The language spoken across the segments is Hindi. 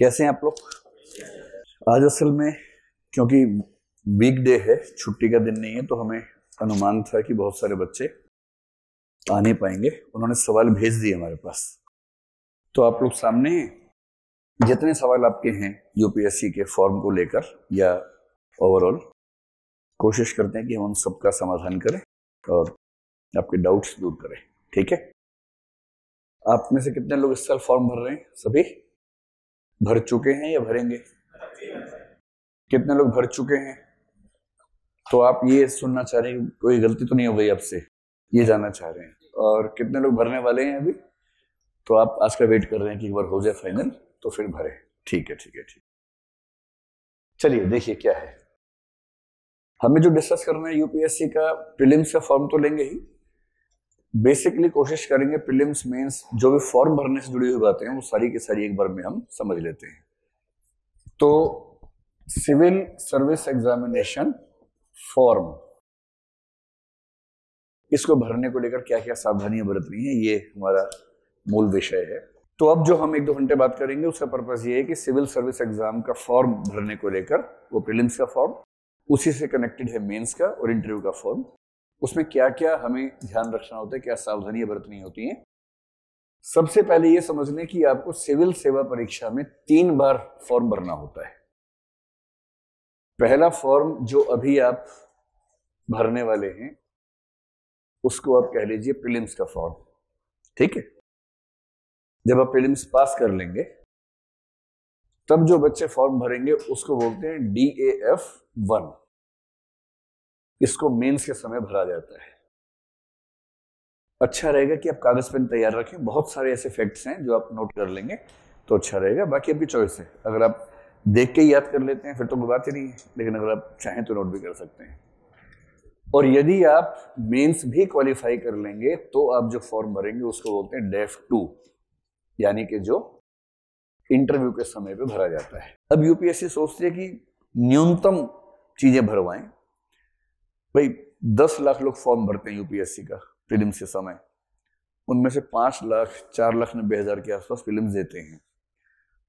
कैसे हैं आप लोग आज असल में क्योंकि वीक डे है छुट्टी का दिन नहीं है तो हमें अनुमान था कि बहुत सारे बच्चे आ नहीं पाएंगे उन्होंने सवाल भेज दिए हमारे पास तो आप लोग सामने जितने सवाल आपके हैं यूपीएससी के फॉर्म को लेकर या ओवरऑल कोशिश करते हैं कि हम उन सबका समाधान करें और आपके डाउट्स दूर करें ठीक है आप में से कितने लोग इस साल फॉर्म भर रहे हैं सभी भर चुके हैं या भरेंगे कितने लोग भर चुके हैं तो आप ये सुनना चाह रहे हैं कोई गलती तो नहीं हो गई आपसे ये जानना चाह रहे हैं और कितने लोग भरने वाले हैं अभी तो आप आज का वेट कर रहे हैं कि एक बार हो जाए फाइनल तो फिर भरे ठीक है ठीक है ठीक चलिए देखिए क्या है हमें जो डिस्कस करना है यूपीएससी का प्रिलिम्स का फॉर्म तो लेंगे ही बेसिकली कोशिश करेंगे प्रीलिम्स मेंस जो भी फॉर्म भरने से जुड़ी हुई बातें हैं वो सारी की सारी एक बार में हम समझ लेते हैं तो सिविल सर्विस एग्जामिनेशन फॉर्म इसको भरने को लेकर क्या क्या सावधानियां बरतनी है ये हमारा मूल विषय है तो अब जो हम एक दो घंटे बात करेंगे उसका पर्पज ये है कि सिविल सर्विस एग्जाम का फॉर्म भरने को लेकर वो प्रिलिम्स का फॉर्म उसी से कनेक्टेड है मेंस का और इंटरव्यू का फॉर्म उसमें क्या क्या हमें ध्यान रखना होता है क्या सावधानियां बरतनी होती हैं सबसे पहले ये समझ लें कि आपको सिविल सेवा परीक्षा में तीन बार फॉर्म भरना होता है पहला फॉर्म जो अभी आप भरने वाले हैं उसको आप कह लीजिए प्रीलिम्स का फॉर्म ठीक है जब आप प्रीलिम्स पास कर लेंगे तब जो बच्चे फॉर्म भरेंगे उसको बोलते हैं डी ए एफ वन इसको मेंस के समय भरा जाता है अच्छा रहेगा कि आप कागज पेन तैयार रखें बहुत सारे ऐसे फैक्ट्स हैं जो आप नोट कर लेंगे तो अच्छा रहेगा बाकी आपकी चॉइस है अगर आप देख के याद कर लेते हैं फिर तो कोई बात ही नहीं है लेकिन अगर आप चाहें तो नोट भी कर सकते हैं और यदि आप मेंस भी क्वालिफाई कर लेंगे तो आप जो फॉर्म भरेंगे उसको बोलते हैं डेफ टू यानी कि जो इंटरव्यू के समय पे भरा जाता है अब यूपीएससी सोचती है कि न्यूनतम चीजें भरवाएं भाई दस लाख लोग फॉर्म भरते हैं यूपीएससी का फिल्म के समय उनमें से पांच लाख चार लाख नब्बे हज़ार के आसपास फिल्म देते हैं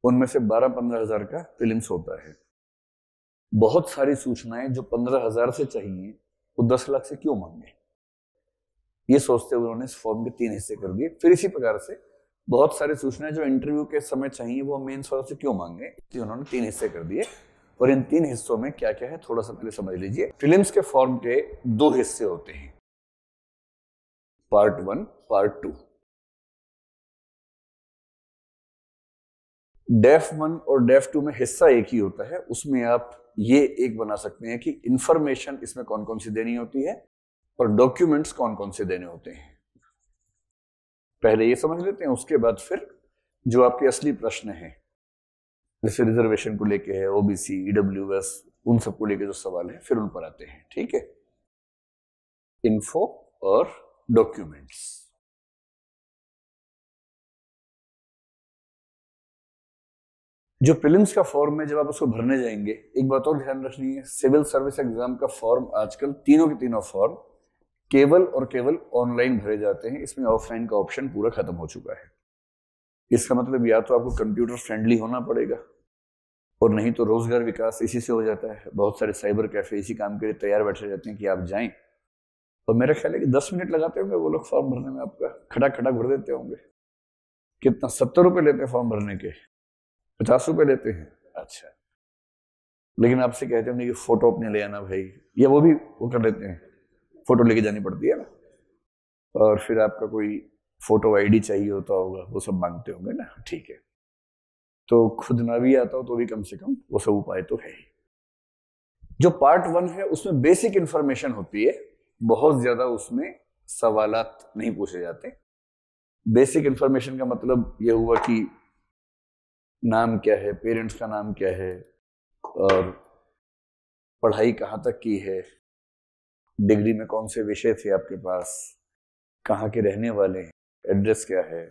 उनमें से बारह पंद्रह हज़ार का फिल्म होता है बहुत सारी सूचनाएं जो पंद्रह हज़ार से चाहिए वो दस लाख से क्यों मांगे ये सोचते हुए उन्होंने इस फॉर्म के तीन हिस्से कर दिए फिर इसी प्रकार से बहुत सारी सूचनाएं जो इंटरव्यू के समय चाहिए वो मेन सोर्स से क्यों मांगे उन्होंने तीन हिस्से कर दिए और इन तीन हिस्सों में क्या क्या है थोड़ा सा पहले समझ लीजिए फिल्म के फॉर्म के दो हिस्से होते हैं part one part two DAF one और डेफ टू में हिस्सा एक ही होता है उसमें आप ये एक बना सकते हैं कि इंफॉर्मेशन इसमें कौन कौन सी देनी होती है और डॉक्यूमेंट्स कौन कौन से देने होते हैं पहले ये समझ लेते हैं उसके बाद फिर जो आपके असली प्रश्न है जैसे रिजर्वेशन को लेके है ओबीसी ईडब्ल्यू एस उन सबको लेके जो सवाल है फिर उन पर आते हैं ठीक है इन्फो और डॉक्यूमेंट्स जो प्रिलिम्स का फॉर्म है जब आप उसको भरने जाएंगे एक बात और ध्यान रखनी है सिविल सर्विस एग्जाम का फॉर्म आजकल तीनों के तीनों फॉर्म केवल और केवल ऑनलाइन भरे जाते हैं इसमें ऑफलाइन का ऑप्शन पूरा खत्म हो चुका है इसका मतलब या तो आपको कंप्यूटर फ्रेंडली होना पड़ेगा और नहीं तो रोजगार विकास इसी से हो जाता है बहुत सारे साइबर कैफे इसी काम के लिए तैयार बैठे रहते हैं कि आप जाएं और तो मेरा ख्याल है कि दस मिनट लगाते होंगे वो लोग फॉर्म भरने में आपका खड़ा खड़ा भर देते होंगे कितना सत्तर रुपये लेते हैं फॉर्म भरने के पचास रुपये लेते हैं अच्छा लेकिन आपसे कहते होंगे कि फोटो अपने ले आना भाई या वो भी वो कर लेते हैं फोटो लेके जानी पड़ती है ना और फिर आपका कोई फोटो आईडी चाहिए होता होगा वो सब मांगते होंगे ना ठीक है तो खुद ना भी आता हो तो भी कम से कम वो सब उपाय तो है ही जो पार्ट वन है उसमें बेसिक इंफॉर्मेशन होती है बहुत ज़्यादा उसमें सवाल नहीं पूछे जाते बेसिक इन्फॉर्मेशन का मतलब यह हुआ कि नाम क्या है पेरेंट्स का नाम क्या है और पढ़ाई कहाँ तक की है डिग्री में कौन से विषय थे आपके पास कहाँ के रहने वाले हैं एड्रेस क्या है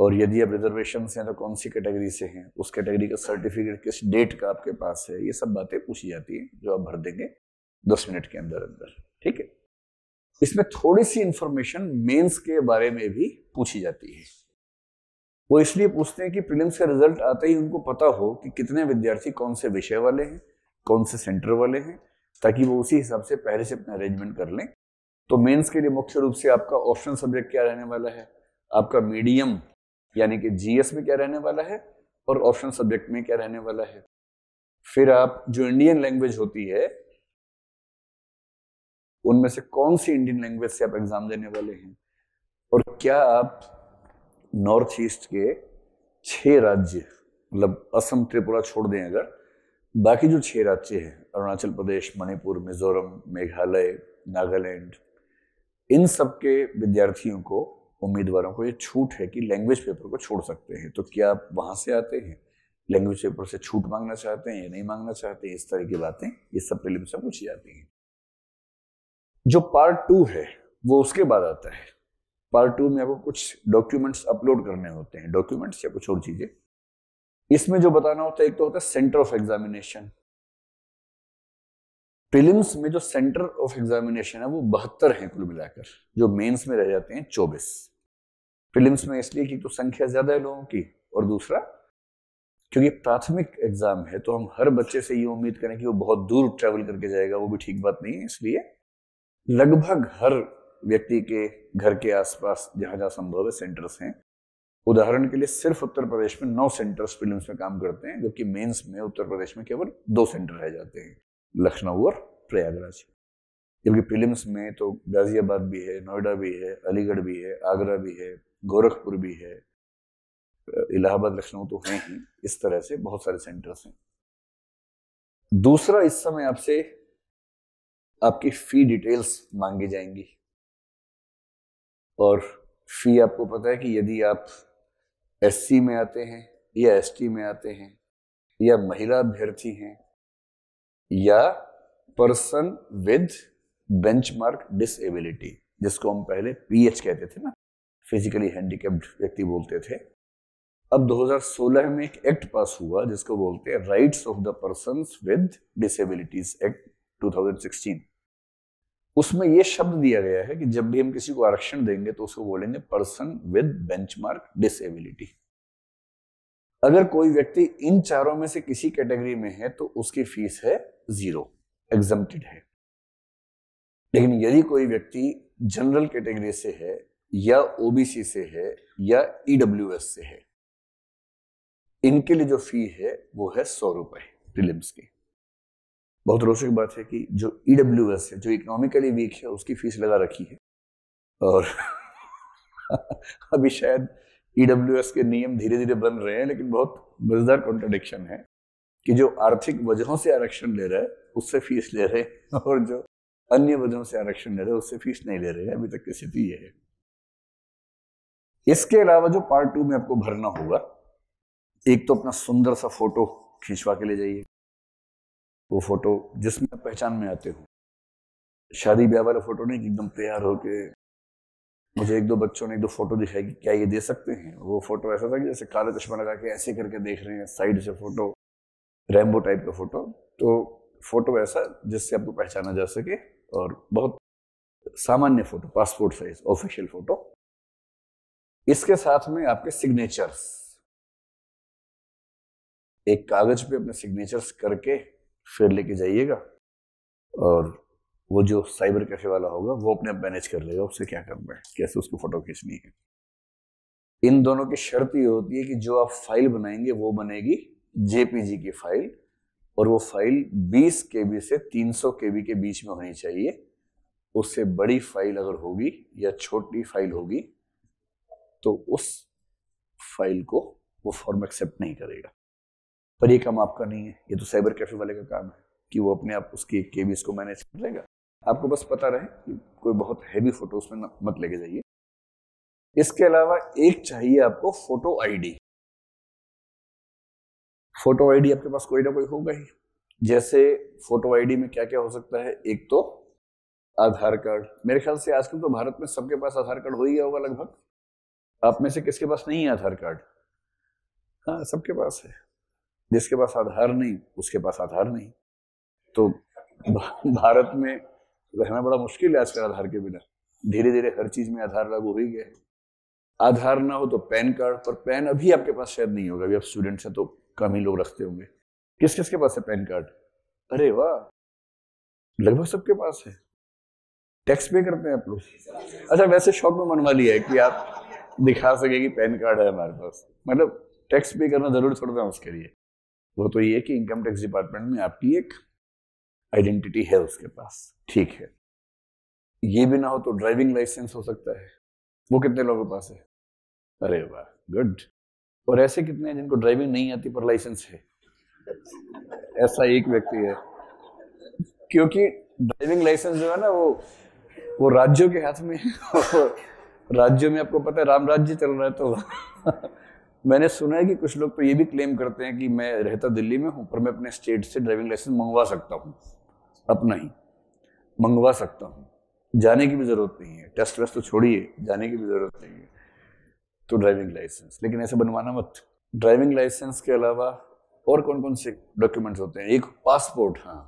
और यदि आप रिजर्वेशन हैं तो कौन सी कैटेगरी से हैं उस कैटेगरी का सर्टिफिकेट किस डेट का आपके पास है ये सब बातें पूछी जाती हैं जो आप भर देंगे दस मिनट के अंदर अंदर ठीक है इसमें थोड़ी सी इंफॉर्मेशन मेंस के बारे में भी पूछी जाती है वो इसलिए पूछते हैं कि प्रिलिम्स का रिजल्ट आते ही उनको पता हो कि कितने विद्यार्थी कौन से विषय वाले हैं कौन से सेंटर वाले हैं ताकि वो उसी हिसाब से पहले से अपना अरेंजमेंट कर लें तो मेंस के लिए मुख्य रूप से आपका ऑप्शन सब्जेक्ट क्या रहने वाला है आपका मीडियम यानी कि जीएस में क्या रहने वाला है और ऑप्शन सब्जेक्ट में क्या रहने वाला है फिर आप जो इंडियन लैंग्वेज होती है उनमें से कौन सी इंडियन लैंग्वेज से आप एग्जाम देने वाले हैं और क्या आप नॉर्थ ईस्ट के छह राज्य मतलब असम त्रिपुरा छोड़ दें अगर बाकी जो छह राज्य हैं अरुणाचल प्रदेश मणिपुर मिजोरम मेघालय नागालैंड इन सब के विद्यार्थियों को उम्मीदवारों को ये छूट है कि लैंग्वेज पेपर को छोड़ सकते हैं तो क्या आप वहाँ से आते हैं लैंग्वेज पेपर से छूट मांगना चाहते हैं या नहीं मांगना चाहते हैं इस तरह की बातें ये सब पहले में पूछी जाती हैं जो पार्ट टू है वो उसके बाद आता है पार्ट टू में आपको कुछ डॉक्यूमेंट्स अपलोड करने होते हैं डॉक्यूमेंट्स या कुछ और चीज़ें इसमें जो बताना होता है एक तो होता है सेंटर ऑफ एग्जामिनेशन प्रिलिम्स में जो सेंटर ऑफ एग्जामिनेशन है वो बहत्तर हैं कुल मिलाकर जो मेंस में रह जाते हैं चौबीस प्रिलिम्स में इसलिए कि तो संख्या ज़्यादा है लोगों की और दूसरा क्योंकि प्राथमिक एग्जाम है तो हम हर बच्चे से ये उम्मीद करें कि वो बहुत दूर ट्रेवल करके जाएगा वो भी ठीक बात नहीं है इसलिए लगभग हर व्यक्ति के घर के आसपास जहां जहां संभव है सेंटर्स हैं उदाहरण के लिए सिर्फ उत्तर प्रदेश में नौ सेंटर्स फिल्म में काम करते हैं जबकि मेंस में उत्तर प्रदेश में केवल दो सेंटर रह जाते हैं लखनऊ और प्रयागराज क्योंकि प्रीलिम्स में तो गाज़ियाबाद भी है नोएडा भी है अलीगढ़ भी है आगरा भी है गोरखपुर भी है इलाहाबाद लखनऊ तो हैं ही इस तरह से बहुत सारे सेंटर्स हैं दूसरा इस समय आपसे आपकी फी डिटेल्स मांगी जाएंगी और फी आपको पता है कि यदि आप एस में आते हैं या एस में आते हैं या महिला अभ्यर्थी हैं या पर्सन विद बेंचमार्क डिसेबिलिटी जिसको हम पहले पीएच कहते थे ना फिजिकली हैंडीकेप्ड व्यक्ति बोलते थे अब 2016 में एक एक्ट पास हुआ जिसको बोलते हैं rights of the person with disabilities act 2016 उसमें यह शब्द दिया गया है कि जब भी हम किसी को आरक्षण देंगे तो उसको बोलेंगे पर्सन विद बेंचमार्क डिसेबिलिटी अगर कोई व्यक्ति इन चारों में से किसी कैटेगरी में है तो उसकी फीस है जीरो एग्जम्प्टेड है लेकिन यदि कोई व्यक्ति जनरल कैटेगरी से है या ओबीसी से है या ईडब्ल्यू e से है इनके लिए जो फी है वो है सौ रुपए प्रिलिम्स की बहुत रोचक बात है कि जो ईडब्ल्यू e है जो इकोनॉमिकली वीक है उसकी फीस लगा रखी है और अभी शायद ईडब्ल्यू e के नियम धीरे धीरे बन रहे हैं लेकिन बहुत मजेदार कॉन्ट्रडिक्शन है कि जो आर्थिक वजहों से आरक्षण ले रहा है उससे फीस ले रहे हैं और जो अन्य वजहों से आरक्षण ले रहे उससे फीस नहीं ले रहे अभी तक की स्थिति यह है इसके अलावा जो पार्ट टू में आपको भरना होगा एक तो अपना सुंदर सा फोटो खींचवा के ले जाइए वो फोटो जिसमें आप पहचान में आते हो शादी ब्याह वाला फोटो नहीं एकदम तैयार होके मुझे एक दो बच्चों ने एक दो फोटो दिखाई कि क्या ये दे सकते हैं वो फोटो ऐसा था कि जैसे काला चश्मा लगा के ऐसे करके देख रहे हैं साइड से फोटो रैम्बो टाइप का फोटो तो फोटो ऐसा जिससे आपको पहचाना जा सके और बहुत सामान्य photo passport size official photo इसके साथ में आपके सिग्नेचर्स एक कागज पे अपने सिग्नेचर्स करके फिर लेके जाइएगा और वो जो साइबर कैफे वाला होगा वो अपने आप मैनेज कर लेगा उससे क्या करना है कैसे उसको फोटो खींचनी है इन दोनों की शर्त ये होती है कि जो आप फाइल बनाएंगे वो बनेगी जेपीजी की फाइल और वो फाइल 20 के से 300 के के बीच में होनी चाहिए उससे बड़ी फाइल अगर होगी या छोटी फाइल होगी तो उस फाइल को वो फॉर्म एक्सेप्ट नहीं करेगा पर ये काम आपका नहीं है ये तो साइबर कैफे वाले का काम है कि वो अपने आप उसकी के बी को मैनेज कर लेगा आपको बस पता रहे कि कोई बहुत हैवी फोटो उसमें मत लेके जाइए इसके अलावा एक चाहिए आपको फोटो आईडी फोटो आईडी आपके पास कोई ना कोई होगा ही जैसे फोटो आईडी में क्या क्या हो सकता है एक तो आधार कार्ड मेरे ख्याल से आजकल तो भारत में सबके पास आधार कार्ड हो ही होगा लगभग आप में से किसके पास नहीं है आधार कार्ड हाँ सबके पास है जिसके पास आधार नहीं उसके पास आधार नहीं तो भारत में रहना बड़ा मुश्किल है आजकल आधार के बिना धीरे धीरे हर चीज में आधार लागू हो ही गया आधार ना हो तो पैन कार्ड पर पैन अभी आपके पास शायद नहीं होगा अभी आप स्टूडेंट्स हैं तो कम ही लोग रखते होंगे किस किस के पास है पैन कार्ड अरे वाह लगभग सबके पास है टैक्स पे करते हैं आप लोग अच्छा वैसे शौक में मनवा लिया है कि आप दिखा सके कि पैन कार्ड है हमारे पास मतलब टैक्स पे करना जरूर छोड़ता है उसके लिए वो तो ये कि इनकम टैक्स डिपार्टमेंट में आपकी एक आइडेंटिटी है उसके पास ठीक है ये भी ना हो तो ड्राइविंग लाइसेंस हो सकता है वो कितने लोगों के पास है अरे वाह गुड और ऐसे कितने हैं जिनको ड्राइविंग नहीं आती पर लाइसेंस है ऐसा एक व्यक्ति है क्योंकि ड्राइविंग लाइसेंस जो है ना वो वो राज्यों के हाथ में राज्यों में आपको पता है राम राज्य चल रहा है तो मैंने सुना है कि कुछ लोग तो ये भी क्लेम करते हैं कि मैं रहता दिल्ली में हूँ पर मैं अपने स्टेट से ड्राइविंग लाइसेंस मंगवा सकता हूँ अपना ही मंगवा सकता हूँ जाने की भी ज़रूरत नहीं है टेस्ट वेस्ट तो छोड़िए जाने की भी ज़रूरत नहीं है तो ड्राइविंग लाइसेंस लेकिन ऐसे बनवाना मत ड्राइविंग लाइसेंस के अलावा और कौन कौन से डॉक्यूमेंट्स होते हैं एक पासपोर्ट हाँ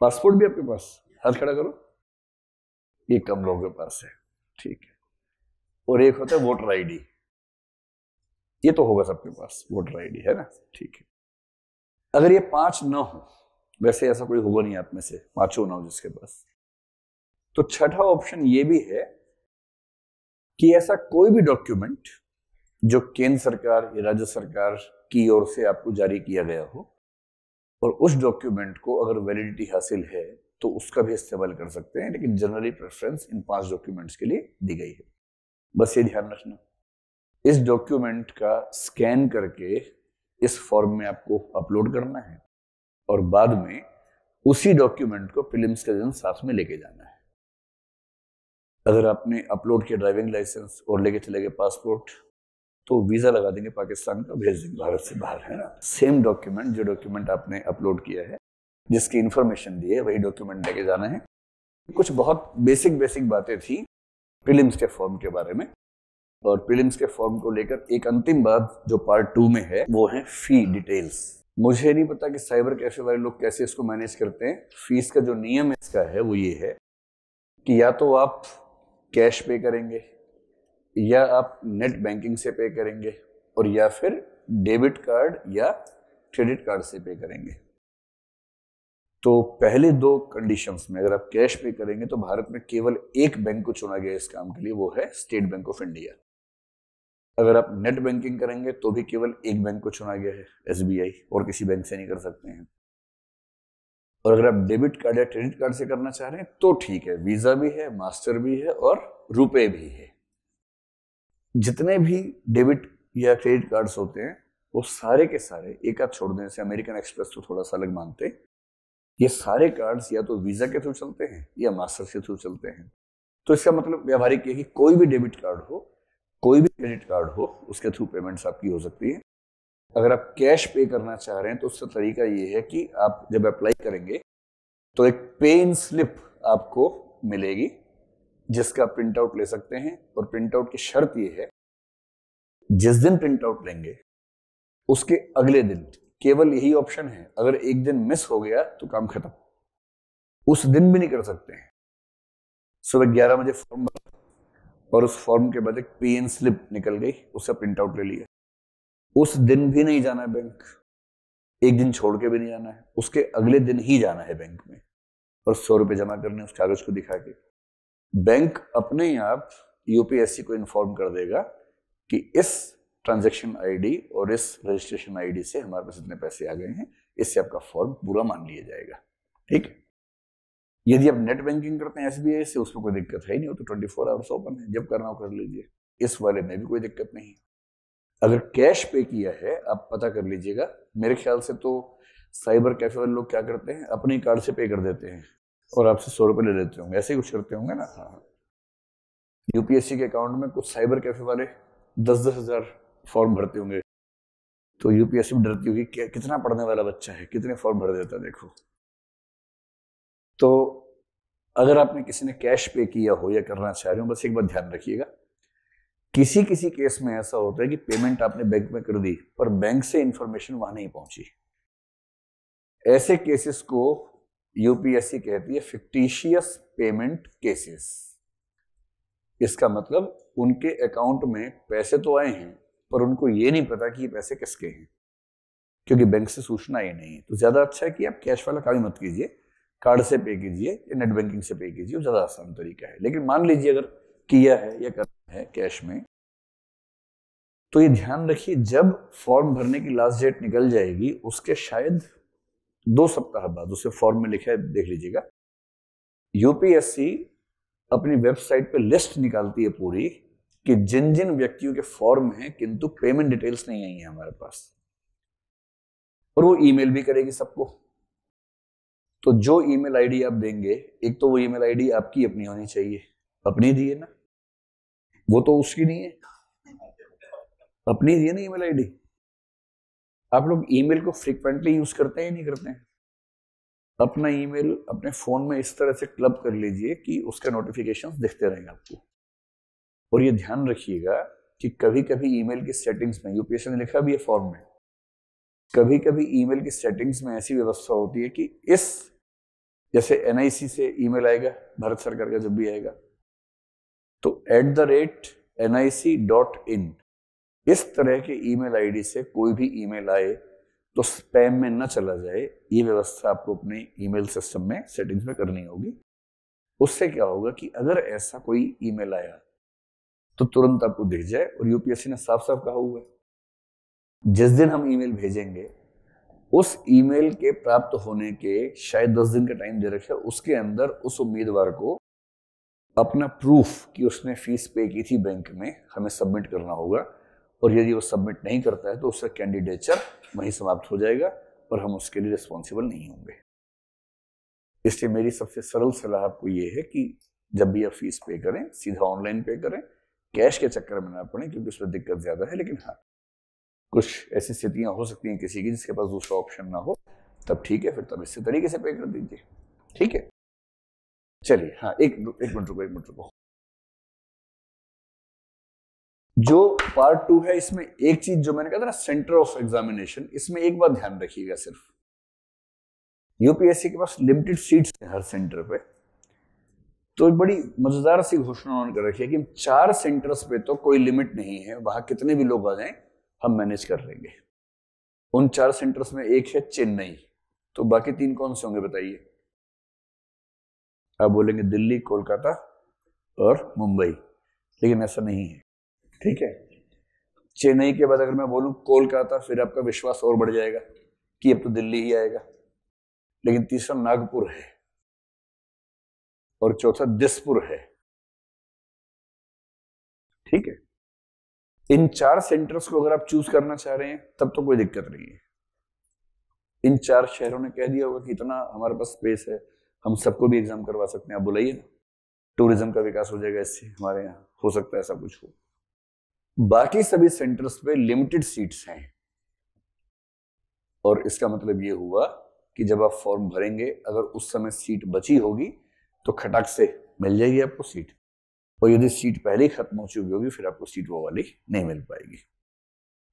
पासपोर्ट भी आपके पास हाथ खड़ा करो ये कम लोगों के पास है ठीक है और एक होता है वोटर आईडी ये तो होगा सबके पास वोटर आईडी है ना ठीक है अगर ये पांच न हो वैसे ऐसा कोई होगा नहीं आप में से पांचों ना हो जिसके पास तो छठा ऑप्शन ये भी है कि ऐसा कोई भी डॉक्यूमेंट जो केंद्र सरकार या राज्य सरकार की ओर से आपको जारी किया गया हो और उस डॉक्यूमेंट को अगर वैलिडिटी हासिल है तो उसका भी इस्तेमाल कर सकते हैं लेकिन जनरली प्रेफरेंस इन पांच डॉक्यूमेंट्स के लिए दी गई है बस ये ध्यान रखना इस डॉक्यूमेंट का स्कैन करके इस फॉर्म में आपको अपलोड करना है और बाद में उसी डॉक्यूमेंट को फिल्म के दिन साथ में लेके जाना है अगर आपने अपलोड किया ड्राइविंग लाइसेंस और लेके चले गए पासपोर्ट तो वीज़ा लगा देंगे पाकिस्तान का भेज देंगे भारत से बाहर है ना सेम डॉक्यूमेंट जो डॉक्यूमेंट आपने अपलोड किया है जिसकी इन्फॉर्मेशन दी है वही डॉक्यूमेंट लेके जाना है कुछ बहुत बेसिक बेसिक बातें थी प्रीलिम्स के फॉर्म के बारे में और प्रीलिम्स के फॉर्म को लेकर एक अंतिम बात जो पार्ट टू में है वो है फी डिटेल्स मुझे नहीं पता कि साइबर कैफे वाले लोग कैसे इसको मैनेज करते हैं फीस का जो नियम इसका है वो ये है कि या तो आप कैश पे करेंगे या आप नेट बैंकिंग से पे करेंगे और या फिर डेबिट कार्ड या क्रेडिट कार्ड से पे करेंगे तो पहले दो कंडीशंस में अगर आप कैश पे करेंगे तो भारत में केवल एक बैंक को चुना गया इस काम के लिए वो है स्टेट बैंक ऑफ इंडिया अगर आप नेट बैंकिंग करेंगे तो भी केवल एक बैंक को चुना गया है एस और किसी बैंक से नहीं कर सकते हैं और अगर आप डेबिट कार्ड या क्रेडिट कार्ड से करना चाह रहे हैं तो ठीक है वीजा भी है मास्टर भी है और रुपए भी है जितने भी डेबिट या क्रेडिट कार्ड्स होते हैं वो सारे के सारे एक आध छोड़ देने से अमेरिकन एक्सप्रेस तो थोड़ा सा अलग मानते ये सारे कार्ड्स या तो वीजा के थ्रू चलते हैं या मास्टर के थ्रू चलते हैं तो इसका मतलब व्यावहारिक ये कि कोई भी डेबिट कार्ड हो कोई भी क्रेडिट कार्ड हो उसके थ्रू पेमेंट्स आपकी हो सकती है अगर आप कैश पे करना चाह रहे हैं तो उसका तरीका ये है कि आप जब अप्लाई करेंगे तो एक पेन स्लिप आपको मिलेगी जिसका प्रिंट आउट ले सकते हैं और प्रिंट आउट की शर्त यह है जिस दिन प्रिंट आउट लेंगे उसके अगले दिन केवल यही ऑप्शन है अगर एक दिन मिस हो गया तो काम खत्म उस दिन भी नहीं कर सकते हैं सुबह ग्यारह बजे फॉर्म और उस फॉर्म के बाद एक पेन स्लिप निकल गई उसका प्रिंट आउट ले लिया उस दिन भी नहीं जाना है बैंक एक दिन छोड़ के भी नहीं जाना है उसके अगले दिन ही जाना है बैंक में और सौ रुपये जमा करने उस कागज को दिखा के बैंक अपने ही आप यूपीएससी को इन्फॉर्म कर देगा कि इस ट्रांजेक्शन आईडी और इस रजिस्ट्रेशन आईडी से हमारे पास इतने पैसे आ गए हैं इससे आपका फॉर्म पूरा मान लिया जाएगा ठीक है यदि आप नेट बैंकिंग करते हैं एसबीआई से उसमें कोई दिक्कत है ही नहीं हो तो ट्वेंटी फोर आवर्स ओपन है जब करना हो कर लीजिए इस वाले में भी कोई दिक्कत नहीं अगर कैश पे किया है आप पता कर लीजिएगा मेरे ख्याल से तो साइबर कैफे वाले लोग क्या करते हैं अपने कार्ड से पे कर देते हैं और आपसे सौ रुपये ले लेते होंगे ऐसे ही कुछ करते होंगे ना हाँ, हाँ। यूपीएससी के अकाउंट में कुछ साइबर कैफे वाले दस दस हज़ार फॉर्म भरते होंगे तो यूपीएससी में डरती होगी कि कितना पढ़ने वाला बच्चा है कितने फॉर्म भर देता है देखो तो अगर आपने किसी ने कैश पे किया हो या करना चाह रहे हो बस एक बात ध्यान रखिएगा किसी किसी केस में ऐसा होता है कि पेमेंट आपने बैंक में कर दी पर बैंक से इंफॉर्मेशन वहां नहीं पहुंची ऐसे केसेस को यूपीएससी कहती है फिक्टिशियस पेमेंट केसेस इसका मतलब उनके अकाउंट में पैसे तो आए हैं पर उनको ये नहीं पता कि ये पैसे किसके हैं क्योंकि बैंक से सूचना ये नहीं है तो ज़्यादा अच्छा है कि आप कैश वाला काम मत कीजिए कार्ड से पे कीजिए या नेट बैंकिंग से पे कीजिए ज़्यादा आसान तरीका है लेकिन मान लीजिए अगर किया है या कर है कैश में तो ये ध्यान रखिए जब फॉर्म भरने की लास्ट डेट निकल जाएगी उसके शायद दो सप्ताह बाद उसे फॉर्म में लिखा है देख लीजिएगा यूपीएससी अपनी वेबसाइट पे लिस्ट निकालती है पूरी कि जिन जिन व्यक्तियों के फॉर्म हैं किंतु पेमेंट डिटेल्स नहीं आई है हमारे पास और वो ईमेल भी करेगी सबको तो जो ईमेल आईडी आप देंगे एक तो वो ईमेल आईडी आपकी अपनी होनी चाहिए अपनी दिए ना वो तो उसकी नहीं है अपनी है ना ईमेल आईडी आप लोग ईमेल को फ्रिक्वेंटली यूज करते हैं नहीं करते हैं अपना ईमेल अपने फोन में इस तरह से क्लब कर लीजिए कि उसका नोटिफिकेशन दिखते रहेंगे आपको और ये ध्यान रखिएगा कि कभी कभी ईमेल की सेटिंग्स में यूपीएससी ने लिखा भी है फॉर्म में कभी कभी ईमेल की सेटिंग्स में ऐसी व्यवस्था होती है कि इस जैसे एनआईसी से ईमेल आएगा भारत सरकार का जब भी आएगा तो at the rate N I C dot in इस तरह के ईमेल आईडी से कोई भी ईमेल आए तो स्पैम में न चला जाए ये व्यवस्था आपको अपने ईमेल सिस्टम में सेटिंग्स में करनी होगी उससे क्या होगा कि अगर ऐसा कोई ईमेल आया तो तुरंत आपको दिख जाए और यूपीएससी ने साफ साफ कहा हुआ है जिस दिन हम ईमेल भेजेंगे उस ईमेल के प्राप्त होने के शायद दस दिन का टाइम दे रखे उसके अंदर उस उम्मीदवार को अपना प्रूफ कि उसने फीस पे की थी बैंक में हमें सबमिट करना होगा और यदि वो सबमिट नहीं करता है तो उसका कैंडिडेचर वहीं समाप्त हो जाएगा और हम उसके लिए रिस्पॉन्सिबल नहीं होंगे इसलिए मेरी सबसे सरल सलाह आपको ये है कि जब भी आप फीस पे करें सीधा ऑनलाइन पे करें कैश के चक्कर में ना पड़े क्योंकि उसमें दिक्कत ज़्यादा है लेकिन हाँ कुछ ऐसी स्थितियाँ हो सकती हैं किसी की जिसके पास दूसरा ऑप्शन ना हो तब ठीक है फिर तब इस तरीके से पे कर दीजिए ठीक है चलिए हाँ एक एक मिनट रुको एक मिनट रुको जो पार्ट टू है इसमें एक चीज जो मैंने कहा था ना सेंटर ऑफ एग्जामिनेशन इसमें एक बात ध्यान रखिएगा सिर्फ यूपीएससी के पास लिमिटेड सीट्स है हर सेंटर पे तो एक बड़ी मजेदार सी घोषणा उन्होंने कर रखी है कि चार सेंटर्स पे तो कोई लिमिट नहीं है वहां कितने भी लोग आ जाएं हम मैनेज कर लेंगे उन चार सेंटर्स में एक है चेन्नई तो बाकी तीन कौन से होंगे बताइए आप बोलेंगे दिल्ली कोलकाता और मुंबई लेकिन ऐसा नहीं है ठीक है चेन्नई के बाद अगर मैं बोलूं कोलकाता फिर आपका विश्वास और बढ़ जाएगा कि अब तो दिल्ली ही आएगा लेकिन तीसरा नागपुर है और चौथा दिसपुर है ठीक है इन चार सेंटर्स को अगर आप चूज करना चाह रहे हैं तब तो कोई दिक्कत नहीं है इन चार शहरों ने कह दिया होगा कि इतना हमारे पास स्पेस है हम सबको भी एग्जाम करवा सकते हैं आप बुलाइए ना टूरिज्म का विकास हो जाएगा इससे हमारे यहाँ हो सकता है ऐसा कुछ हो बाकी सभी सेंटर्स पे लिमिटेड सीट्स हैं और इसका मतलब ये हुआ कि जब आप फॉर्म भरेंगे अगर उस समय सीट बची होगी तो खटक से मिल जाएगी आपको सीट और यदि सीट पहले ही खत्म हो चुकी होगी फिर आपको सीट वो वाली नहीं मिल पाएगी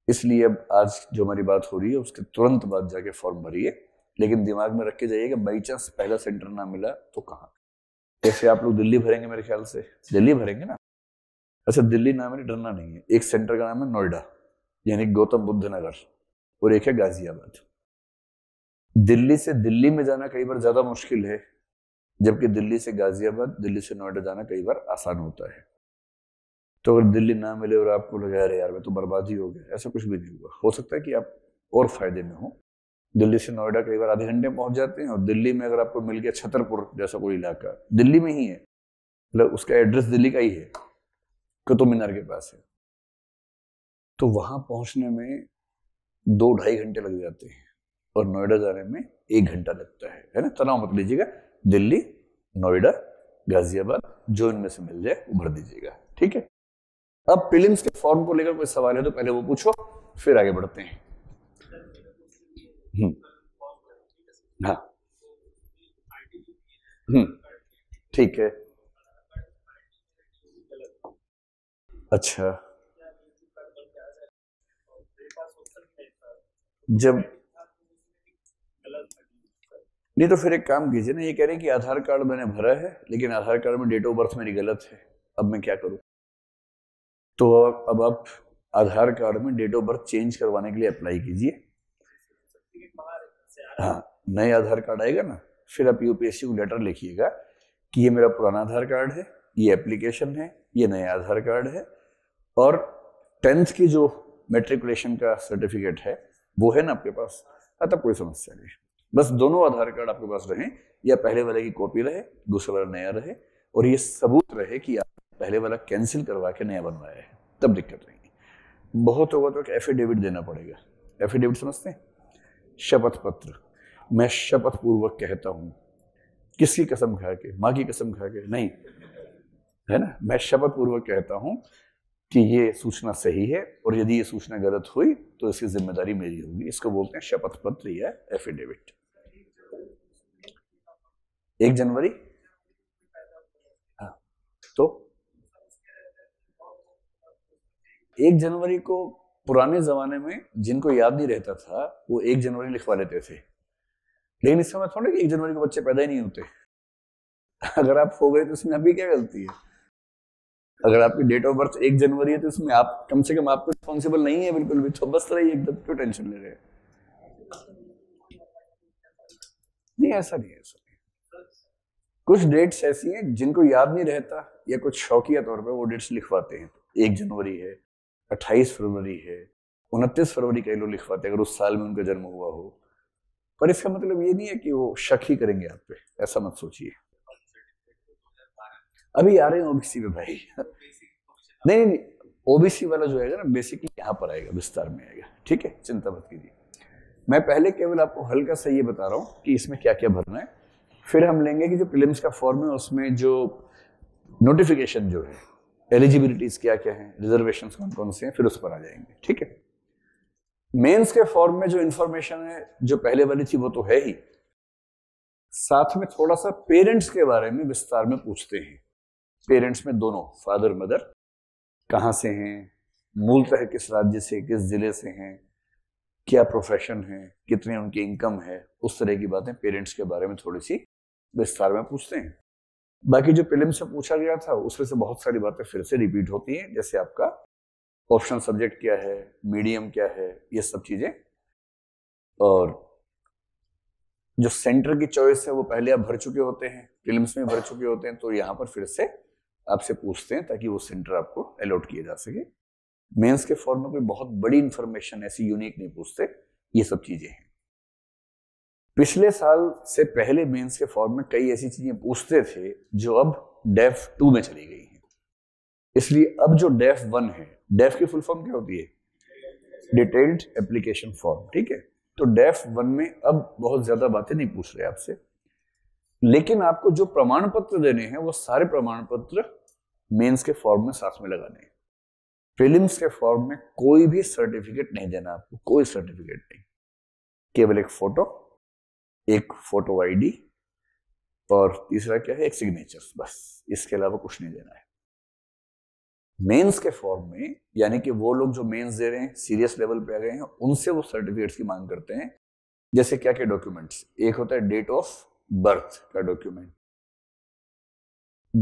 इसलिए अब आज जो हमारी बात हो रही है उसके तुरंत बाद जाके फॉर्म भरिए लेकिन दिमाग में रख के कि बाई चांस पहला सेंटर ना मिला तो कहाँ जैसे आप लोग दिल्ली भरेंगे मेरे ख्याल से दिल्ली भरेंगे ना अच्छा दिल्ली नाम है डरना नहीं है एक सेंटर का नाम है नोएडा यानी गौतम बुद्ध नगर और एक है गाजियाबाद दिल्ली से दिल्ली में जाना कई बार ज्यादा मुश्किल है जबकि दिल्ली से गाजियाबाद दिल्ली से नोएडा जाना कई बार आसान होता है तो अगर दिल्ली ना मिले और आपको लगा रहे यार मैं तो बर्बाद ही हो गया ऐसा कुछ भी नहीं हुआ हो सकता है कि आप और फायदे में हो दिल्ली से नोएडा कई बार आधे घंटे में पहुंच जाते हैं और दिल्ली में अगर आपको मिल गया छतरपुर जैसा कोई इलाका दिल्ली में ही है मतलब उसका एड्रेस दिल्ली का ही है कुतुब मीनार के पास है तो वहां पहुंचने में दो ढाई घंटे लग जाते हैं और नोएडा जाने में एक घंटा लगता है है ना तनाव मत लीजिएगा दिल्ली नोएडा गाजियाबाद जो इनमें से मिल जाए वो भर दीजिएगा ठीक है अब फिल्म के फॉर्म को लेकर कोई सवाल है तो पहले वो पूछो फिर आगे बढ़ते हैं हम्म। हाँ हम्म। ठीक है अच्छा जब नहीं तो फिर एक काम कीजिए ना ये कह रहे कि आधार कार्ड मैंने भरा है लेकिन आधार कार्ड में डेट ऑफ बर्थ मेरी गलत है अब मैं क्या करूं तो अब आप आधार कार्ड में डेट ऑफ बर्थ चेंज करवाने के लिए अप्लाई कीजिए हाँ नया आधार कार्ड आएगा ना फिर आप यूपीएससी को लेटर लिखिएगा कि ये मेरा पुराना आधार कार्ड है ये एप्लीकेशन है ये नया आधार कार्ड है और टेंथ की जो मेट्रिकुलेशन का सर्टिफिकेट है वो है ना आपके पास हाँ तब कोई समस्या नहीं बस दोनों आधार कार्ड आपके पास रहें या पहले वाले की कॉपी रहे दूसरा वाला नया रहे और ये सबूत रहे कि आप पहले वाला कैंसिल करवा के नया बनवाया है तब दिक्कत नहीं बहुत होगा तो एक एफिडेविट देना पड़ेगा एफिडेविट समझते हैं शपथ पत्र मैं शपथ पूर्वक कहता हूं किसकी कसम खा के माँ की कसम खा के नहीं है ना मैं शपथ पूर्वक कहता हूं कि ये सूचना सही है और यदि ये सूचना गलत हुई तो इसकी जिम्मेदारी मेरी होगी इसको बोलते हैं शपथ पत्र या एफिडेविट एक जनवरी हाँ तो एक जनवरी को पुराने जमाने में जिनको याद नहीं रहता था वो एक जनवरी लिखवा लेते थे लेकिन इस समय मतलब थोड़ी एक जनवरी को बच्चे पैदा ही नहीं होते अगर आप हो गए तो उसमें अभी क्या गलती है अगर आपकी डेट ऑफ बर्थ एक जनवरी है तो उसमें आप कम से कम आपको रिस्पॉन्सिबल नहीं है बिल्कुल भी तो बस रही एकदम क्यों टेंशन ले रहे हैं नहीं ऐसा नहीं है ऐसा नहीं कुछ डेट्स ऐसी हैं जिनको याद नहीं रहता या कुछ शौकिया तौर पर वो डेट्स लिखवाते हैं एक जनवरी है अट्ठाईस फरवरी है उनतीस फरवरी कई लोग लिखवाते हैं अगर उस साल में उनका जन्म हुआ हो पर इसका मतलब ये नहीं है कि वो शक ही करेंगे आप पे ऐसा मत सोचिए अभी आ रहे हैं ओबीसी में भाई नहीं नहीं ओबीसी वाला जो है ना बेसिकली यहाँ पर आएगा विस्तार में आएगा ठीक है चिंता मत कीजिए मैं पहले केवल आपको हल्का सा ये बता रहा हूँ कि इसमें क्या क्या भरना है फिर हम लेंगे कि जो फिल्म का फॉर्म है उसमें जो नोटिफिकेशन जो है एलिजिबिलिटीज क्या क्या है रिजर्वेशन कौन कौन से हैं फिर उस पर आ जाएंगे ठीक है मेंस के फॉर्म में जो इन्फॉर्मेशन है जो पहले वाली थी वो तो है ही साथ में थोड़ा सा पेरेंट्स के बारे में विस्तार में पूछते हैं पेरेंट्स में दोनों फादर मदर कहाँ से हैं मूलतः है किस राज्य से किस ज़िले से हैं क्या प्रोफेशन है कितनी उनकी इनकम है उस तरह की बातें पेरेंट्स के बारे में थोड़ी सी विस्तार में पूछते हैं बाकी जो फिल्म से पूछा गया था उसमें से बहुत सारी बातें फिर से रिपीट होती हैं जैसे आपका ऑप्शन सब्जेक्ट क्या है मीडियम क्या है ये सब चीज़ें और जो सेंटर की चॉइस है वो पहले आप भर चुके होते हैं फिल्म में भर चुके होते हैं तो यहाँ पर फिर से आपसे पूछते हैं ताकि वो सेंटर आपको अलॉट किया जा सके मेंस के फॉर्म में कोई बहुत बड़ी इंफॉर्मेशन ऐसी यूनिक नहीं पूछते ये सब चीज़ें हैं पिछले साल से पहले मेंस के फॉर्म में कई ऐसी चीज़ें पूछते थे जो अब डेफ टू में चली गई इसलिए अब जो डेफ वन है डेफ की फुल फॉर्म क्या होती है डिटेल्ड एप्लीकेशन फॉर्म ठीक है तो डेफ वन में अब बहुत ज्यादा बातें नहीं पूछ रहे आपसे लेकिन आपको जो प्रमाण पत्र देने हैं वो सारे प्रमाण पत्र मेंस के फॉर्म में साथ में लगाने हैं प्रिलिम्स के फॉर्म में कोई भी सर्टिफिकेट नहीं देना आपको कोई सर्टिफिकेट नहीं केवल एक फोटो एक फोटो आईडी और तीसरा क्या है एक सिग्नेचर बस इसके अलावा कुछ नहीं देना है मेंस के फॉर्म में यानी कि वो लोग जो मेंस दे रहे हैं सीरियस लेवल पे आ गए हैं उनसे वो सर्टिफिकेट्स की मांग करते हैं जैसे क्या क्या डॉक्यूमेंट्स एक होता है डेट ऑफ बर्थ का डॉक्यूमेंट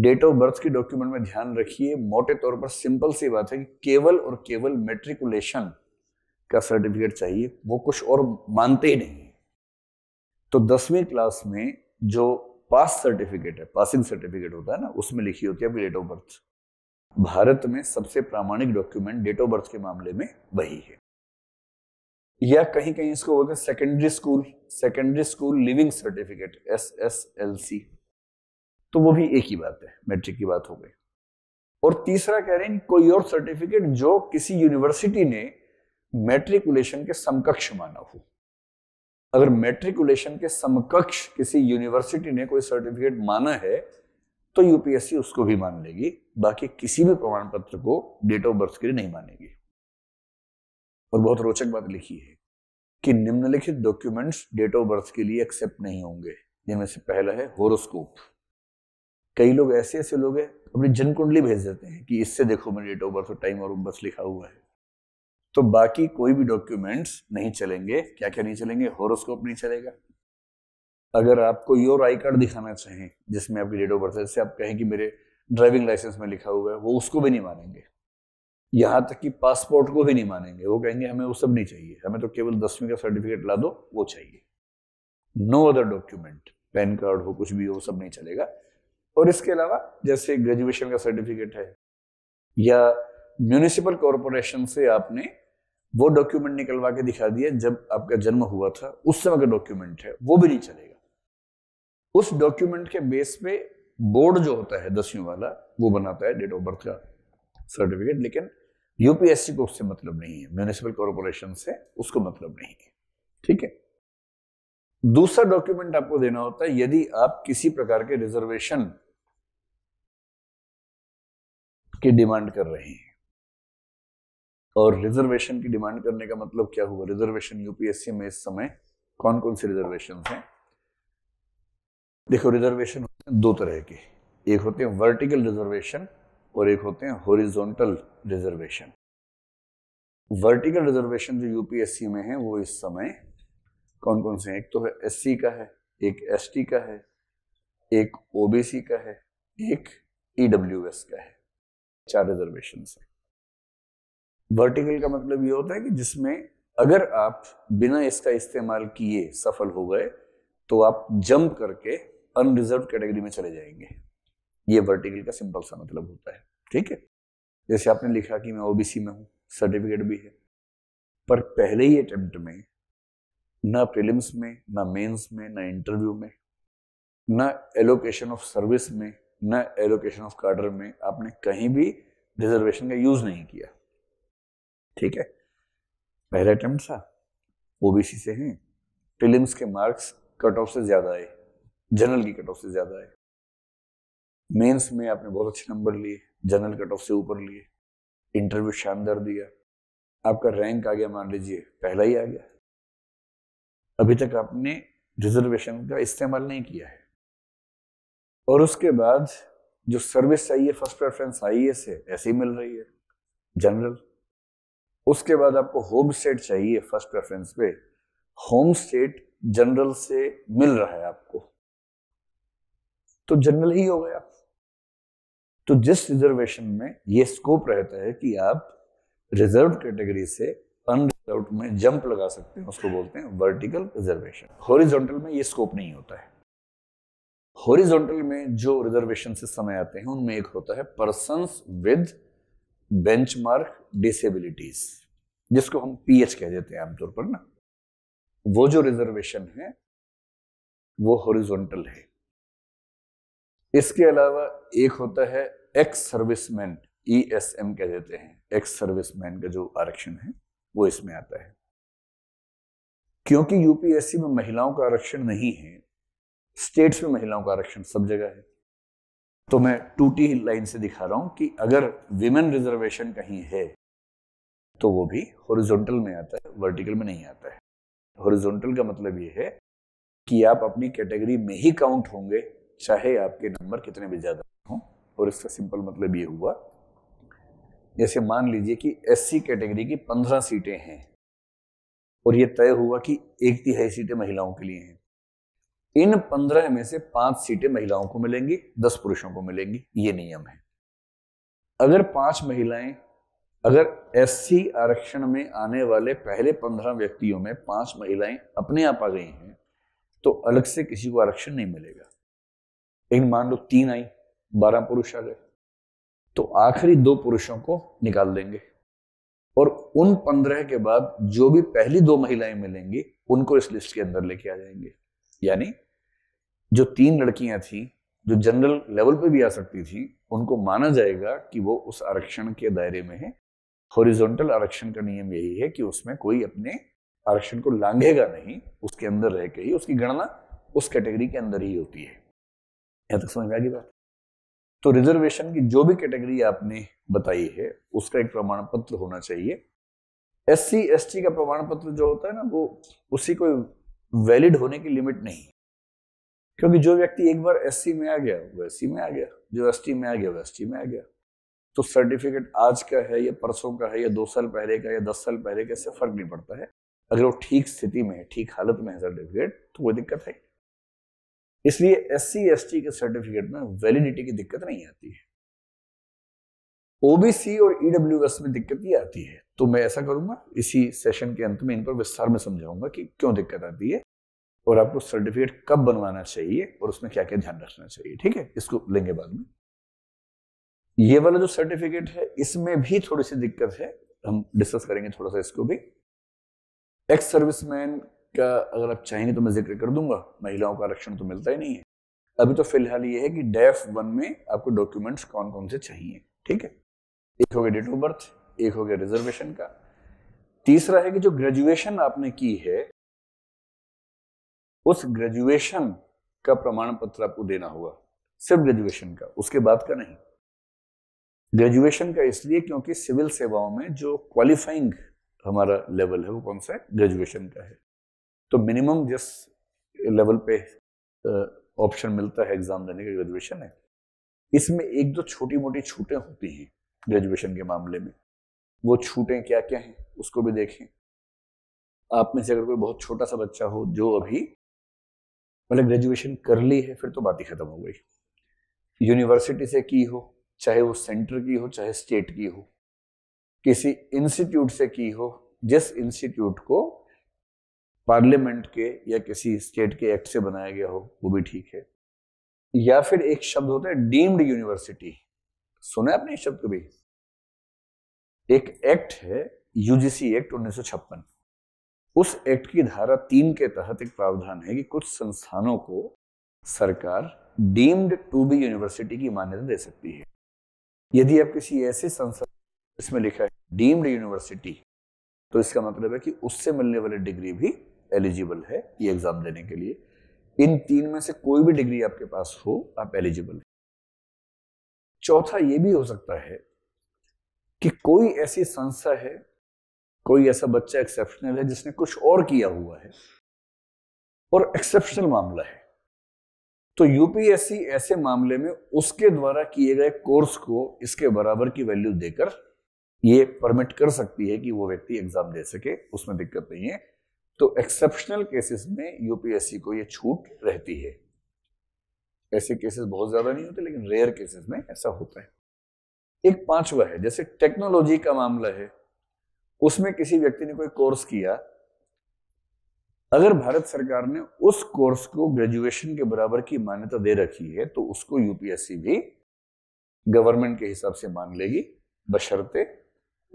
डेट ऑफ बर्थ की डॉक्यूमेंट में ध्यान रखिए मोटे तौर पर सिंपल सी बात है कि केवल और केवल मेट्रिकुलेशन का सर्टिफिकेट चाहिए वो कुछ और मानते ही नहीं तो दसवीं क्लास में जो पास सर्टिफिकेट है पासिंग सर्टिफिकेट होता है ना उसमें लिखी होती है डेट ऑफ बर्थ भारत में सबसे प्रामाणिक डॉक्यूमेंट डेट ऑफ बर्थ के मामले में वही है या कहीं कहीं इसको बोलते secondary school secondary school leaving certificate S S L C तो वो भी एक ही बात है मैट्रिक की बात हो गई और तीसरा कह रहे हैं कोई और सर्टिफिकेट जो किसी यूनिवर्सिटी ने मैट्रिकुलेशन के समकक्ष माना हो अगर मैट्रिकुलेशन के समकक्ष किसी यूनिवर्सिटी ने कोई सर्टिफिकेट माना है तो यूपीएससी उसको भी मान लेगी बाकी किसी भी प्रमाण पत्र को डेट ऑफ बर्थ के लिए नहीं मानेगी और बहुत रोचक बात लिखी है कि निम्नलिखित डॉक्यूमेंट्स डेट ऑफ बर्थ के लिए एक्सेप्ट नहीं होंगे जिनमें से पहला है होरोस्कोप कई लोग ऐसे ऐसे लोग हैं अपनी जन्म कुंडली भेज देते हैं कि इससे देखो मैं डेट ऑफ बर्थ और टाइम और बर्थ लिखा हुआ है तो बाकी कोई भी डॉक्यूमेंट्स नहीं चलेंगे क्या क्या नहीं चलेंगे होरोस्कोप नहीं चलेगा अगर आपको योर आई कार्ड दिखाना चाहें जिसमें आपकी डेट ऑफ बर्थ है जैसे आप कहें कि मेरे ड्राइविंग लाइसेंस में लिखा हुआ है वो उसको भी नहीं मानेंगे यहाँ तक कि पासपोर्ट को भी नहीं मानेंगे वो कहेंगे हमें वो सब नहीं चाहिए हमें तो केवल दसवीं का सर्टिफिकेट ला दो वो चाहिए no other document PAN card हो कुछ भी हो सब नहीं चलेगा और इसके अलावा जैसे ग्रेजुएशन का सर्टिफिकेट है या म्यूनिसिपल कॉरपोरेशन से आपने वो डॉक्यूमेंट निकलवा के दिखा दिया जब आपका जन्म हुआ था उस समय का डॉक्यूमेंट है वो भी नहीं चलेगा उस डॉक्यूमेंट के बेस पे बोर्ड जो होता है दसवीं वाला वो बनाता है डेट ऑफ बर्थ का सर्टिफिकेट लेकिन यूपीएससी को उससे मतलब नहीं है म्यूनिसिपल कॉरपोरेशन से उसको मतलब नहीं है ठीक है दूसरा डॉक्यूमेंट आपको देना होता है यदि आप किसी प्रकार के रिजर्वेशन की डिमांड कर रहे हैं और रिजर्वेशन की डिमांड करने का मतलब क्या हुआ रिजर्वेशन यूपीएससी में इस समय कौन कौन से रिजर्वेशन हैं देखो रिजर्वेशन होते हैं दो तरह के एक होते हैं वर्टिकल रिजर्वेशन और एक होते हैं होरिजोनटल रिजर्वेशन वर्टिकल रिजर्वेशन जो यूपीएससी में है वो इस समय कौन कौन से हैं एक तो है एससी का है एक एसटी का है एक ओबीसी का है एक ईडब्ल्यूएस e का है चार रिजर्वेशन है वर्टिकल का मतलब ये होता है कि जिसमें अगर आप बिना इसका इस्तेमाल किए सफल हो गए तो आप जंप करके अनरिजर्व कैटेगरी में चले जाएंगे ये वर्टिकल का सिंपल सा मतलब होता है ठीक है जैसे आपने लिखा कि मैं ओबीसी में हूँ सर्टिफिकेट भी है पर पहले ही अटेम्प्ट में ना प्रिलिम्स में ना मेंस में ना इंटरव्यू में ना एलोकेशन ऑफ सर्विस में ना एलोकेशन ऑफ कार्डर में आपने कहीं भी रिजर्वेशन का यूज नहीं किया ठीक है पहला अटेम्प्ट था ओबीसी से हैं प्रिलिम्स के मार्क्स कट ऑफ से ज्यादा आए जनरल की कट ऑफ से ज़्यादा है मेंस में आपने बहुत अच्छे नंबर लिए जनरल कट ऑफ से ऊपर लिए इंटरव्यू शानदार दिया आपका रैंक आ गया मान लीजिए पहला ही आ गया अभी तक आपने रिजर्वेशन का इस्तेमाल नहीं किया है और उसके बाद जो सर्विस चाहिए फर्स्ट प्रेफरेंस आई एस है ऐसे ही मिल रही है जनरल उसके बाद आपको होम स्टेट चाहिए फर्स्ट प्रेफरेंस पे होम स्टेट जनरल से मिल रहा है आपको तो जनरल ही हो गया तो जिस रिजर्वेशन में ये स्कोप रहता है कि आप रिजर्व कैटेगरी से अनरिजर्व में जंप लगा सकते हैं उसको बोलते हैं वर्टिकल रिजर्वेशन हॉरिजॉन्टल में ये स्कोप नहीं होता है हॉरिजॉन्टल में जो रिजर्वेशन से समय आते हैं उनमें एक होता है पर्सन विद बेंचमार्क डिसेबिलिटीज जिसको हम पीएच कह देते हैं आमतौर पर ना वो जो रिजर्वेशन है वो हॉरिजॉन्टल है इसके अलावा एक होता है ex serviceman E S M कह देते हैं एक्स सर्विसमैन का जो आरक्षण है वो इसमें आता है क्योंकि यूपीएससी में महिलाओं का आरक्षण नहीं है स्टेट्स में महिलाओं का आरक्षण सब जगह है तो मैं टूटी लाइन से दिखा रहा हूं कि अगर विमेन रिजर्वेशन कहीं है तो वो भी हॉरिजॉन्टल में आता है वर्टिकल में नहीं आता है हॉरिजॉन्टल का मतलब ये है कि आप अपनी कैटेगरी में ही काउंट होंगे चाहे आपके नंबर कितने भी ज़्यादा हो और इसका सिंपल मतलब ये हुआ जैसे मान लीजिए कि एससी कैटेगरी की पंद्रह सीटें हैं और ये तय हुआ कि एक तिहाई सीटें महिलाओं के लिए हैं इन पंद्रह में से पांच सीटें महिलाओं को मिलेंगी दस पुरुषों को मिलेंगी ये नियम है अगर पांच महिलाएं अगर एससी आरक्षण में आने वाले पहले पंद्रह व्यक्तियों में पांच महिलाएं अपने आप आ गई हैं तो अलग से किसी को आरक्षण नहीं मिलेगा लेकिन मान लो तीन आई बारह पुरुष आ गए तो आखिरी दो पुरुषों को निकाल देंगे और उन पंद्रह के बाद जो भी पहली दो महिलाएं मिलेंगी उनको इस लिस्ट के अंदर लेके आ जाएंगे यानी जो तीन लड़कियां थी जो जनरल लेवल पे भी आ सकती थी उनको माना जाएगा कि वो उस आरक्षण के दायरे में है हॉरिजॉन्टल आरक्षण का नियम यही है कि उसमें कोई अपने आरक्षण को लांघेगा नहीं उसके अंदर रह के ही उसकी गणना उस कैटेगरी के अंदर ही होती है यहाँ तक समझ में आ गई बात तो रिजर्वेशन की जो भी कैटेगरी आपने बताई है उसका एक प्रमाण पत्र होना चाहिए एस सी का प्रमाण पत्र जो होता है ना वो उसी को वैलिड होने की लिमिट नहीं क्योंकि जो व्यक्ति एक बार एस में आ गया वो एस में आ गया जो एस में आ गया वो एस में आ गया तो सर्टिफिकेट आज का है या परसों का है या दो साल पहले का या दस साल पहले का इससे फर्क नहीं पड़ता है अगर वो ठीक स्थिति में है ठीक हालत में है सर्टिफिकेट तो कोई दिक्कत है इसलिए एस सी के सर्टिफिकेट में वैलिडिटी की दिक्कत नहीं आती है ओबीसी और ईडब्ल्यू e में दिक्कत ही आती है तो मैं ऐसा करूंगा इसी सेशन के अंत में इन पर विस्तार में समझाऊंगा कि क्यों दिक्कत आती है और आपको सर्टिफिकेट कब बनवाना चाहिए और उसमें क्या क्या ध्यान रखना चाहिए ठीक है इसको लेंगे बाद में ये वाला जो सर्टिफिकेट है इसमें भी थोड़ी सी दिक्कत है हम डिस्कस करेंगे थोड़ा सा इसको भी एक्स सर्विसमैन का अगर आप चाहेंगे तो मैं जिक्र कर दूंगा महिलाओं का आरक्षण तो मिलता ही नहीं है अभी तो फिलहाल ये है कि डेफ वन में आपको डॉक्यूमेंट्स कौन कौन से चाहिए ठीक है एक हो गया डेट ऑफ बर्थ एक हो गया रिजर्वेशन का तीसरा है कि जो ग्रेजुएशन आपने की है उस ग्रेजुएशन का प्रमाण पत्र आपको देना होगा सिर्फ ग्रेजुएशन का उसके बाद का नहीं ग्रेजुएशन का इसलिए क्योंकि सिविल सेवाओं में जो क्वालिफाइंग हमारा लेवल है वो कौन सा है ग्रेजुएशन का है तो मिनिमम जिस लेवल पे ऑप्शन uh, मिलता है एग्ज़ाम देने का ग्रेजुएशन है इसमें एक दो छोटी मोटी छूटें होती हैं ग्रेजुएशन के मामले में वो छूटें क्या क्या हैं उसको भी देखें आप में से अगर कोई बहुत छोटा सा बच्चा हो जो अभी मतलब ग्रेजुएशन कर ली है फिर तो बात ही ख़त्म हो गई यूनिवर्सिटी से की हो चाहे वो सेंटर की हो चाहे स्टेट की हो किसी इंस्टीट्यूट से की हो जिस इंस्टीट्यूट को पार्लियामेंट के या किसी स्टेट के एक्ट से बनाया गया हो वो भी ठीक है या फिर एक शब्द होता है डीम्ड यूनिवर्सिटी सुना है आपने शब्द कभी एक एक्ट है यूजीसी एक्ट उन्नीस उस एक्ट की धारा तीन के तहत एक प्रावधान है कि कुछ संस्थानों को सरकार डीम्ड टू बी यूनिवर्सिटी की मान्यता दे सकती है यदि आप किसी ऐसे संस्था इसमें लिखा है डीम्ड यूनिवर्सिटी तो इसका मतलब है कि उससे मिलने वाली डिग्री भी एलिजिबल है ये एग्ज़ाम देने के लिए इन तीन में से कोई भी डिग्री आपके पास हो आप एलिजिबल हैं चौथा ये भी हो सकता है कि कोई ऐसी संस्था है कोई ऐसा बच्चा एक्सेप्शनल है जिसने कुछ और किया हुआ है और एक्सेप्शनल मामला है तो यूपीएससी ऐसे मामले में उसके द्वारा किए गए कोर्स को इसके बराबर की वैल्यू देकर ये परमिट कर सकती है कि वो व्यक्ति एग्जाम दे सके उसमें दिक्कत नहीं है तो एक्सेप्शनल केसेस में यूपीएससी को ये छूट रहती है ऐसे केसेस बहुत ज्यादा नहीं होते लेकिन रेयर केसेस में ऐसा होता है एक पांचवा है जैसे टेक्नोलॉजी का मामला है उसमें किसी व्यक्ति ने कोई कोर्स किया अगर भारत सरकार ने उस कोर्स को ग्रेजुएशन के बराबर की मान्यता दे रखी है तो उसको यूपीएससी भी गवर्नमेंट के हिसाब से मान लेगी बशर्ते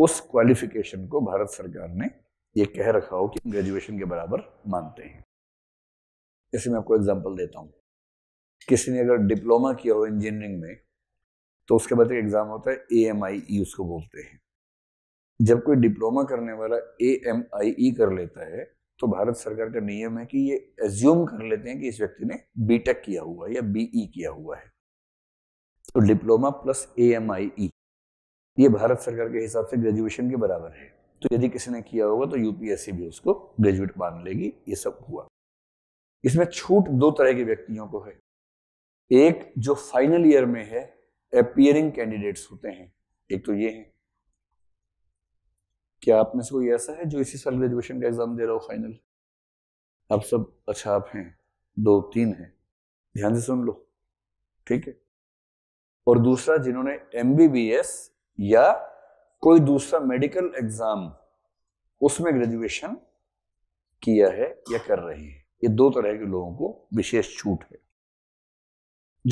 उस क्वालिफिकेशन को भारत सरकार ने ये कह रखा हो कि ग्रेजुएशन के बराबर मानते हैं जैसे मैं आपको एग्जाम्पल देता हूँ किसी ने अगर डिप्लोमा किया हो इंजीनियरिंग में तो उसके बाद एक एग्ज़ाम होता है ए एम आई ई उसको बोलते हैं जब कोई डिप्लोमा करने वाला ए एम आई ई कर लेता है तो भारत सरकार का नियम है कि ये एज्यूम कर लेते हैं कि इस व्यक्ति ने बी टेक किया हुआ है या बी ई e किया हुआ है तो diploma plus A M I E ये भारत सरकार के हिसाब से ग्रेजुएशन के बराबर है तो यदि किसी ने किया होगा तो यूपीएससी भी उसको ग्रेजुएट मान लेगी ये सब हुआ इसमें छूट दो तरह के व्यक्तियों को है एक जो फाइनल ईयर में है अपियरिंग कैंडिडेट्स होते हैं एक तो ये है क्या आप में से कोई ऐसा है जो इसी साल ग्रेजुएशन का एग्जाम दे रहा हो फाइनल आप सब अच्छा आप हैं दो तीन हैं ध्यान से सुन लो ठीक है और दूसरा जिन्होंने एम या कोई दूसरा मेडिकल एग्जाम उसमें ग्रेजुएशन किया है या कर रहे हैं ये दो तरह के लोगों को विशेष छूट है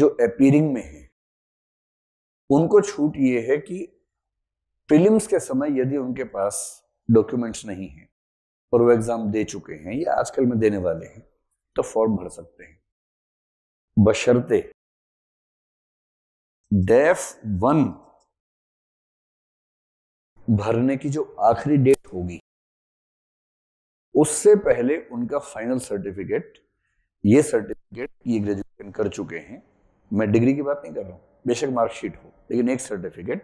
जो अपीयरिंग में है उनको छूट ये है कि फिल्म के समय यदि उनके पास डॉक्यूमेंट्स नहीं है और वो एग्ज़ाम दे चुके हैं या आजकल में देने वाले हैं तो फॉर्म भर सकते हैं बशर्ते डेफ वन भरने की जो आखिरी डेट होगी उससे पहले उनका फाइनल सर्टिफिकेट ये सर्टिफिकेट ये ग्रेजुएशन कर चुके हैं मैं डिग्री की बात नहीं कर रहा हूं बेशक मार्कशीट हो लेकिन एक सर्टिफिकेट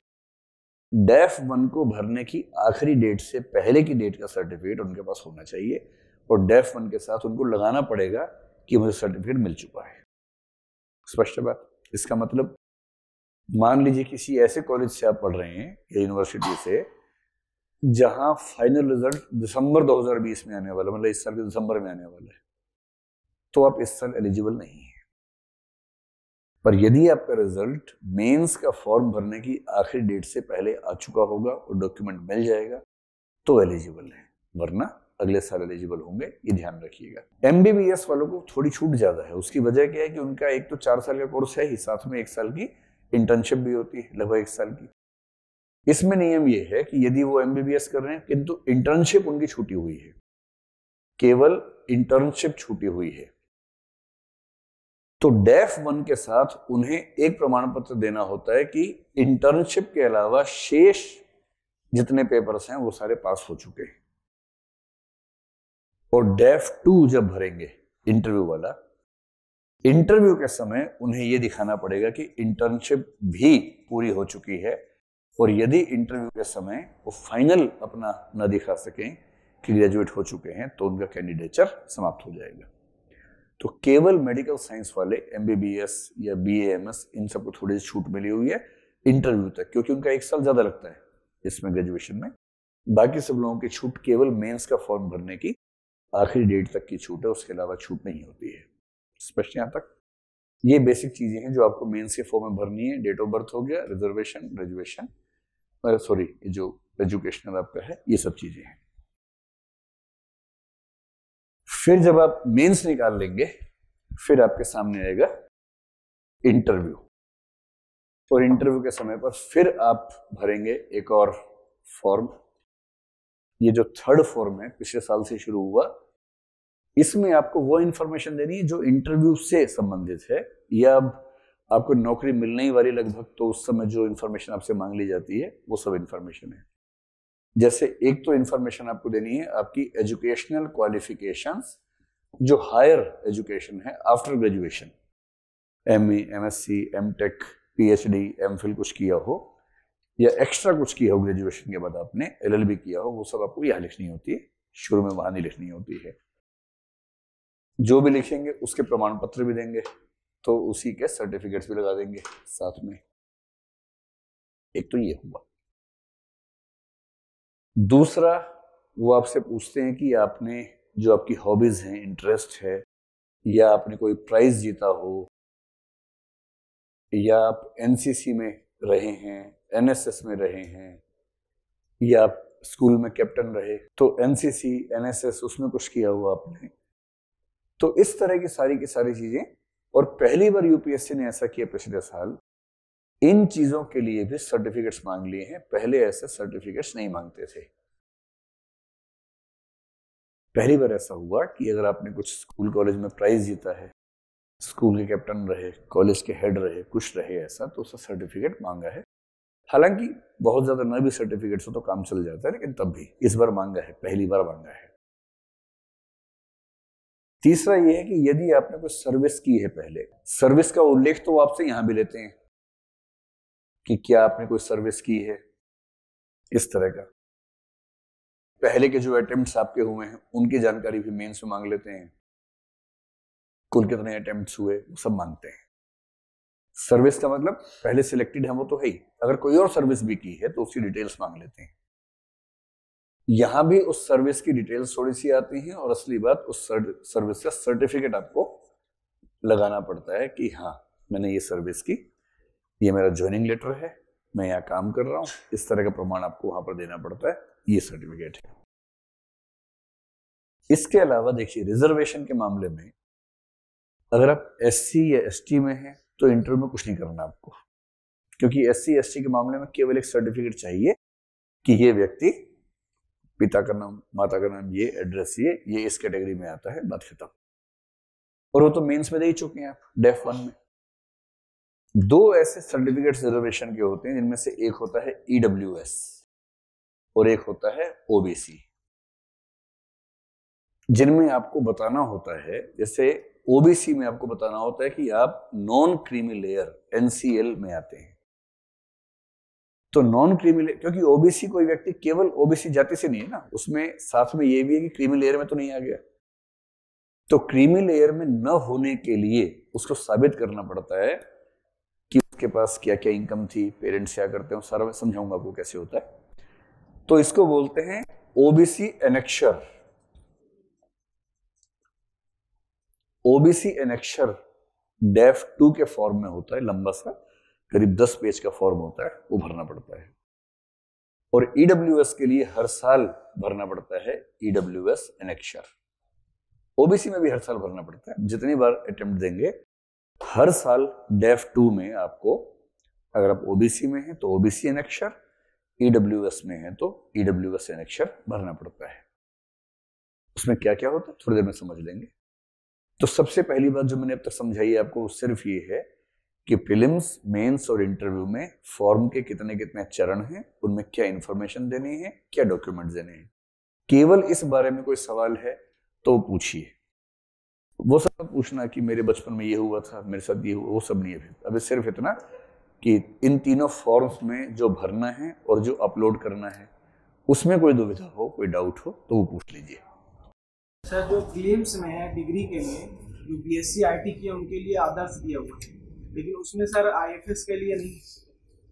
डेफ वन को भरने की आखिरी डेट से पहले की डेट का सर्टिफिकेट उनके पास होना चाहिए और डेफ वन के साथ उनको लगाना पड़ेगा कि मुझे सर्टिफिकेट मिल चुका है स्पष्ट बात इसका मतलब मान लीजिए किसी ऐसे कॉलेज से आप पढ़ रहे हैं या यूनिवर्सिटी से जहां फाइनल रिजल्ट दिसंबर 2020 में आने वाला मतलब इस साल के दिसंबर में आने वाला है तो आप इस साल एलिजिबल नहीं है पर यदि आपका रिजल्ट मेंस का फॉर्म भरने की आखिरी डेट से पहले आ चुका होगा और डॉक्यूमेंट मिल जाएगा तो एलिजिबल है वरना अगले साल एलिजिबल होंगे ये ध्यान रखिएगा एमबीबीएस वालों को थोड़ी छूट ज्यादा है उसकी वजह क्या है कि उनका एक तो चार साल का कोर्स है ही साथ में एक साल की इंटर्नशिप भी होती है लगभग एक साल की इसमें नियम यह है कि यदि वो एमबीबीएस कर रहे हैं किंतु तो इंटर्नशिप उनकी छूटी हुई है केवल इंटर्नशिप छूटी हुई है तो डेफ वन के साथ उन्हें एक प्रमाण पत्र देना होता है कि इंटर्नशिप के अलावा शेष जितने पेपर्स हैं वो सारे पास हो चुके हैं और डेफ टू जब भरेंगे इंटरव्यू वाला इंटरव्यू के समय उन्हें यह दिखाना पड़ेगा कि इंटर्नशिप भी पूरी हो चुकी है और यदि इंटरव्यू के समय वो फाइनल अपना न दिखा सकें कि ग्रेजुएट हो चुके हैं तो उनका कैंडिडेचर समाप्त हो जाएगा तो केवल मेडिकल साइंस वाले एम या बी इन सबको थोड़ी सी छूट मिली हुई है इंटरव्यू तक क्योंकि उनका एक साल ज़्यादा लगता है इसमें ग्रेजुएशन में बाकी सब लोगों की छूट केवल मेंस का फॉर्म भरने की आखिरी डेट तक की छूट है उसके अलावा छूट नहीं होती है स्पष्ट यहाँ तक ये बेसिक चीजें हैं जो आपको मेन के फॉर्म में भरनी है डेट ऑफ बर्थ हो गया रिजर्वेशन ग्रेजुएशन सॉरी जो एजुकेशनल आपका है ये सब चीजें हैं फिर जब आप मेंस निकाल लेंगे फिर आपके सामने आएगा इंटरव्यू और इंटरव्यू के समय पर फिर आप भरेंगे एक और फॉर्म ये जो थर्ड फॉर्म है पिछले साल से शुरू हुआ इसमें आपको वो इन्फॉर्मेशन देनी है जो इंटरव्यू से संबंधित है या अब आपको नौकरी मिलने ही वाली लगभग तो उस समय जो इन्फॉर्मेशन आपसे मांग ली जाती है वो सब इंफॉर्मेशन है जैसे एक तो इन्फॉर्मेशन आपको देनी है आपकी एजुकेशनल क्वालिफिकेशन जो हायर एजुकेशन है after graduation M E M S C M tech P H D M phil कुछ किया हो या एक्स्ट्रा कुछ किया हो ग्रेजुएशन के बाद आपने एल एल बी किया हो वो सब आपको यहाँ लिखनी होती है शुरू में वहां नहीं लिखनी होती है जो भी लिखेंगे उसके प्रमाण पत्र भी देंगे तो उसी के सर्टिफिकेट्स भी लगा देंगे साथ में एक तो ये हुआ दूसरा वो आपसे पूछते हैं कि आपने जो आपकी हॉबीज हैं इंटरेस्ट है या आपने कोई प्राइज जीता हो या आप एनसीसी में रहे हैं एनएसएस में रहे हैं या आप स्कूल में कैप्टन रहे तो एनसीसी एनएसएस उसमें कुछ किया हुआ आपने तो इस तरह की सारी की सारी चीजें और पहली बार यूपीएससी ने ऐसा किया पिछले साल इन चीजों के लिए भी सर्टिफिकेट्स मांग लिए हैं पहले ऐसे सर्टिफिकेट्स नहीं मांगते थे पहली बार ऐसा हुआ कि अगर आपने कुछ स्कूल कॉलेज में प्राइज जीता है स्कूल के कैप्टन रहे कॉलेज के हेड रहे कुछ रहे ऐसा तो उसका सर्टिफिकेट मांगा है हालांकि बहुत ज्यादा न भी सर्टिफिकेट्स हो तो काम चल जाता है लेकिन तब भी इस बार मांगा है पहली बार मांगा है तीसरा ये है कि यदि आपने कोई सर्विस की है पहले सर्विस का उल्लेख तो आपसे यहां भी लेते हैं कि क्या आपने कोई सर्विस की है इस तरह का पहले के जो अटेम्प्ट आपके हुए हैं उनकी जानकारी भी मेन्स में मांग लेते हैं कुल कितने अटेम्प्ट हुए वो सब मांगते हैं सर्विस का मतलब पहले सिलेक्टेड है वो तो है ही अगर कोई और सर्विस भी की है तो उसकी डिटेल्स मांग लेते हैं यहां भी उस सर्विस की डिटेल्स थोड़ी सी आती हैं और असली बात उस सर्विस का सर्टिफिकेट आपको लगाना पड़ता है कि हाँ मैंने ये सर्विस की ये मेरा ज्वाइनिंग लेटर है मैं यहाँ काम कर रहा हूँ इस तरह का प्रमाण आपको वहां पर देना पड़ता है ये सर्टिफिकेट है इसके अलावा देखिए रिजर्वेशन के मामले में अगर आप एस या एस में हैं तो इंटरव्यू में कुछ नहीं करना आपको क्योंकि एस सी के मामले में केवल एक सर्टिफिकेट चाहिए कि ये व्यक्ति पिता का नाम माता का नाम ये एड्रेस ये ये इस कैटेगरी में आता है बात खत्म और वो तो मेंस में दे ही चुके हैं आप डेफ वन में दो ऐसे सर्टिफिकेट रिजर्वेशन के होते हैं जिनमें से एक होता है ईडब्ल्यू e और एक होता है ओबीसी जिनमें आपको बताना होता है जैसे ओबीसी में आपको बताना होता है कि आप नॉन क्रीमी लेयर एनसीएल में आते हैं तो नॉन क्रीमी लेयर क्योंकि ओबीसी कोई व्यक्ति केवल ओबीसी जाति से नहीं है ना उसमें साथ में ये भी है कि क्रीमी लेयर में तो नहीं आ गया तो क्रीमी लेयर में न होने के लिए उसको साबित करना पड़ता है कि उसके पास क्या क्या इनकम थी पेरेंट्स क्या करते हैं सारा मैं समझाऊंगा आपको कैसे होता है तो इसको बोलते हैं OBC annexure OBC annexure DAF two के फॉर्म में होता है लंबा सा करीब दस पेज का फॉर्म होता है वो भरना पड़ता है और ई e के लिए हर साल भरना पड़ता है ईडब्ल्यू एस एनेक्शर ओबीसी में भी हर साल भरना पड़ता है जितनी बार अटेम्प्ट देंगे हर साल डेफ टू में आपको अगर आप ओबीसी में हैं तो ओबीसी एनेक्शर ईडब्ल्यूएस में है तो ईडब्ल्यूएस e एनेक्शर भरना पड़ता है उसमें क्या क्या होता है थोड़ी देर में समझ लेंगे तो सबसे पहली बात जो मैंने अब तक समझाई है आपको वो सिर्फ ये है कि फिल्म्स मेंस और इंटरव्यू में फॉर्म के कितने कितने चरण हैं उनमें क्या इंफॉर्मेशन देनी है क्या डॉक्यूमेंट देने हैं केवल इस बारे में कोई सवाल है तो पूछिए वो सब पूछना कि मेरे बचपन में ये हुआ था मेरे साथ ये हुआ वो सब नहीं है अभी सिर्फ इतना कि इन तीनों फॉर्म्स में जो भरना है और जो अपलोड करना है उसमें कोई दुविधा हो कोई डाउट हो तो वो पूछ लीजिए सर जो क्लेम्स में है डिग्री के लिए यूपीएससी आईटी की उनके लिए आदर्श दिया हुआ है लेकिन उसमें सर आईएफएस के लिए नहीं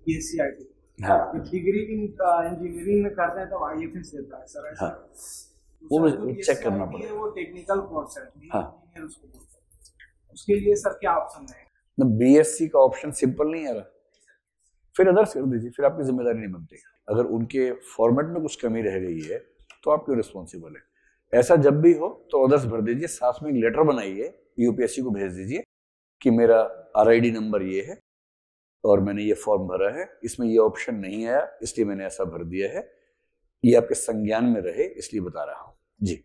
पीएससीआईटी हाँ डिग्री इन इंजीनियरिंग में करते हैं तो आईएफएस देता है सर हाँ वो चेक तो करना पड़ेगा वो टेक्निकल कोर्स है हाँ उसके लिए सर क्या ऑप्शन है ना बीएससी का ऑप्शन सिंपल नहीं है फिर अदर्स कर दीजिए फिर आपकी जिम्मेदारी नहीं बनती अगर उनके फॉर्मेट में कुछ कमी रह गई है तो आप क्यों रिस्पॉन्सिबल है ऐसा जब भी हो तो अदर्स भर दीजिए साथ में एक लेटर बनाइए यूपीएससी को भेज दीजिए कि मेरा आर नंबर ये है और मैंने ये फॉर्म भरा है इसमें ये ऑप्शन नहीं आया इसलिए मैंने ऐसा भर दिया है ये आपके संज्ञान में रहे इसलिए बता रहा हूँ जी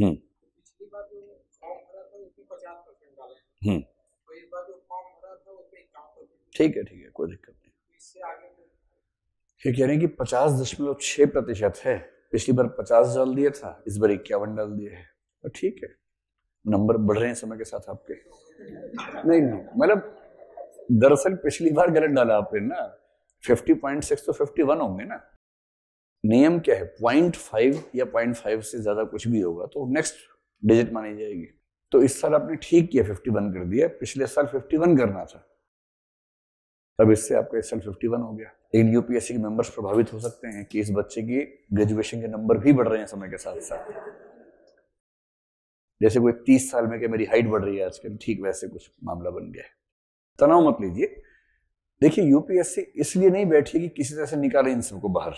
हम्म हम्म तो ठीक है ठीक है कोई दिक्कत नहीं तो ये कह रहे हैं कि पचास दशमलव छह प्रतिशत है पिछली बार पचास डाल दिया था इस बार इक्यावन डाल दिया है तो ठीक है नंबर बढ़ रहे हैं समय के साथ आपके नहीं नहीं मतलब दरअसल पिछली बार गलत डाला आपने ना फिफ्टी पॉइंट सिक्स तो फिफ्टी वन होंगे ना नियम क्या है पॉइंट फाइव या पॉइंट फाइव से ज़्यादा कुछ भी होगा तो नेक्स्ट डिजिट मानी जाएगी तो इस साल आपने ठीक किया फिफ्टी वन कर दिया पिछले साल फिफ्टी वन करना था अब इससे आपका इस साल फिफ्टी वन हो गया लेकिन यूपीएससी के मेंबर्स प्रभावित हो सकते हैं कि इस बच्चे की ग्रेजुएशन के नंबर भी बढ़ रहे हैं समय के साथ साथ जैसे कोई तीस साल में के मेरी हाइट बढ़ रही है आजकल ठीक वैसे कुछ मामला बन गया है तनाव मत लीजिए देखिए यूपीएससी इसलिए नहीं बैठी कि किसी तरह से निकाले इन सबको बाहर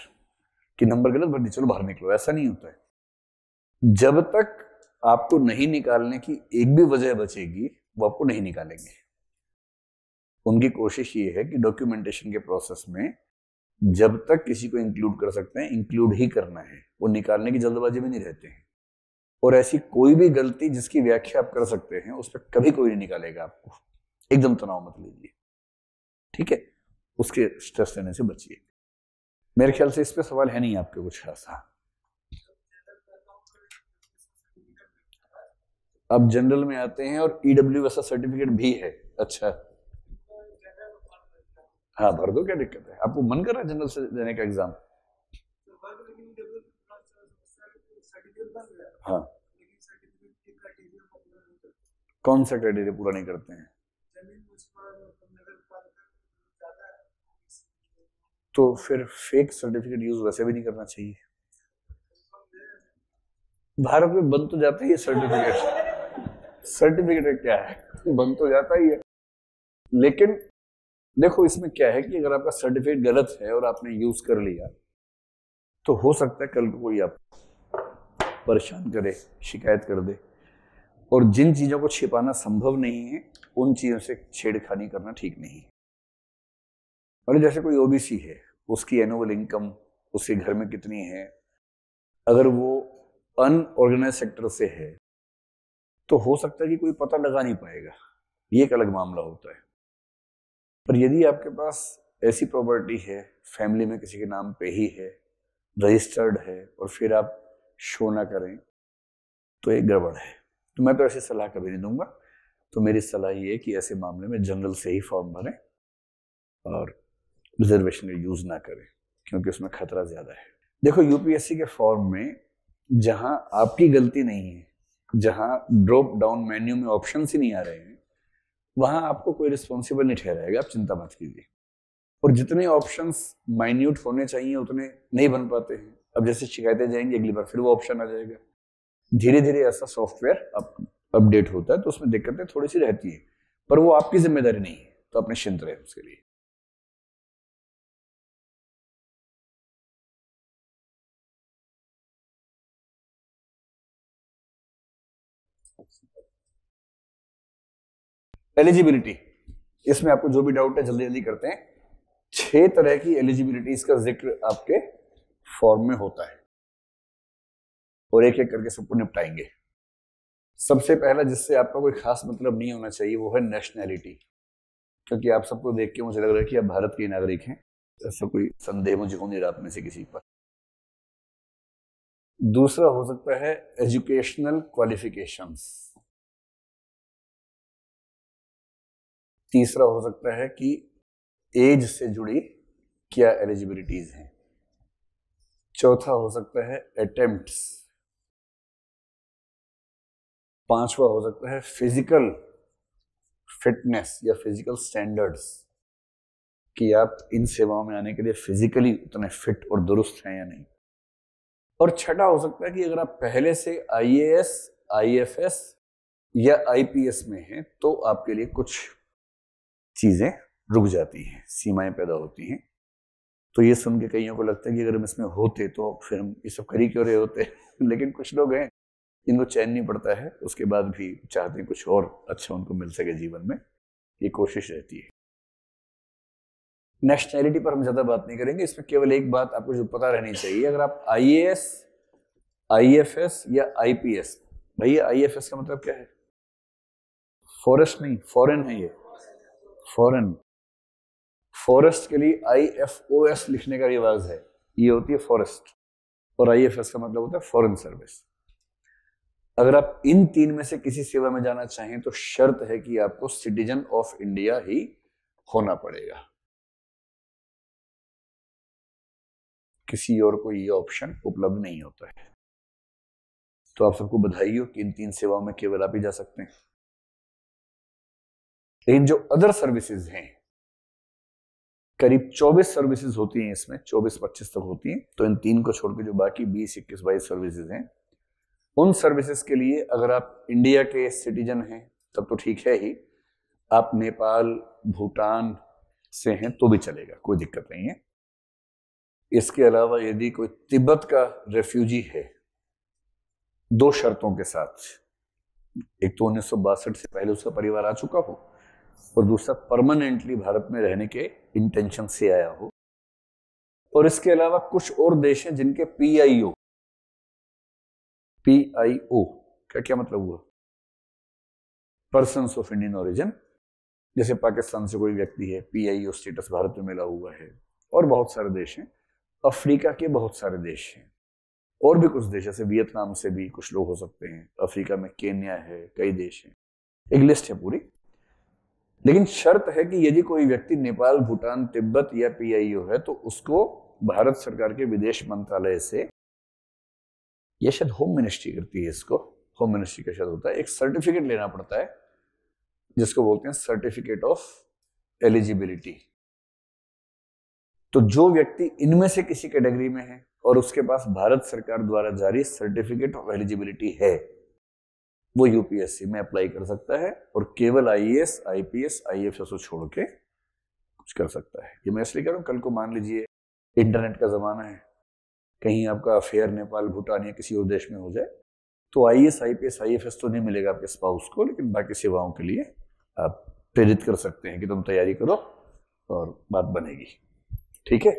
कि नंबर गलत बढ़ चलो बाहर निकलो ऐसा नहीं होता है जब तक आपको नहीं निकालने की एक भी वजह बचेगी वो आपको नहीं निकालेंगे उनकी कोशिश ये है कि डॉक्यूमेंटेशन के प्रोसेस में जब तक किसी को इंक्लूड कर सकते हैं इंक्लूड ही करना है वो निकालने की जल्दबाजी में नहीं रहते हैं और ऐसी कोई भी गलती जिसकी व्याख्या आप कर सकते हैं उस पर कभी कोई नहीं निकालेगा आपको एकदम तनाव मत लीजिए ठीक है उसके स्ट्रेस लेने से बचिए मेरे ख्याल से इस पर सवाल है नहीं आपके कुछ खासा अब जनरल में आते हैं और ईडब्ल्यू e सर्टिफिकेट भी है अच्छा हाँ भर दो क्या दिक्कत है आपको मन कर रहा है जनरल से देने का एग्जाम हाँ कौन सा क्राइटेरिया पूरा नहीं करते हैं तो फिर फेक सर्टिफिकेट यूज वैसे भी नहीं करना चाहिए भारत में बन तो जाता ही है सर्टिफिकेट सर्टिफिकेट क्या है बन तो जाता ही है लेकिन देखो इसमें क्या है कि अगर आपका सर्टिफिकेट गलत है और आपने यूज कर लिया तो हो सकता है कल को कोई आप परेशान करे शिकायत कर दे और जिन चीज़ों को छिपाना संभव नहीं है उन चीज़ों से छेड़खानी करना ठीक नहीं है और जैसे कोई ओबीसी है उसकी एनुअल इनकम उसके घर में कितनी है अगर वो अनऑर्गेनाइज सेक्टर से है तो हो सकता है कि कोई पता लगा नहीं पाएगा ये एक अलग मामला होता है पर यदि आपके पास ऐसी प्रॉपर्टी है फैमिली में किसी के नाम पे ही है रजिस्टर्ड है और फिर आप शो ना करें तो एक गड़बड़ है तो मैं तो ऐसी सलाह कभी नहीं दूंगा तो मेरी सलाह ये है कि ऐसे मामले में जनरल से ही फॉर्म भरें और रिजर्वेशन का यूज़ ना करें क्योंकि उसमें खतरा ज़्यादा है देखो यूपीएससी के फॉर्म में जहाँ आपकी गलती नहीं है जहाँ ड्रॉप डाउन मेन्यू में ऑप्शन ही नहीं आ रहे हैं वहां आपको कोई रिस्पॉन्सिबल नहीं ठहराएगा आप चिंता मत कीजिए और जितने ऑप्शन माइन्यूट होने चाहिए उतने नहीं बन पाते हैं अब जैसे शिकायतें जाएंगी अगली बार फिर वो ऑप्शन आ जाएगा धीरे धीरे ऐसा सॉफ्टवेयर अप अपडेट होता है तो उसमें दिक्कतें थोड़ी सी रहती है पर वो आपकी जिम्मेदारी नहीं है तो आप निश्चिंत रहे उसके लिए एलिजिबिलिटी इसमें आपको जो भी डाउट है जल्दी जल्दी करते हैं छह तरह की एलिजिबिलिटी का जिक्र आपके फॉर्म में होता है और एक एक करके सबको निपटाएंगे सबसे पहला जिससे आपका कोई खास मतलब नहीं होना चाहिए वो है नेशनैलिटी क्योंकि आप सबको देख के मुझे लग रहा है कि आप भारत के नागरिक हैं ऐसा कोई संदेह मुझे हो नहीं में से किसी पर दूसरा हो सकता है एजुकेशनल क्वालिफिकेशंस तीसरा हो सकता है कि एज से जुड़ी क्या एलिजिबिलिटीज हैं चौथा हो सकता है अटेम्प्ट्स पांचवा हो सकता है फिजिकल फिटनेस या फिजिकल स्टैंडर्ड्स कि आप इन सेवाओं में आने के लिए फिजिकली उतने फिट और दुरुस्त हैं या नहीं और छठा हो सकता है कि अगर आप पहले से आईएएस, आईएफएस या आईपीएस में हैं तो आपके लिए कुछ चीज़ें रुक जाती हैं सीमाएं पैदा होती हैं तो ये सुन के कईयों को लगता है कि अगर हम इसमें होते तो फिर हम ये सब करी क्यों रहे होते लेकिन कुछ लोग हैं जिनको चैन नहीं पड़ता है उसके बाद भी चाहते हैं कुछ और अच्छा उनको मिल सके जीवन में ये कोशिश रहती है नेशनैलिटी पर हम ज़्यादा बात नहीं करेंगे इसमें केवल एक बात आपको जो पता रहनी चाहिए अगर आप I A S I F S या आई पी एस भैया आई एफ एस का मतलब क्या है फॉरेस्ट नहीं फॉरेन है ये फॉरन फॉरेस्ट के लिए आई एफ ओ एस लिखने का रिवाज है ये होती है फॉरेस्ट और आई एफ एस का मतलब होता है फॉरन सर्विस अगर आप इन तीन में से किसी सेवा में जाना चाहें तो शर्त है कि आपको सिटीजन ऑफ इंडिया ही होना पड़ेगा किसी और को ये ऑप्शन उपलब्ध नहीं होता है तो आप सबको बधाई हो कि इन तीन सेवाओं में केवल आप ही जा सकते हैं लेकिन जो अदर सर्विसेज हैं करीब 24 सर्विसेज होती हैं इसमें 24-25 तक होती हैं तो इन तीन को छोड़ के जो बाकी 20 इक्कीस बाईस सर्विसेज हैं उन सर्विसेज के लिए अगर आप इंडिया के सिटीजन हैं तब तो ठीक है ही आप नेपाल भूटान से हैं तो भी चलेगा कोई दिक्कत नहीं है इसके अलावा यदि कोई तिब्बत का रेफ्यूजी है दो शर्तों के साथ एक तो उन्नीस से पहले उसका परिवार आ चुका हो और दूसरा परमानेंटली भारत में रहने के इंटेंशन से आया हो और इसके अलावा कुछ और देश हैं जिनके पीआईओ पीआईओ क्या क्या मतलब हुआ पर्सन ऑफ इंडियन ओरिजिन जैसे पाकिस्तान से कोई व्यक्ति है पीआईओ स्टेटस भारत में मिला हुआ है और बहुत सारे देश हैं अफ्रीका के बहुत सारे देश हैं और भी कुछ देश जैसे वियतनाम से भी कुछ लोग हो सकते हैं अफ्रीका में केन्या है कई देश हैं एक लिस्ट है पूरी लेकिन शर्त है कि यदि कोई व्यक्ति नेपाल भूटान तिब्बत या पीआईयू है तो उसको भारत सरकार के विदेश मंत्रालय से यह शायद होम मिनिस्ट्री करती है इसको होम मिनिस्ट्री का शायद होता है एक सर्टिफिकेट लेना पड़ता है जिसको बोलते हैं सर्टिफिकेट ऑफ एलिजिबिलिटी तो जो व्यक्ति इनमें से किसी कैटेगरी में है और उसके पास भारत सरकार द्वारा जारी सर्टिफिकेट ऑफ एलिजिबिलिटी है वो यूपीएससी में अप्लाई कर सकता है और केवल आईएएस आईपीएस आईएफएस एस छोड़ के कुछ कर सकता है ये मैं इसलिए कह रहा हूँ कल को मान लीजिए इंटरनेट का ज़माना है कहीं आपका अफेयर नेपाल भूटान या किसी और देश में हो जाए तो I S I P S I F S तो नहीं मिलेगा आपके स्पाउस को लेकिन बाकी सेवाओं के लिए आप प्रेरित कर सकते हैं कि तुम तैयारी करो और बात बनेगी ठीक है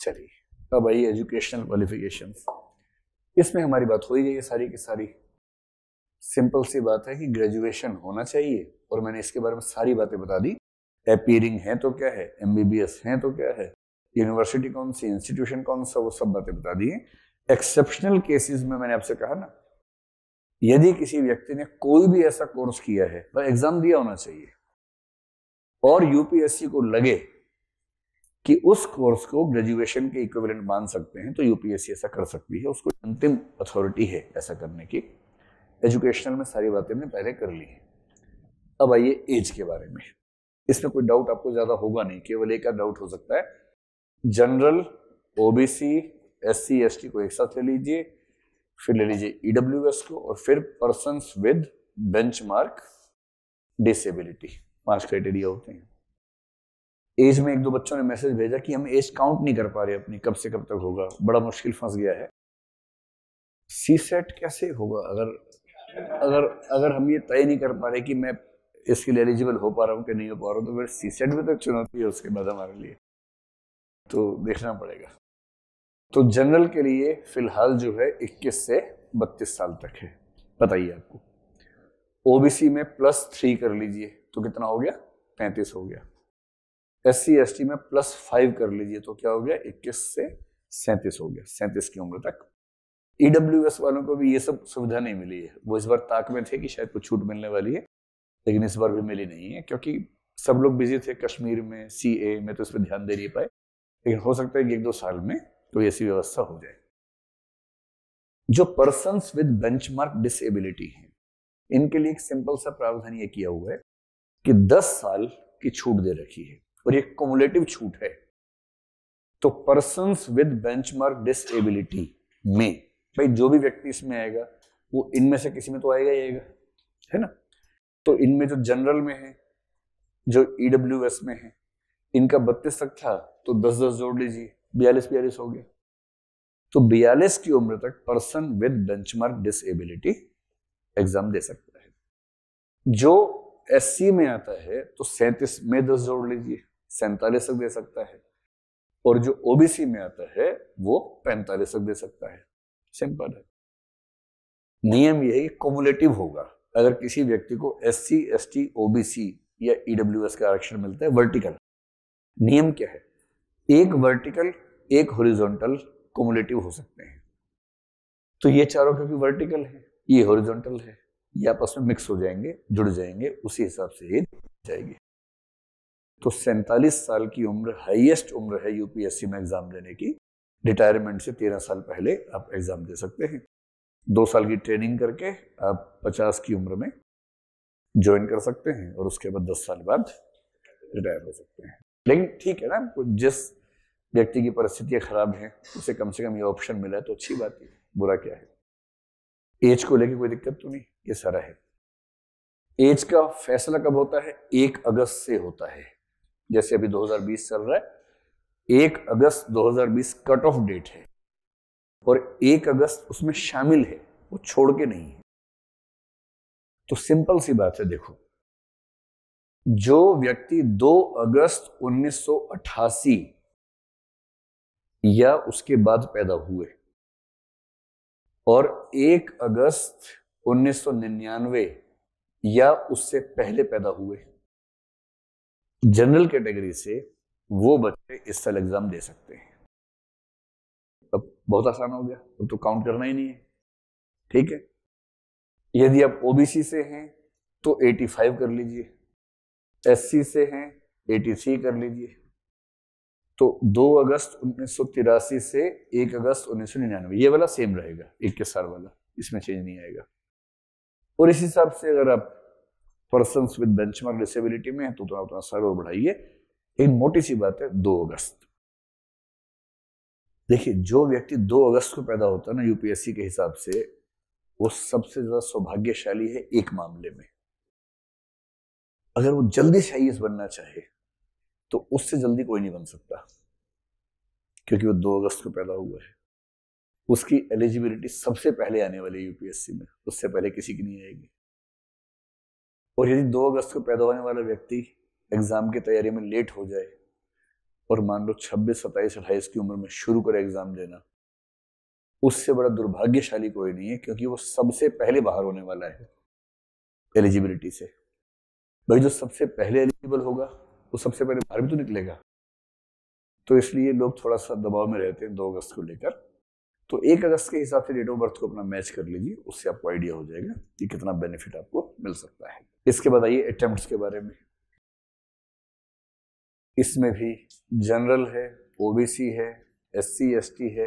चलिए अब आई एजुकेशनल क्वालिफिकेशन इसमें हमारी बात हो ही गई है सारी की सारी सिंपल सी बात है कि ग्रेजुएशन होना चाहिए और मैंने इसके बारे में सारी बातें बता दी अपियरिंग है तो क्या है एम है तो क्या है यूनिवर्सिटी कौन सी इंस्टीट्यूशन कौन सा वो सब बातें बता दी एक्सेप्शनल केसेस में मैंने आपसे कहा ना यदि किसी व्यक्ति ने कोई भी ऐसा कोर्स किया है तो एग्जाम दिया होना चाहिए और यूपीएससी को लगे कि उस कोर्स को ग्रेजुएशन के इक्विवेलेंट मान सकते हैं तो यूपीएससी ऐसा कर सकती है उसको अंतिम अथॉरिटी है ऐसा करने की एजुकेशनल में सारी बातें हमने पहले कर ली हैं अब आइए एज के बारे में इसमें कोई डाउट आपको ज़्यादा होगा नहीं केवल एक डाउट हो सकता है general OBC S C S T को एक साथ ले लीजिए फिर ले लीजिए ईडब्ल्यू e एस को और फिर person with benchmark disability पांच क्राइटेरिया होते हैं एज में एक दो बच्चों ने मैसेज भेजा कि हम एज काउंट नहीं कर पा रहे अपनी कब से कब तक होगा बड़ा मुश्किल फंस गया है सी सेट कैसे होगा अगर अगर अगर हम ये तय नहीं कर पा रहे कि मैं इसके लिए एलिजिबल हो पा रहा हूँ कि नहीं हो पा रहा हूँ तो फिर सी सेट भी तक चुनौती है उसके बाद हमारे लिए तो देखना पड़ेगा तो जनरल के लिए फिलहाल जो है 21 से 32 साल तक है बताइए आपको ओबीसी में प्लस थ्री कर लीजिए तो कितना हो गया पैंतीस हो गया एस सी एस टी में प्लस फाइव कर लीजिए तो क्या हो गया इक्कीस से सैंतीस हो गया सैंतीस की उम्र तक ईडब्ल्यू e वालों को भी ये सब सुविधा नहीं मिली है वो इस बार ताक में थे कि शायद कुछ छूट मिलने वाली है लेकिन इस बार भी मिली नहीं है क्योंकि सब लोग बिजी थे कश्मीर में सी ए में तो इस पर ध्यान दे नहीं पाए लेकिन हो सकता है कि एक दो साल में कोई तो ऐसी व्यवस्था हो जाए जो पर्सन विद मार्क डिसेबिलिटी है इनके लिए एक सिंपल सा प्रावधान ये किया हुआ है कि 10 साल की छूट दे रखी है और ये कॉमुलेटिव छूट है तो पर्सन विद मार्क डिसेबिलिटी में भाई जो भी व्यक्ति इसमें आएगा वो इनमें से किसी में तो आएगा ही आएगा है ना तो इनमें जो जनरल में है जो ईडब्ल्यू e में है इनका बत्तीस तक था तो दस दस जोड़ लीजिए बयालीस बयालीस हो गया तो बयालीस की उम्र तक person with benchmark disability exam दे सकता है जो एस में आता है तो सैंतीस में दस जोड़ लीजिए सैंतालीस तक दे सकता है और जो ओबीसी में आता है वो पैंतालीस तक दे सकता है सिंपल है नियम यह है कि कोमुलेटिव होगा अगर किसी व्यक्ति को S C S T O B C या ईडब्ल्यू e एस का आरक्षण मिलता है वर्टिकल नियम क्या है एक वर्टिकल एक होरिजोनटल कोमुलेटिव हो सकते हैं तो ये चारों क्योंकि वर्टिकल है ये होरिजोनटल है ये आपस में मिक्स हो जाएंगे जुड़ जाएंगे उसी हिसाब से ये जाएगी तो सैंतालीस साल की उम्र हाईएस्ट उम्र है यूपीएससी में एग्जाम देने की रिटायरमेंट से तेरह साल पहले आप एग्ज़ाम दे सकते हैं दो साल की ट्रेनिंग करके आप पचास की उम्र में ज्वाइन कर सकते हैं और उसके बाद दस साल बाद रिटायर हो सकते हैं लेकिन ठीक है ना जिस व्यक्ति की परिस्थितियाँ खराब हैं उसे कम से कम ये ऑप्शन मिला है तो अच्छी बात है बुरा क्या है एज को लेके कोई दिक्कत तो नहीं ये सारा है एज का फैसला कब होता है एक अगस्त से होता है जैसे अभी 2020 चल रहा है एक अगस्त 2020 कट ऑफ डेट है और एक अगस्त उसमें शामिल है वो छोड़ के नहीं है तो सिंपल सी बात है देखो जो व्यक्ति 2 अगस्त 1988 या उसके बाद पैदा हुए और 1 अगस्त 1999 या उससे पहले पैदा हुए जनरल कैटेगरी से वो बच्चे इस साल एग्जाम दे सकते हैं तब बहुत आसान हो गया अब तो काउंट करना ही नहीं है ठीक है यदि आप ओबीसी से हैं तो 85 कर लीजिए एससी से हैं 83 कर लीजिए तो 2 अगस्त उन्नीस से 1 अगस्त उन्नीस ये वाला सेम रहेगा इक्कीस साल वाला इसमें चेंज नहीं आएगा और इस हिसाब से अगर आप पर्सन विद बेंचमार्क डिसेबिलिटी में है तो, तो उतना उतना सर और बढ़ाइए एक मोटी सी बात है दो अगस्त देखिए जो व्यक्ति दो अगस्त को पैदा होता है ना यूपीएससी के हिसाब से वो सबसे ज्यादा सौभाग्यशाली है एक मामले में अगर वो जल्दी से आईएस बनना चाहे तो उससे जल्दी कोई नहीं बन सकता क्योंकि वो दो अगस्त को पैदा हुआ है उसकी एलिजिबिलिटी सबसे पहले आने वाली है यूपीएससी में उससे पहले किसी की नहीं आएगी और यदि दो अगस्त को पैदा होने वाला व्यक्ति एग्ज़ाम की तैयारी में लेट हो जाए और मान लो छब्बीस सत्ताईस अट्ठाईस की उम्र में शुरू करे एग्ज़ाम देना उससे बड़ा दुर्भाग्यशाली कोई नहीं है क्योंकि वो सबसे पहले बाहर होने वाला है एलिजिबिलिटी से भाई जो सबसे पहले एलिजिबल होगा वो सबसे पहले बाहर भी तो निकलेगा तो इसलिए लोग थोड़ा सा दबाव में रहते हैं दो अगस्त को लेकर तो एक अगस्त के हिसाब से डेट ऑफ बर्थ को अपना मैच कर लीजिए उससे आपको आइडिया हो जाएगा कि कितना बेनिफिट आपको मिल सकता है इसके बाद आइए अटैम्प्ट के बारे में इसमें भी जनरल है ओबीसी है एससी एसटी है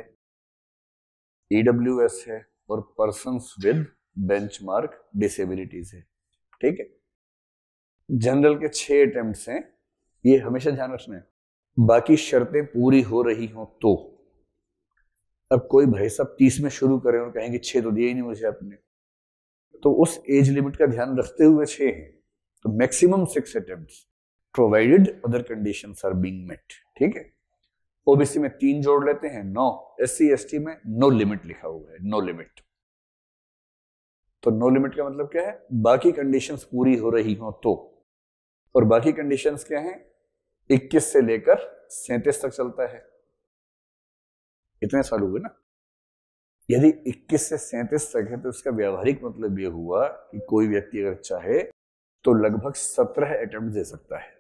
ईडब्ल्यूएस e है और पर्सन विद बेंचमार्क डिसेबिलिटीज है ठीक है जनरल के छह अटेम्प्ट हैं ये हमेशा ध्यान रखना है बाकी शर्तें पूरी हो रही हों तो अब कोई भाई साहब तीस में शुरू करें और कहेंगे छह तो दिए ही नहीं मुझे आपने तो उस एज लिमिट का ध्यान रखते हुए छह हैं तो maximum six attempt provided other condition are being met ठीक है ओबीसी में तीन जोड़ लेते हैं no S C S T में नो लिमिट लिखा हुआ है नो लिमिट तो नो लिमिट का मतलब क्या है बाकी कंडीशंस पूरी हो रही हो तो और बाकी कंडीशंस क्या हैं 21 से लेकर सैतीस तक चलता है इतने साल हुए ना यदि 21 से सैतीस तक है तो इसका व्यावहारिक मतलब ये हुआ कि कोई व्यक्ति अगर चाहे तो लगभग 17 अटेम्प्ट दे सकता है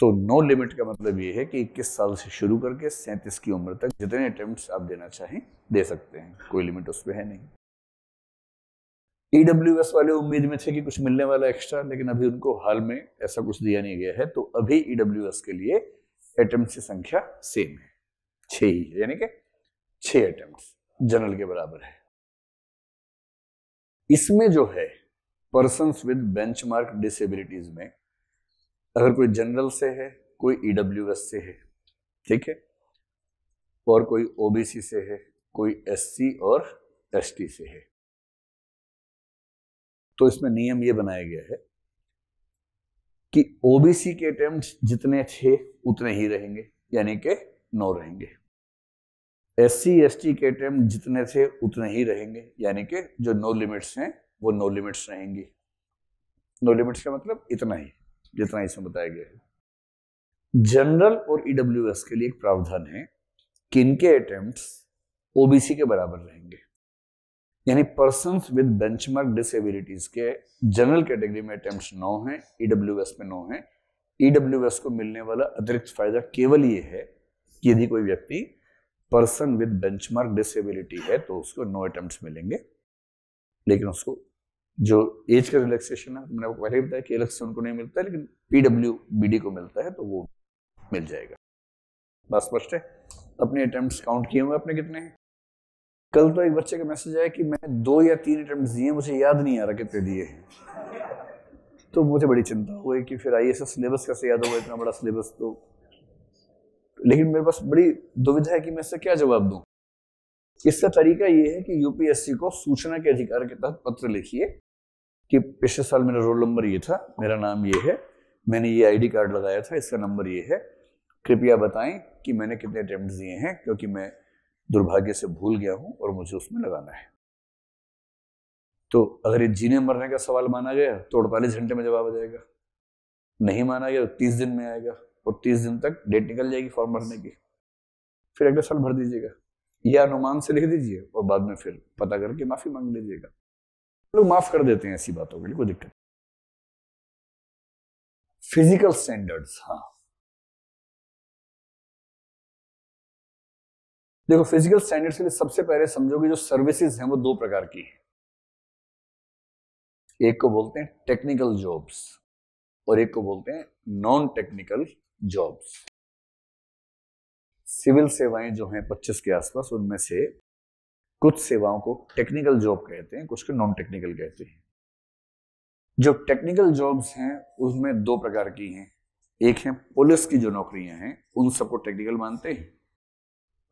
तो नो लिमिट का मतलब ये है कि 21 साल से शुरू करके 37 की उम्र तक जितने अटेम्प्ट आप देना चाहें दे सकते हैं कोई लिमिट उस पर है नहीं ईडब्ल्यू e वाले उम्मीद में थे कि कुछ मिलने वाला एक्स्ट्रा लेकिन अभी उनको हाल में ऐसा कुछ दिया नहीं गया है तो अभी ईडब्ल्यू e के लिए अटेम्प्ट की संख्या सेम है छ ही है यानी कि छः अटेम्प्ट जनरल के बराबर है इसमें जो है पर्सन विद बेंचमार्क डिसेबिलिटीज में अगर कोई जनरल से है कोई ई e से है ठीक है और कोई ओबीसी से है कोई एस और एस से है तो इसमें नियम ये बनाया गया है कि ओबीसी के अटेम्प्ट जितने थे उतने ही रहेंगे यानी के नौ रहेंगे एस सी के अटेम्प्ट जितने थे उतने ही रहेंगे यानी कि जो नो लिमिट्स हैं वो नो लिमिट्स रहेंगी नो लिमिट्स का मतलब इतना ही जितना इसमें बताया गया है जनरल और ईडब्ल्यू e के लिए एक प्रावधान है कि इनके अटेम्प्ट ओबीसी के बराबर रहेंगे यानी पर्सन विद बेंचमार्क डिसेबिलिटीज के जनरल कैटेगरी में अटेम्प्ट नौ है ईडब्ल्यू e में नौ है ईडब्ल्यू e को मिलने वाला अतिरिक्त फायदा केवल ये है कि यदि कोई व्यक्ति पर्सन विद बेंचमार्क डिसेबिलिटी है तो उसको नो अटेम्प्ट मिलेंगे लेकिन उसको जो एज का रिलैक्सेशन है मैंने पहले ही बताया कि से उनको नहीं मिलता है लेकिन पीडब्ल्यू बीडी को मिलता है तो वो मिल जाएगा बात स्पष्ट है अपने अटैम्प्ट काउंट किए हुए अपने कितने हैं कल तो एक बच्चे का मैसेज आया कि मैं दो या तीन अटैम्प्ट दिए मुझे याद नहीं आ रहा कितने दिए हैं तो मुझे बड़ी चिंता हुई कि फिर आई सिलेबस कैसे याद होगा इतना बड़ा सिलेबस तो लेकिन मेरे पास बड़ी दुविधा है कि मैं इससे क्या जवाब दूँ इसका तरीका ये है कि यूपीएससी को सूचना के अधिकार के तहत पत्र लिखिए कि पिछले साल मेरा रोल नंबर ये था मेरा नाम ये है मैंने ये आईडी कार्ड लगाया था इसका नंबर ये है कृपया बताएं कि मैंने कितने अटैम्प्ट दिए हैं क्योंकि मैं दुर्भाग्य से भूल गया हूं और मुझे उसमें लगाना है तो अगर ये जीने मरने का सवाल माना गया तो अड़तालीस घंटे में जवाब आ जाएगा नहीं माना गया तो तीस दिन में आएगा और तीस दिन तक डेट निकल जाएगी फॉर्म भरने की फिर अगले साल भर दीजिएगा या अनुमान से लिख दीजिए और बाद में फिर पता करके माफी मांग लीजिएगा लोग माफ कर देते हैं ऐसी बातों के लिए कोई दिक्कत फिजिकल स्टैंडर्ड्स हाँ देखो फिजिकल स्टैंडर्ड्स के लिए सबसे पहले समझोगे जो सर्विसेज हैं वो दो प्रकार की हैं एक को बोलते हैं टेक्निकल जॉब्स और एक को बोलते हैं नॉन टेक्निकल जॉब्स सिविल सेवाएं जो हैं 25 के आसपास उनमें से कुछ सेवाओं को टेक्निकल जॉब कहते हैं कुछ को नॉन टेक्निकल कहते हैं जो टेक्निकल जॉब्स हैं उसमें दो प्रकार की हैं एक है पुलिस की जो नौकरियां हैं उन सबको टेक्निकल मानते हैं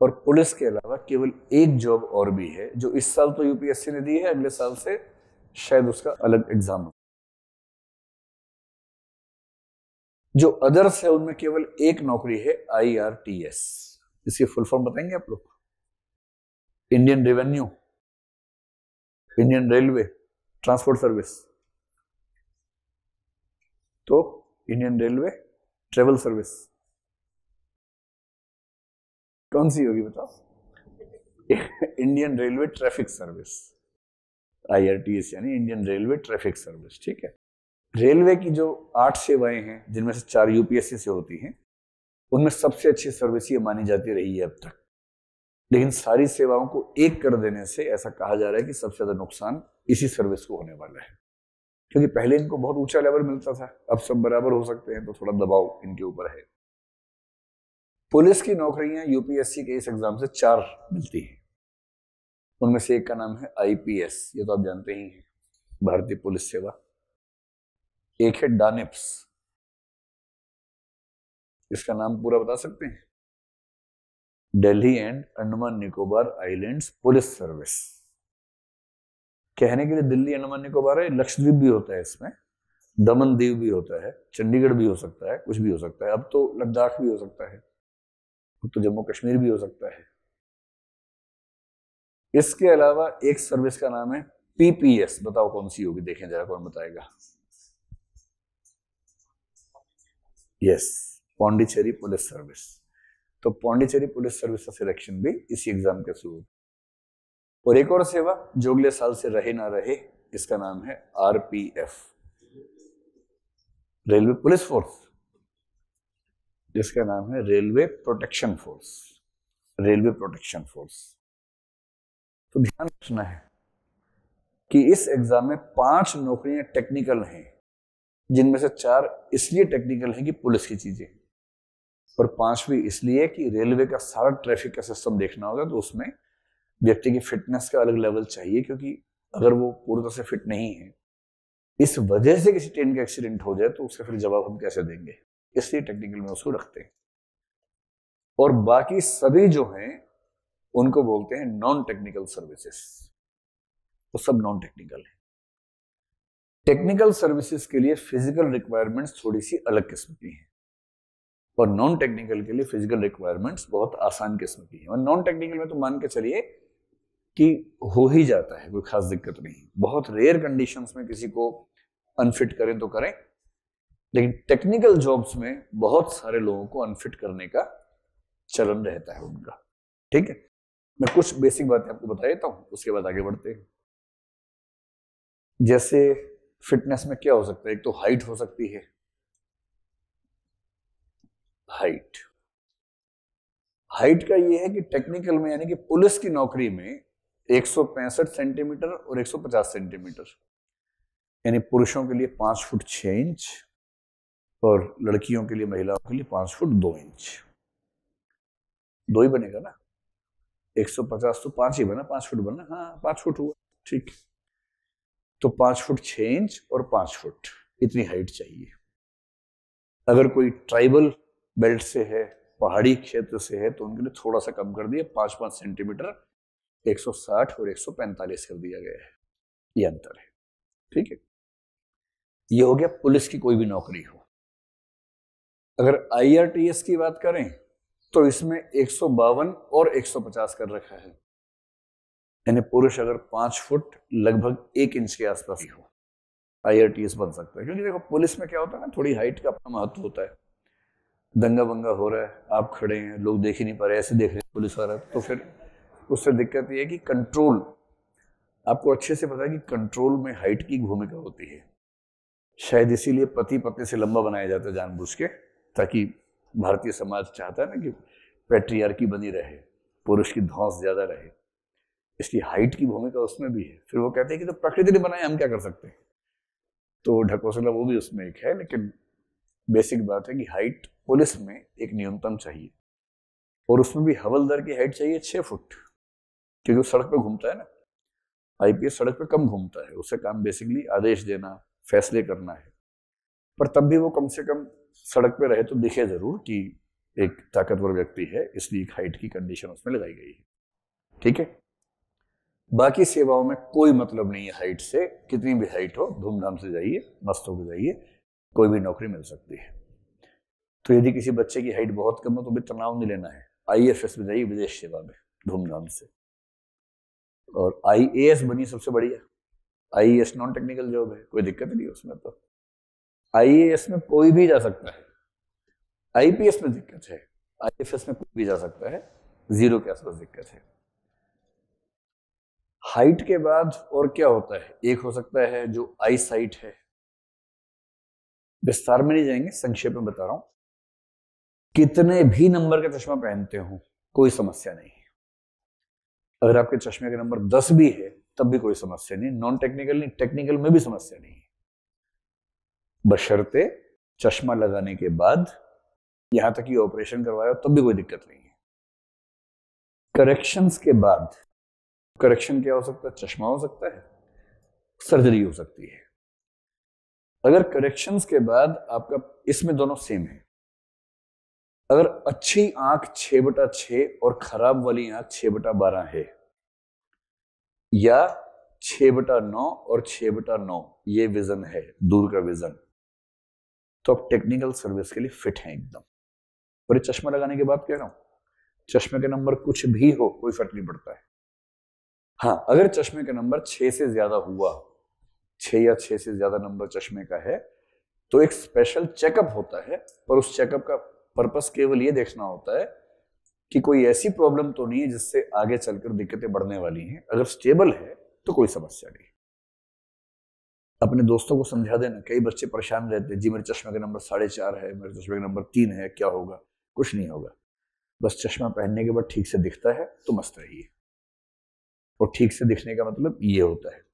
और पुलिस के अलावा केवल एक जॉब और भी है जो इस साल तो यूपीएससी ने दी है अगले साल से शायद उसका अलग एग्जाम हो जो अदर्स है उनमें केवल एक नौकरी है एस इसकी फुल फॉर्म बताएंगे आप लोग Indian revenue Indian railway transport service तो इंडियन रेलवे ट्रेवल सर्विस कौन सी होगी बताओ Indian railway traffic service IRTS यानी इंडियन रेलवे ट्रैफिक सर्विस ठीक है रेलवे की जो आठ सेवाएं हैं जिनमें से चार यूपीएससी से होती हैं उनमें सबसे अच्छी सर्विस ये मानी जाती रही है अब तक लेकिन सारी सेवाओं को एक कर देने से ऐसा कहा जा रहा है कि सबसे ज्यादा नुकसान इसी सर्विस को होने वाला है क्योंकि पहले इनको बहुत ऊंचा लेवल मिलता था अब सब बराबर हो सकते हैं तो थोड़ा दबाव इनके ऊपर है पुलिस की नौकरियां यूपीएससी के इस एग्जाम से चार मिलती हैं उनमें से एक का नाम है आईपीएस ये तो आप जानते ही हैं भारतीय पुलिस सेवा एक है डानिप्स इसका नाम पूरा बता सकते हैं Delhi and Andaman Nicobar islands police service कहने के लिए दिल्ली अंडमान निकोबार है लक्षद्वीप भी होता है इसमें दमन दीव भी होता है चंडीगढ़ भी हो सकता है कुछ भी हो सकता है अब तो लद्दाख भी हो सकता है अब तो जम्मू कश्मीर भी हो सकता है इसके अलावा एक सर्विस का नाम है पीपीएस बताओ कौन सी होगी देखें जरा कौन बताएगा यस पौंडीचेरी पुलिस सर्विस तो पौंडीचेरी पुलिस सर्विस का सिलेक्शन भी इसी एग्जाम के थ्रू और एक और सेवा जो अगले साल से रहे ना रहे इसका नाम है आरपीएफ रेलवे पुलिस फोर्स जिसका नाम है railway protection force railway protection force तो ध्यान रखना है कि इस एग्जाम में पांच नौकरियां टेक्निकल हैं जिनमें से चार इसलिए टेक्निकल हैं कि पुलिस की चीजें और पांचवी इसलिए कि रेलवे का सारा ट्रैफिक का सिस्टम देखना होगा तो उसमें व्यक्ति की फिटनेस का अलग लेवल चाहिए क्योंकि अगर वो पूरी तरह से फिट नहीं है इस वजह से किसी ट्रेन का एक्सीडेंट हो जाए तो उसका फिर जवाब हम कैसे देंगे इसलिए टेक्निकल में उसको रखते हैं और बाकी सभी जो हैं उनको बोलते हैं नॉन टेक्निकल सर्विसेस तो सब नॉन टेक्निकल है टेक्निकल सर्विसेज के लिए फिजिकल रिक्वायरमेंट्स थोड़ी सी अलग किस्म की हैं और नॉन टेक्निकल के लिए फिजिकल रिक्वायरमेंट्स बहुत आसान किस्म की हैं और नॉन टेक्निकल में तो मान के चलिए कि हो ही जाता है कोई खास दिक्कत नहीं बहुत रेयर कंडीशंस में किसी को अनफिट करें तो करें लेकिन टेक्निकल जॉब्स में बहुत सारे लोगों को अनफिट करने का चलन रहता है उनका ठीक है मैं कुछ बेसिक बातें आपको बता देता हूँ उसके बाद आगे बढ़ते हैं जैसे फिटनेस में क्या हो सकता है एक तो हाइट हो सकती है हाइट हाइट का ये है कि टेक्निकल में यानी कि पुलिस की नौकरी में 165 सेंटीमीटर और 150 सेंटीमीटर यानी पुरुषों के लिए पांच फुट छ इंच और लड़कियों के लिए महिलाओं के लिए पांच फुट दो इंच दो ही बनेगा ना 150 तो पांच ही बना पांच फुट बना हाँ पांच फुट हुआ ठीक तो पांच फुट छ इंच और पांच फुट इतनी हाइट चाहिए अगर कोई ट्राइबल बेल्ट से है पहाड़ी क्षेत्र से है तो उनके लिए थोड़ा सा कम कर दिया पाँच पाँच सेंटीमीटर 160 और 145 कर दिया गया है ये अंतर है ठीक है ये हो गया पुलिस की कोई भी नौकरी हो अगर आईआरटीएस की बात करें तो इसमें एक और 150 कर रखा है यानी पुरुष अगर पांच फुट लगभग एक इंच के आसपास ही हो आई बन सकता है क्योंकि देखो पुलिस में क्या होता है ना थोड़ी हाइट का अपना महत्व होता है दंगा बंगा हो रहा है आप खड़े हैं लोग देख ही नहीं पा रहे ऐसे देख रहे हैं पुलिस वाला तो फिर उससे दिक्कत ये है कि कंट्रोल आपको अच्छे से पता है कि कंट्रोल में हाइट की भूमिका होती है शायद इसीलिए पति पत्नी से लंबा बनाया जाता है जानबूझ के ताकि भारतीय समाज चाहता है ना कि पेट्रियार्की बनी रहे पुरुष की धौस ज़्यादा रहे इसकी हाइट की भूमिका उसमें भी है फिर वो कहते हैं कि तो प्रकृति ने बनाया हम क्या कर सकते हैं तो ढकोसला वो भी उसमें एक है लेकिन बेसिक बात है कि हाइट पुलिस में एक न्यूनतम चाहिए और उसमें भी हवलदार की हाइट चाहिए छः फुट क्योंकि वो सड़क पे घूमता है ना आईपीएस सड़क पे कम घूमता है उसे काम बेसिकली आदेश देना फैसले करना है पर तब भी वो कम से कम सड़क पे रहे तो दिखे ज़रूर कि एक ताकतवर व्यक्ति है इसलिए एक हाइट की कंडीशन उसमें लगाई गई है ठीक है बाकी सेवाओं में कोई मतलब नहीं है हाइट से कितनी भी हाइट हो धूमधाम से जाइए मस्त होकर जाइए कोई भी नौकरी मिल सकती है तो यदि किसी बच्चे की हाइट बहुत कम है तो भी तनाव नहीं लेना है आई एफ एस में जाइए विदेश सेवा में धूमधाम से और आई ए एस बनी सबसे बढ़िया I A S non technical job है कोई दिक्कत नहीं उसमें तो आई ए एस में कोई भी जा सकता है आई पी एस में दिक्कत है आई एफ एस में कोई भी जा सकता है जीरो के आसपास दिक्कत है हाइट के बाद और क्या होता है एक हो सकता है जो आई साइट है विस्तार में नहीं जाएंगे संक्षेप में बता रहा हूं कितने भी नंबर का चश्मा पहनते हो कोई समस्या नहीं अगर आपके चश्मे का नंबर दस भी है तब भी कोई समस्या नहीं नॉन टेक्निकल नहीं टेक्निकल में भी समस्या नहीं बशर्ते चश्मा लगाने के बाद यहां तक ये ऑपरेशन करवाया तब भी कोई दिक्कत नहीं है करेक्शन के बाद करेक्शन क्या हो सकता है चश्मा हो सकता है सर्जरी हो सकती है अगर करेक्शंस के बाद आपका इसमें दोनों सेम है अगर अच्छी आंख छ बटा छ और खराब वाली आंख छ बटा बारह है या छ बटा नौ और छ बटा नौ ये विजन है दूर का विजन तो आप टेक्निकल सर्विस के लिए फिट हैं एकदम और ये चश्मा लगाने के बाद कह रहा हूं चश्मे के नंबर कुछ भी हो कोई फर्क नहीं पड़ता है हाँ अगर चश्मे का नंबर छ से ज़्यादा हुआ छ या छ से ज़्यादा नंबर चश्मे का है तो एक स्पेशल चेकअप होता है और उस चेकअप का पर्पस केवल ये देखना होता है कि कोई ऐसी प्रॉब्लम तो नहीं है जिससे आगे चलकर दिक्कतें बढ़ने वाली हैं अगर स्टेबल है तो कोई समस्या नहीं अपने दोस्तों को समझा देना कई बच्चे परेशान रहते हैं जी मेरे चश्मे का नंबर साढ़े चार है मेरे चश्मे का नंबर तीन है क्या होगा कुछ नहीं होगा बस चश्मा पहनने के बाद ठीक से दिखता है तो मस्त रहिए और ठीक से दिखने का मतलब ये होता है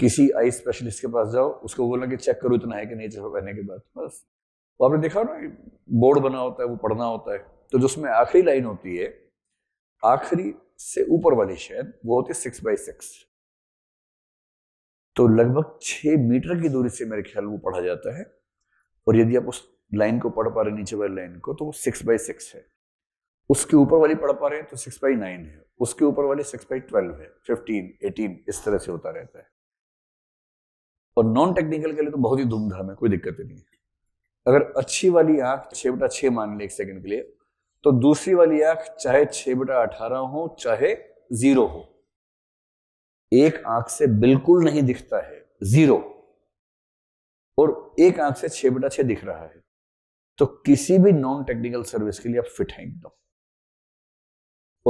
किसी आई स्पेशलिस्ट के पास जाओ उसको बोलना कि चेक करो इतना है कि नहीं चश्मा पहनने के बाद बस वो तो आपने देखा ना बोर्ड बना होता है वो पढ़ना होता है तो जो उसमें आखिरी लाइन होती है आखिरी से ऊपर वाली शायद वो होती है सिक्स बाई सिक्स तो लगभग छह मीटर की दूरी से मेरे ख्याल वो पढ़ा जाता है और यदि आप उस लाइन को पढ़ पा रहे नीचे वाली लाइन को तो वो सिक्स बाई सिक्स है उसके ऊपर वाली पढ़ पा रहे हैं तो सिक्स बाई नाइन है उसके ऊपर वाली सिक्स बाई ट्वेल्व है फिफ्टीन एटीन इस तरह से होता रहता है और नॉन टेक्निकल के लिए तो बहुत ही धूमधाम है कोई दिक्कत ही नहीं है अगर अच्छी वाली आंख छह बटा छह मान ले एक सेकंड के लिए तो दूसरी वाली आंख चाहे छह बटा अठारह हो चाहे जीरो हो एक आंख से बिल्कुल नहीं दिखता है जीरो और एक आंख से छह बटा छह दिख रहा है तो किसी भी नॉन टेक्निकल सर्विस के लिए आप फिट हैं एकदम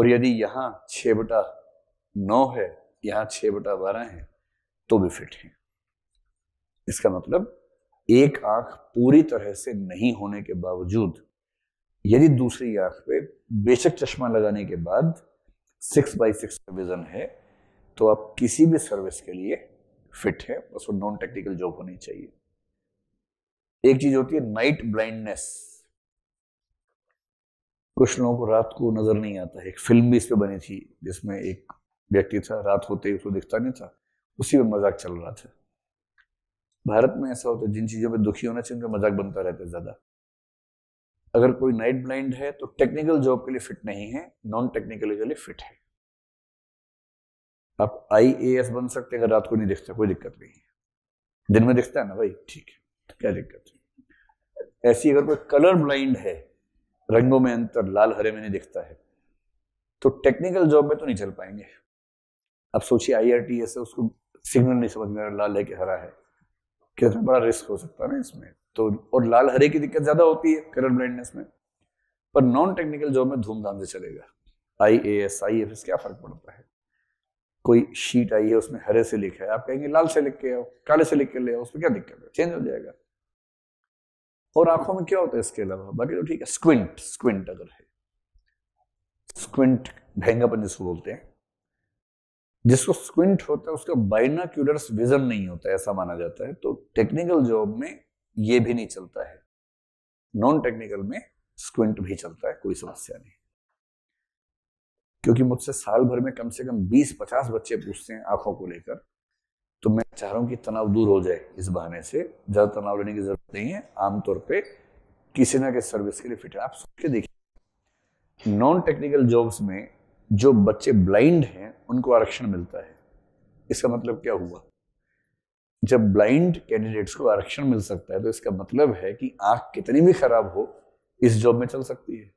और यदि यहां छह बटा नौ है यहां छह बटा बारह है तो भी फिट है इसका मतलब एक आंख पूरी तरह से नहीं होने के बावजूद यदि दूसरी आंख पे बेशक चश्मा लगाने के बाद सिक्स बाई सिक्स विजन है तो आप किसी भी सर्विस के लिए फिट है बस वो नॉन टेक्निकल जॉब होनी चाहिए एक चीज होती है नाइट ब्लाइंडनेस कुछ लोगों को रात को नजर नहीं आता एक फिल्म भी इस पर बनी थी जिसमें एक व्यक्ति था रात होते ही उसको दिखता नहीं था उसी में मजाक चल रहा था भारत में ऐसा होता तो है जिन चीज़ों में दुखी होना चाहिए उनका मजाक बनता रहता है ज़्यादा अगर कोई नाइट ब्लाइंड है तो टेक्निकल जॉब के लिए फिट नहीं है नॉन टेक्निकल के लिए फिट है आप आई बन सकते हैं अगर रात को नहीं दिखता कोई दिक्कत नहीं है दिन में दिखता है ना भाई ठीक है क्या दिक्कत है ऐसी अगर कोई कलर ब्लाइंड है रंगों में अंतर लाल हरे में नहीं दिखता है तो टेक्निकल जॉब में तो नहीं चल पाएंगे अब सोचिए आई आर टी एस है उसको सिग्नल नहीं समझ में आ रहा लाल है कि हरा है कहते हैं बड़ा रिस्क हो सकता है ना इसमें तो और लाल हरे की दिक्कत ज्यादा होती है कलर ब्लाइंडनेस में पर नॉन टेक्निकल जॉब में धूमधाम से चलेगा I A S I F S क्या फर्क पड़ता है कोई शीट आई है उसमें हरे से लिखा है आप कहेंगे लाल से लिख के आओ काले से लिख के ले आओ उसमें क्या दिक्कत है चेंज हो जाएगा और आंखों में क्या होता है इसके अलावा बाकी तो ठीक है स्क्विंट स्क्विंट अगर है स्क्विंट भेंगापन जिसको बोलते हैं जिसको स्क्विंट होता है उसका बाइनाक्यूलर्स विजन नहीं होता ऐसा माना जाता है तो टेक्निकल जॉब में ये भी नहीं चलता है नॉन टेक्निकल में स्क्विंट भी चलता है कोई समस्या नहीं क्योंकि मुझसे साल भर में कम से कम 20-50 बच्चे पूछते हैं आंखों को लेकर तो मैं चाह रहा हूं कि तनाव दूर हो जाए इस बहाने से ज़्यादा तनाव लेने की जरूरत नहीं है आमतौर पर किसी ना किसी सर्विस के लिए फिट है आप सोच के देखिए नॉन टेक्निकल जॉब्स में जो बच्चे ब्लाइंड हैं उनको आरक्षण मिलता है इसका मतलब क्या हुआ जब ब्लाइंड कैंडिडेट्स को आरक्षण मिल सकता है तो इसका मतलब है कि आंख कितनी भी खराब हो इस जॉब में चल सकती है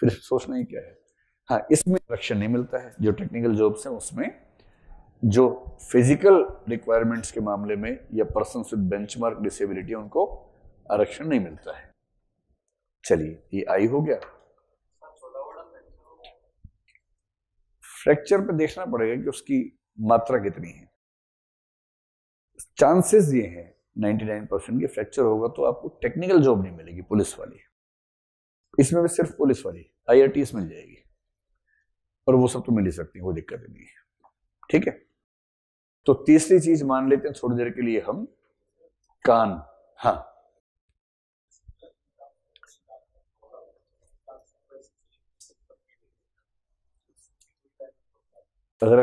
फिर सोचना ही क्या है हाँ इसमें आरक्षण नहीं मिलता है जो टेक्निकल जॉब्स हैं उसमें जो फिजिकल रिक्वायरमेंट्स के मामले में या पर्सन विद बेंचमार्क डिसेबिलिटी उनको आरक्षण नहीं मिलता है चलिए ये आई हो गया फ्रैक्चर पे देखना पड़ेगा कि उसकी मात्रा कितनी है चांसेस ये हैं 99 परसेंट की फ्रैक्चर होगा तो आपको टेक्निकल जॉब नहीं मिलेगी पुलिस वाली इसमें भी सिर्फ पुलिस वाली आई मिल जाएगी और वो सब तो मिल ही सकती है कोई दिक्कत नहीं है ठीक है तो तीसरी चीज मान लेते हैं थोड़ी देर के लिए हम कान हाँ अगर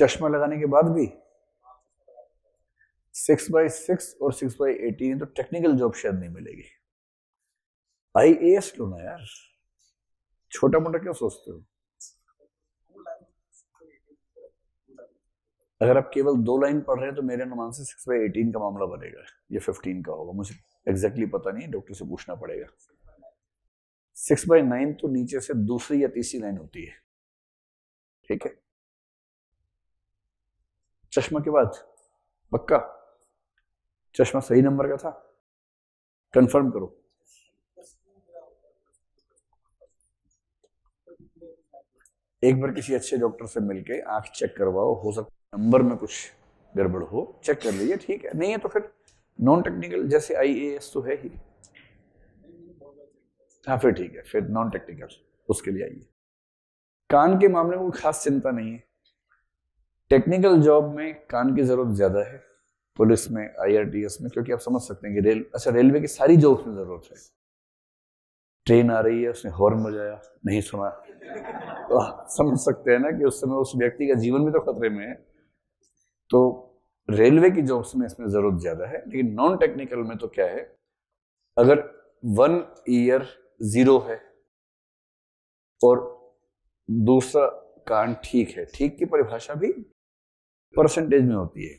चश्मा लगाने के बाद भी सिक्स बाई सिक्स और सिक्स बाई एटीन तो टेक्निकल जॉब शायद नहीं मिलेगी आई ए एस क्यों ना यार छोटा मोटा क्यों सोचते हो अगर आप केवल दो लाइन पढ़ रहे हैं तो मेरे अनुमान से सिक्स बाई एटीन का मामला बनेगा ये फिफ्टीन का होगा मुझे एग्जैक्टली exactly पता नहीं डॉक्टर से पूछना पड़ेगा सिक्स बाई नाइन तो नीचे से दूसरी या तीसरी लाइन होती है ठीक है चश्मा के बाद पक्का चश्मा सही नंबर का था कंफर्म करो एक बार किसी अच्छे डॉक्टर से मिलके आंख चेक करवाओ हो सकता नंबर में कुछ गड़बड़ हो चेक कर लीजिए ठीक है नहीं है तो फिर नॉन टेक्निकल जैसे आईएएस तो है ही हाँ फिर ठीक है फिर नॉन टेक्निकल उसके लिए आइए कान के मामले में कोई खास चिंता नहीं है टेक्निकल जॉब में कान की जरूरत ज्यादा है पुलिस में आईआरटीएस में क्योंकि आप समझ सकते हैं कि रेल अच्छा रेलवे की सारी जॉब्स में जरूरत है ट्रेन आ रही है उसने हॉर्न बजाया नहीं सुना तो समझ सकते हैं ना कि उस समय उस व्यक्ति का जीवन भी तो खतरे में है तो रेलवे की जॉब्स में इसमें जरूरत ज्यादा है लेकिन नॉन टेक्निकल में तो क्या है अगर वन ईयर जीरो है और दूसरा कारण ठीक है ठीक की परिभाषा भी परसेंटेज में होती है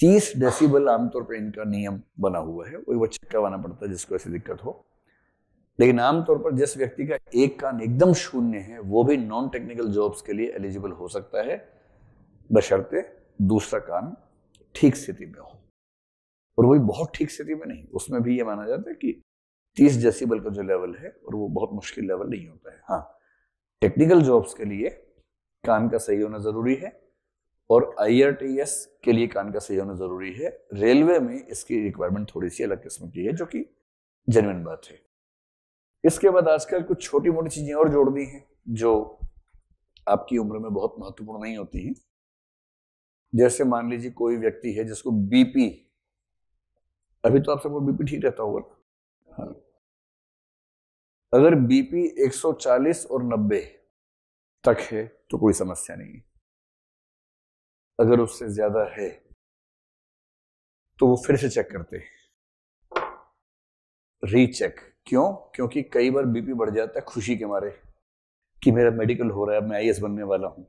तीस डेसिबल आमतौर पर इनका नियम बना हुआ है वही वो करवाना पड़ता है जिसको ऐसी दिक्कत हो लेकिन आमतौर पर जिस व्यक्ति का एक कान एकदम शून्य है वो भी नॉन टेक्निकल जॉब्स के लिए एलिजिबल हो सकता है बशर्ते दूसरा कान ठीक स्थिति में हो और वो भी बहुत ठीक स्थिति में नहीं उसमें भी ये माना जाता है कि तीस डेसीबल का जो लेवल है और वो बहुत मुश्किल लेवल नहीं होता है हाँ टेक्निकल जॉब्स के लिए कान का सही होना जरूरी है और आई के लिए कान का सही होना जरूरी है रेलवे में इसकी रिक्वायरमेंट थोड़ी सी अलग किस्म की है जो कि जेनविन बात है इसके बाद आजकल कुछ छोटी मोटी चीजें और जोड़ दी हैं जो आपकी उम्र में बहुत महत्वपूर्ण नहीं होती हैं जैसे मान लीजिए कोई व्यक्ति है जिसको बीपी अभी तो आप सबको बीपी ठीक रहता होगा ना हाँ अगर बीपी 140 और 90 तक है तो कोई समस्या नहीं है अगर उससे ज्यादा है तो वो फिर से चेक करते हैं रीचेक क्यों क्योंकि कई बार बीपी बढ़ जाता है खुशी के मारे कि मेरा मेडिकल हो रहा है मैं आई बनने वाला हूं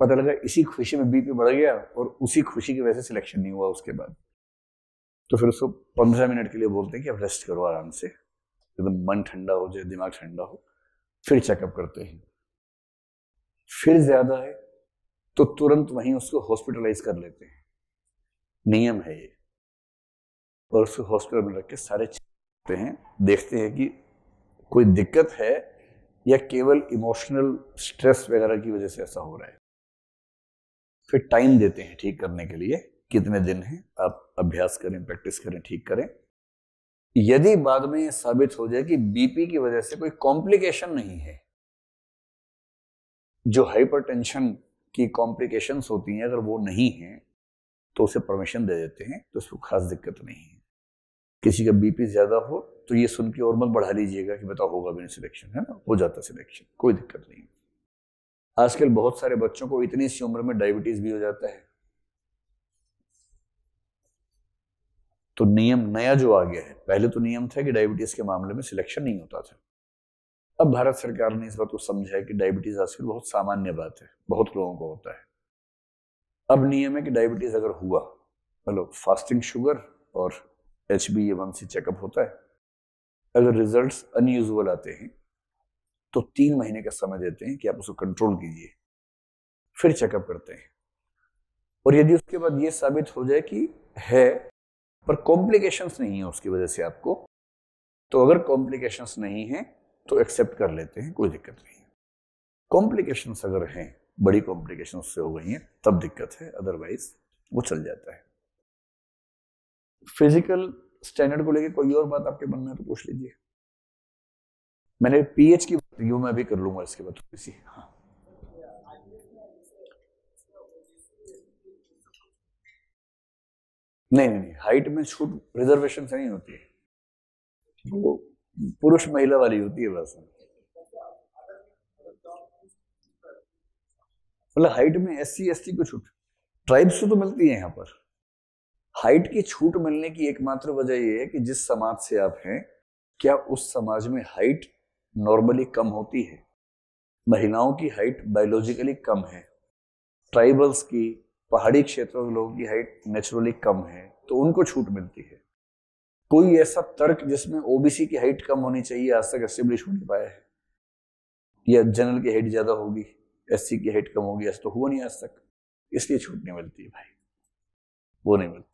पता लगा इसी खुशी में बीपी बढ़ गया और उसी खुशी की वजह से सिलेक्शन नहीं हुआ उसके बाद तो फिर उसको पंद्रह मिनट के लिए बोलते हैं कि आप रेस्ट करो आराम से एकदम मन ठंडा हो जाए दिमाग ठंडा हो फिर चेकअप करते हैं फिर ज्यादा है तो तुरंत वहीं उसको हॉस्पिटलाइज कर लेते हैं नियम है ये और उसको हॉस्पिटल में रख के सारे करते हैं देखते हैं कि कोई दिक्कत है या केवल इमोशनल स्ट्रेस वगैरह की वजह से ऐसा हो रहा है फिर टाइम देते हैं ठीक करने के लिए कितने दिन हैं आप अभ्यास करें प्रैक्टिस करें ठीक करें यदि बाद में साबित हो जाए कि बीपी की वजह से कोई कॉम्प्लिकेशन नहीं है जो हाइपरटेंशन की कॉम्प्लिकेशंस होती हैं अगर वो नहीं है तो उसे परमिशन दे देते हैं तो उसको खास दिक्कत नहीं है किसी का बीपी ज़्यादा हो तो ये सुन के और मत बढ़ा लीजिएगा कि बताओ होगा नहीं सिलेक्शन है ना हो जाता सिलेक्शन कोई दिक्कत नहीं आजकल बहुत सारे बच्चों को इतनी सी उम्र में डायबिटीज़ भी हो जाता है तो नियम नया जो आ गया है पहले तो नियम था कि डायबिटीज के मामले में सिलेक्शन नहीं होता था अब भारत सरकार ने इस बात को समझा है कि डायबिटीज आजकल बहुत सामान्य बात है बहुत लोगों को होता है अब नियम है कि डायबिटीज अगर हुआ मतलब फास्टिंग शुगर और H B one C checkup होता है अगर रिजल्ट्स अनयूजल आते हैं तो तीन महीने का समय देते हैं कि आप उसको कंट्रोल कीजिए फिर चेकअप करते हैं और यदि उसके बाद ये साबित हो जाए कि है पर कॉम्प्लिकेशंस नहीं है उसकी वजह से आपको तो अगर कॉम्प्लिकेशंस नहीं है तो एक्सेप्ट कर लेते हैं कोई दिक्कत नहीं है कॉम्प्लिकेशंस अगर हैं बड़ी कॉम्प्लिकेशन से हो गई हैं तब दिक्कत है अदरवाइज वो चल जाता है फिजिकल स्टैंडर्ड को लेकर कोई और बात आपके मन में है तो पूछ लीजिए मैंने पीएच की यू मैं भी कर लूंगा इसके बाद थोड़ी सी हाँ नहीं नहीं नहीं हाइट में छूट रिजर्वेशन से नहीं होती है वो पुरुष महिला वाली होती है बस मतलब हाइट में एस सी एस टी को छूट ट्राइब्स तो मिलती है यहाँ पर हाइट की छूट मिलने की एकमात्र वजह यह है कि जिस समाज से आप हैं क्या उस समाज में हाइट नॉर्मली कम होती है महिलाओं की हाइट बायोलॉजिकली कम है ट्राइबल्स की पहाड़ी क्षेत्रों के लोगों की हाइट नेचुरली कम है तो उनको छूट मिलती है कोई ऐसा तर्क जिसमें ओबीसी की हाइट कम होनी चाहिए आज तक एस्टेब्लिश हो नहीं पाया है या जनरल की हाइट ज्यादा होगी एस की हाइट कम होगी ऐसा तो हुआ नहीं आज तक इसलिए छूट नहीं मिलती भाई वो नहीं मिलती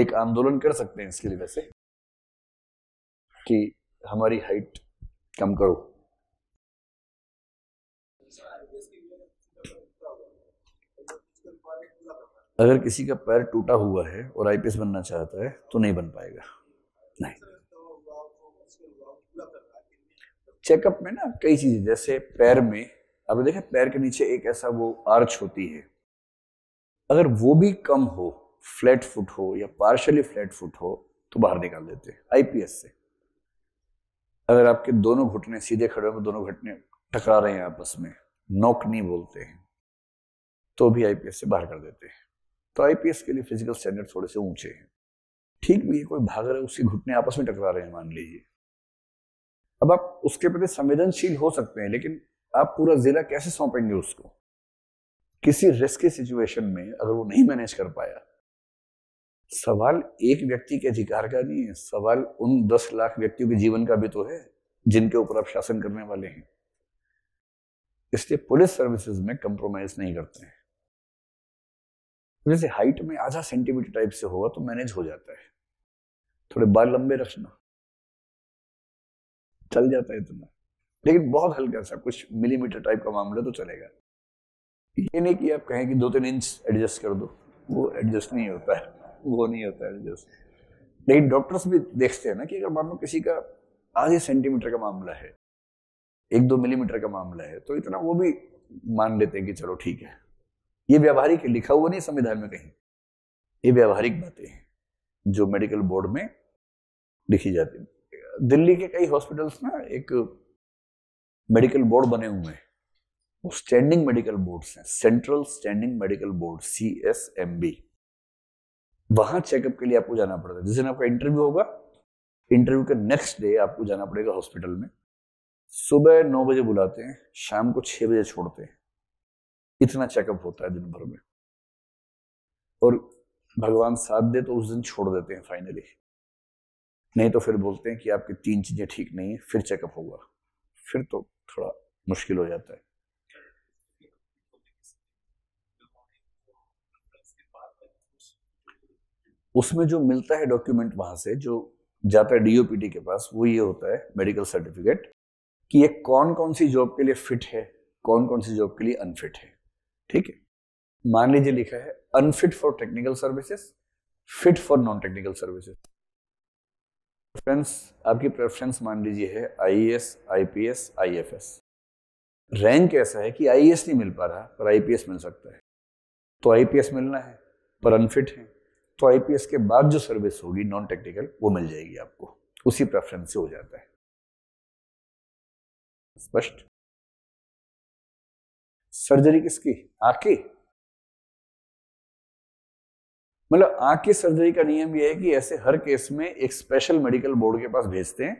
एक आंदोलन कर सकते हैं इसके लिए वैसे कि हमारी हाइट कम करो अगर किसी का पैर टूटा हुआ है और आईपीएस बनना चाहता है तो नहीं बन पाएगा नहीं चेकअप में ना कई चीज़ें जैसे पैर में अब देखें पैर के नीचे एक ऐसा वो आर्च होती है अगर वो भी कम हो फ्लैट फुट हो या पार्शली फ्लैट फुट हो तो बाहर निकाल देते हैं आईपीएस से अगर आपके दोनों घुटने सीधे खड़े हो दोनों घुटने टकरा रहे हैं आपस में नोक नहीं बोलते हैं तो भी आईपीएस से बाहर कर देते हैं तो आईपीएस के लिए फिजिकल स्टैंडर्ड थोड़े से ऊंचे हैं ठीक भी है कोई भाग रहा है उसके घुटने आपस में टकरा रहे हैं मान लीजिए अब आप उसके प्रति संवेदनशील हो सकते हैं लेकिन आप पूरा जिला कैसे सौंपेंगे उसको किसी रिस्की सिचुएशन में अगर वो नहीं मैनेज कर पाया सवाल एक व्यक्ति के अधिकार का नहीं है सवाल उन दस लाख व्यक्तियों के जीवन का भी तो है जिनके ऊपर आप शासन करने वाले हैं इसलिए पुलिस सर्विसेज में कंप्रोमाइज नहीं करते हैं तो जैसे हाइट में आधा सेंटीमीटर टाइप से होगा तो मैनेज हो जाता है थोड़े बाल लंबे रखना चल जाता है इतना लेकिन बहुत हल्का सा कुछ मिलीमीटर टाइप का मामला तो चलेगा ये नहीं कि आप कहें कि दो तीन इंच एडजस्ट कर दो वो एडजस्ट नहीं होता है वो नहीं होता है एडजस्ट लेकिन डॉक्टर्स भी देखते हैं ना कि अगर मान लो किसी का आधे सेंटीमीटर का मामला है एक दो मिलीमीटर का मामला है तो इतना वो भी मान लेते हैं कि चलो ठीक है ये व्यावहारिक है लिखा हुआ नहीं संविधान में कहीं ये व्यावहारिक बातें हैं जो मेडिकल बोर्ड में लिखी जाती है दिल्ली के कई हॉस्पिटल्स में एक मेडिकल बोर्ड बने हुए हैं वो स्टैंडिंग मेडिकल बोर्ड्स हैं central standing medical board C S M B वहां चेकअप के लिए आपको जाना पड़ता है जिस दिन आपका इंटरव्यू होगा इंटरव्यू के नेक्स्ट डे आपको जाना पड़ेगा हॉस्पिटल में सुबह नौ बजे बुलाते हैं शाम को छः बजे छोड़ते हैं इतना चेकअप होता है दिन भर में और भगवान साथ दे तो उस दिन छोड़ देते हैं फाइनली नहीं तो फिर बोलते हैं कि आपकी तीन चीजें ठीक नहीं है फिर चेकअप होगा फिर तो थोड़ा मुश्किल हो जाता है उसमें जो मिलता है डॉक्यूमेंट वहां से जो जाता है डीओपीटी के पास वो ये होता है मेडिकल सर्टिफिकेट कि ये कौन कौन सी जॉब के लिए फिट है कौन कौन सी जॉब के लिए अनफिट है ठीक है मान लीजिए लिखा है unfit for technical services fit for non technical services preference आपकी प्रेफरेंस मान लीजिए है आईएएस, आईपीएस, आईएफएस रैंक ऐसा है कि आईएएस e नहीं मिल पा रहा पर आईपीएस मिल सकता है तो आईपीएस मिलना है पर अनफिट है तो आईपीएस के बाद जो सर्विस होगी नॉन टेक्निकल वो मिल जाएगी आपको उसी प्रेफरेंस से हो जाता है स्पष्ट सर्जरी किसकी आँख की मतलब आंख की सर्जरी का नियम यह है कि ऐसे हर केस में एक स्पेशल मेडिकल बोर्ड के पास भेजते हैं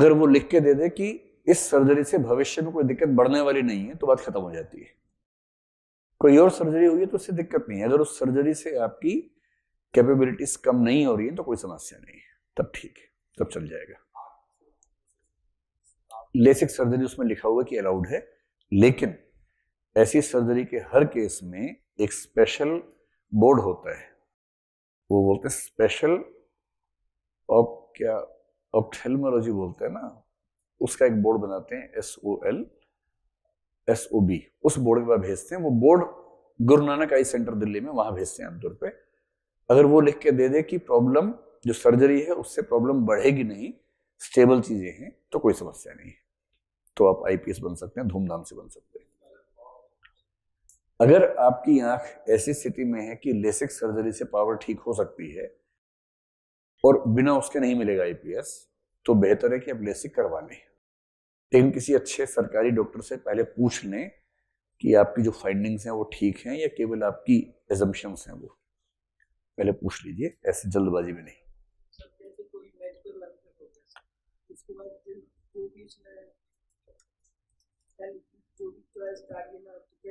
अगर वो लिख के दे दे कि इस सर्जरी से भविष्य में कोई दिक्कत बढ़ने वाली नहीं है तो बात खत्म हो जाती है कोई और सर्जरी हुई है तो उससे दिक्कत नहीं है अगर उस सर्जरी से आपकी कैपेबिलिटीज कम नहीं हो रही है तो कोई समस्या नहीं है तब ठीक है तब चल जाएगा लेसिक सर्जरी उसमें लिखा हुआ कि अलाउड है लेकिन ऐसी सर्जरी के हर केस में एक स्पेशल बोर्ड होता है वो बोलते हैं स्पेशल ऑप क्या ऑप्टेलमोलॉजी बोलते हैं ना उसका एक बोर्ड बनाते हैं S O L S O B उस बोर्ड के पास भेजते हैं वो बोर्ड गुरु नानक आई सेंटर दिल्ली में वहां भेजते हैं आमतौर पे अगर वो लिख के दे दे कि प्रॉब्लम जो सर्जरी है उससे प्रॉब्लम बढ़ेगी नहीं स्टेबल चीजें हैं तो कोई समस्या नहीं है तो आप आईपीएस बन सकते हैं धूमधाम से बन सकते हैं अगर आपकी आंख ऐसी स्थिति में है कि लेसिक सर्जरी से पावर ठीक हो सकती है और बिना उसके नहीं मिलेगा आईपीएस तो बेहतर है कि आप लेसिक करवा लें लेकिन किसी अच्छे सरकारी डॉक्टर से पहले पूछ लें कि आपकी जो फाइंडिंग्स हैं वो ठीक हैं या केवल आपकी एजम्पन्स हैं वो पहले पूछ लीजिए ऐसे जल्दबाजी में नहीं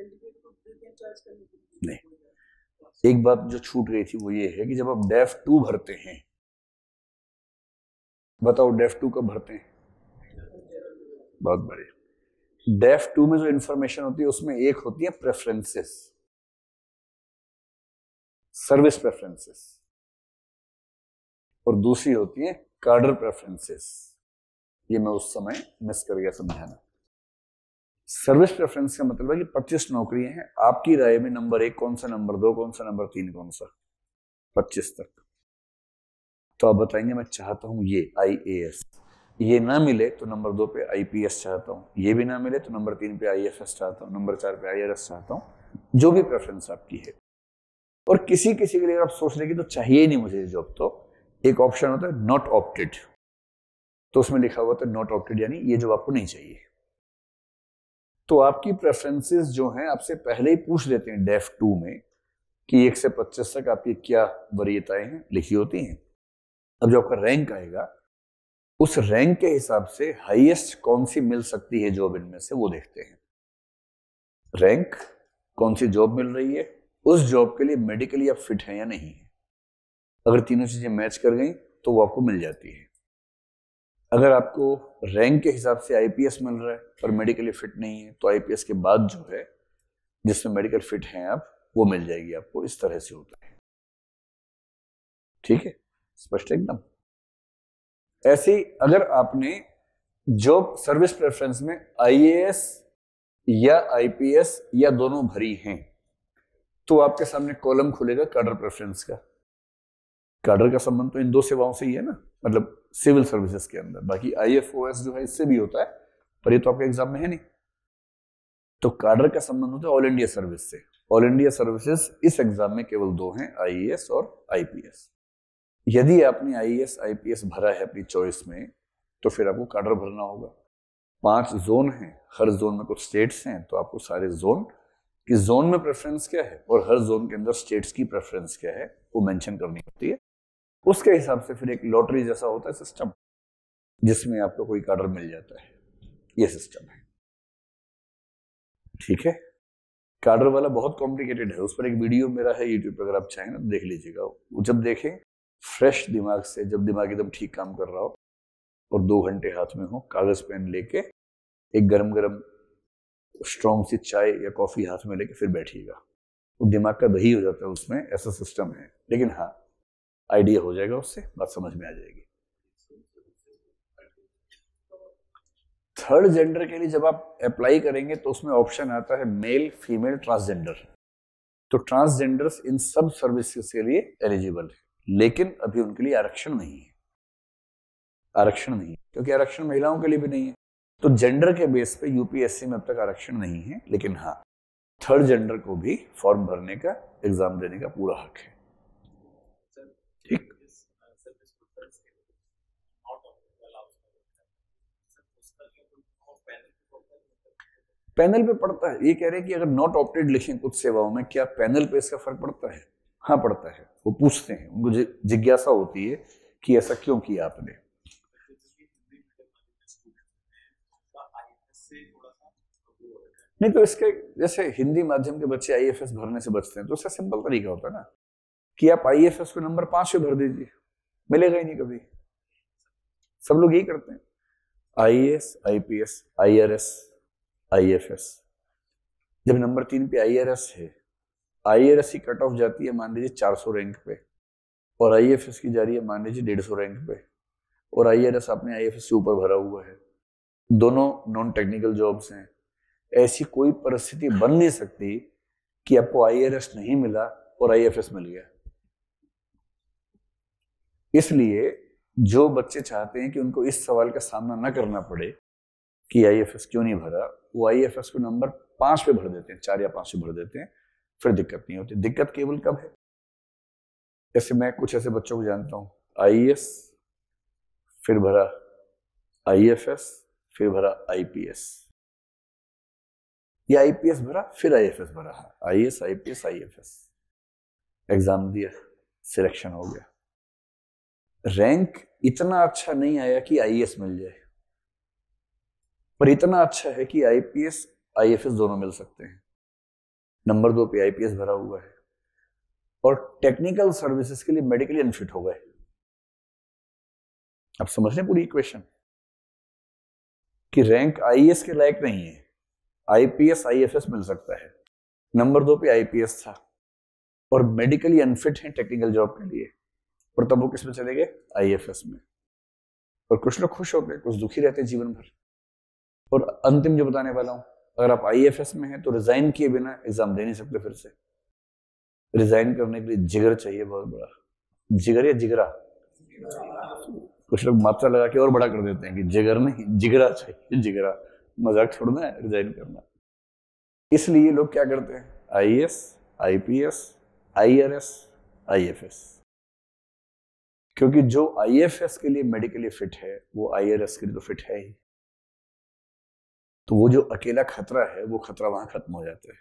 नहीं एक बात जो छूट गई थी वो ये है कि जब आप डेफ टू भरते हैं बताओ डेफ टू कब भरते हैं बहुत बड़े डेफ टू में जो इंफॉर्मेशन होती है उसमें एक होती है प्रेफरेंसेस सर्विस प्रेफरेंसेस और दूसरी होती है कार्डर प्रेफरेंसेस ये मैं उस समय मिस कर गया समझाना सर्विस प्रेफरेंस का मतलब है कि पच्चीस नौकरियां हैं आपकी राय में नंबर एक कौन सा नंबर दो कौन सा नंबर तीन कौन सा पच्चीस तक तो आप बताएंगे मैं चाहता हूं ये आई ए एस ये ना मिले तो नंबर दो पे आई पी एस चाहता हूँ ये भी ना मिले तो नंबर तीन पे आई एफ एस चाहता हूँ नंबर चार पे आई आर एस चाहता हूँ जो भी प्रेफरेंस आपकी है और किसी किसी के लिए आप सोच रहे कि तो चाहिए ही नहीं मुझे जॉब तो एक ऑप्शन होता है नॉट ऑप्टेड तो उसमें लिखा हुआ था नॉट ऑप्टेड यानी ये जॉब आपको नहीं चाहिए तो आपकी प्रेफरेंसेस जो हैं आपसे पहले ही पूछ लेते हैं डेफ टू में कि एक से पच्चीस तक आपकी क्या वरीयताएं हैं लिखी होती हैं अब जो आपका रैंक आएगा उस रैंक के हिसाब से हाईएस्ट कौन सी मिल सकती है जॉब इनमें से वो देखते हैं रैंक कौन सी जॉब मिल रही है उस जॉब के लिए मेडिकली आप फिट हैं या नहीं है अगर तीनों चीजें मैच कर गई तो वो आपको मिल जाती है अगर आपको रैंक के हिसाब से आईपीएस मिल रहा है पर मेडिकली फिट नहीं है तो आईपीएस के बाद जो है जिसमें मेडिकल फिट हैं आप वो मिल जाएगी आपको इस तरह से होता है ठीक है स्पष्ट एकदम ऐसे अगर आपने जॉब सर्विस प्रेफरेंस में आईएएस या आईपीएस या दोनों भरी हैं तो आपके सामने कॉलम खुलेगा कैडर प्रेफरेंस का काडर का संबंध तो इन दो सेवाओं से ही है ना मतलब सिविल सर्विसेज के अंदर बाकी आई जो है इससे भी होता है पर ये तो आपके एग्जाम में है नहीं तो काडर का संबंध होता है ऑल इंडिया सर्विस से ऑल इंडिया सर्विसेज इस एग्जाम में केवल दो हैं आईएएस e और आईपीएस यदि आपने आईएएस आईपीएस e भरा है अपनी चॉइस में तो फिर आपको काडर भरना होगा पांच जोन हैं हर जोन में कुछ स्टेट्स हैं तो आपको सारे जोन कि जोन में प्रेफरेंस क्या है और हर जोन के अंदर स्टेट्स की प्रेफरेंस क्या है वो मेंशन करनी होती है उसके हिसाब से फिर एक लॉटरी जैसा होता है सिस्टम जिसमें आपको कोई कार्डर मिल जाता है ये सिस्टम है ठीक है कार्डर वाला बहुत कॉम्प्लिकेटेड है उस पर एक वीडियो मेरा है यूट्यूब पर अगर आप चाहें ना तो देख लीजिएगा जब देखें फ्रेश दिमाग से जब दिमाग एकदम ठीक काम कर रहा हो और दो घंटे हाथ में हो कागज पेन लेके एक गरम गरम स्ट्रॉन्ग सी चाय या कॉफी हाथ में लेके फिर बैठिएगा तो दिमाग का दही हो जाता है उसमें ऐसा सिस्टम है लेकिन हाँ आइडिया हो जाएगा उससे बात समझ में आ जाएगी थर्ड जेंडर के लिए जब आप अप्लाई करेंगे तो उसमें ऑप्शन आता है मेल फीमेल ट्रांसजेंडर तो ट्रांसजेंडर इन सब सर्विसेज के लिए एलिजिबल है लेकिन अभी उनके लिए आरक्षण नहीं है आरक्षण नहीं है क्योंकि आरक्षण महिलाओं के लिए भी नहीं है तो जेंडर के बेस पे यूपीएससी में अब तक आरक्षण नहीं है लेकिन हाँ थर्ड जेंडर को भी फॉर्म भरने का एग्जाम देने का पूरा हक है ठीक पैनल पे पड़ता है ये कह रहे हैं कि अगर नॉट ऑप्टेड लेशें कुछ सेवाओं में क्या पैनल पे इसका फर्क पड़ता है हाँ पड़ता है वो पूछते हैं उनको जिज्ञासा होती है कि ऐसा क्यों किया आपने नहीं तो इसके जैसे हिंदी माध्यम के बच्चे आईएफएस भरने से बचते हैं तो उसका सिंपल तरीका होता है ना कि आप आई एफ एस को नंबर पांच पे भर दीजिए मिलेगा ही नहीं कभी सब लोग यही करते हैं I S I P S I R S I F S जब नंबर तीन पे आई आर एस है आई आर एस की कट ऑफ जाती है मान लीजिए चार सौ रैंक पे और आई एफ एस की जा रही है मान लीजिए डेढ़ सौ रैंक पे और आई आर एस आपने आई एफ एस से ऊपर भरा हुआ है दोनों नॉन टेक्निकल जॉब्स हैं ऐसी कोई परिस्थिति बन नहीं सकती कि आपको आई आर एस नहीं मिला और आई एफ एस मिल गया इसलिए जो बच्चे चाहते हैं कि उनको इस सवाल का सामना न करना पड़े कि आई एफ एस क्यों नहीं भरा वो आई एफ एस को नंबर पांच पे भर देते हैं चार या पांच पे भर देते हैं फिर दिक्कत नहीं होती दिक्कत केवल कब है जैसे मैं कुछ ऐसे बच्चों को जानता हूँ आई एस e फिर भरा आई एफ एस फिर भरा आई पी एस ये आई पी एस भरा फिर आई एफ एस भरा I S I P S I F S exam दिया सिलेक्शन हो गया रैंक इतना अच्छा नहीं आया कि आई मिल जाए पर इतना अच्छा है कि आईपीएस आईएफएस दोनों मिल सकते हैं नंबर दो पे आईपीएस भरा हुआ है और टेक्निकल सर्विसेज के लिए मेडिकली अनफिट हो गए आप समझ रहे पूरी इक्वेशन कि रैंक आईएएस के लायक नहीं है आईपीएस आईएफएस मिल सकता है नंबर दो पे आईपीएस था और मेडिकली अनफिट है टेक्निकल जॉब के लिए और तब वो किस में चले गए आईएफएस में और कुछ लोग खुश हो गए कुछ दुखी रहते जीवन भर और अंतिम जो बताने वाला हूँ अगर आप एस में हैं तो रिजाइन किए बिना एग्जाम दे नहीं सकते फिर से रिजाइन करने के लिए जिगर चाहिए बहुत बड़ा जिगर या जिगरा कुछ लोग मात्रा लगा के और बड़ा कर देते हैं कि जिगर नहीं जिगरा चाहिए जिगरा मजाक छोड़ना है रिजाइन करना इसलिए लोग क्या करते हैं I S I P S I R S I F S क्योंकि जो आई के लिए मेडिकली फिट है वो आई के लिए तो फिट है ही तो वो जो अकेला खतरा है वो खतरा वहां खत्म हो जाता है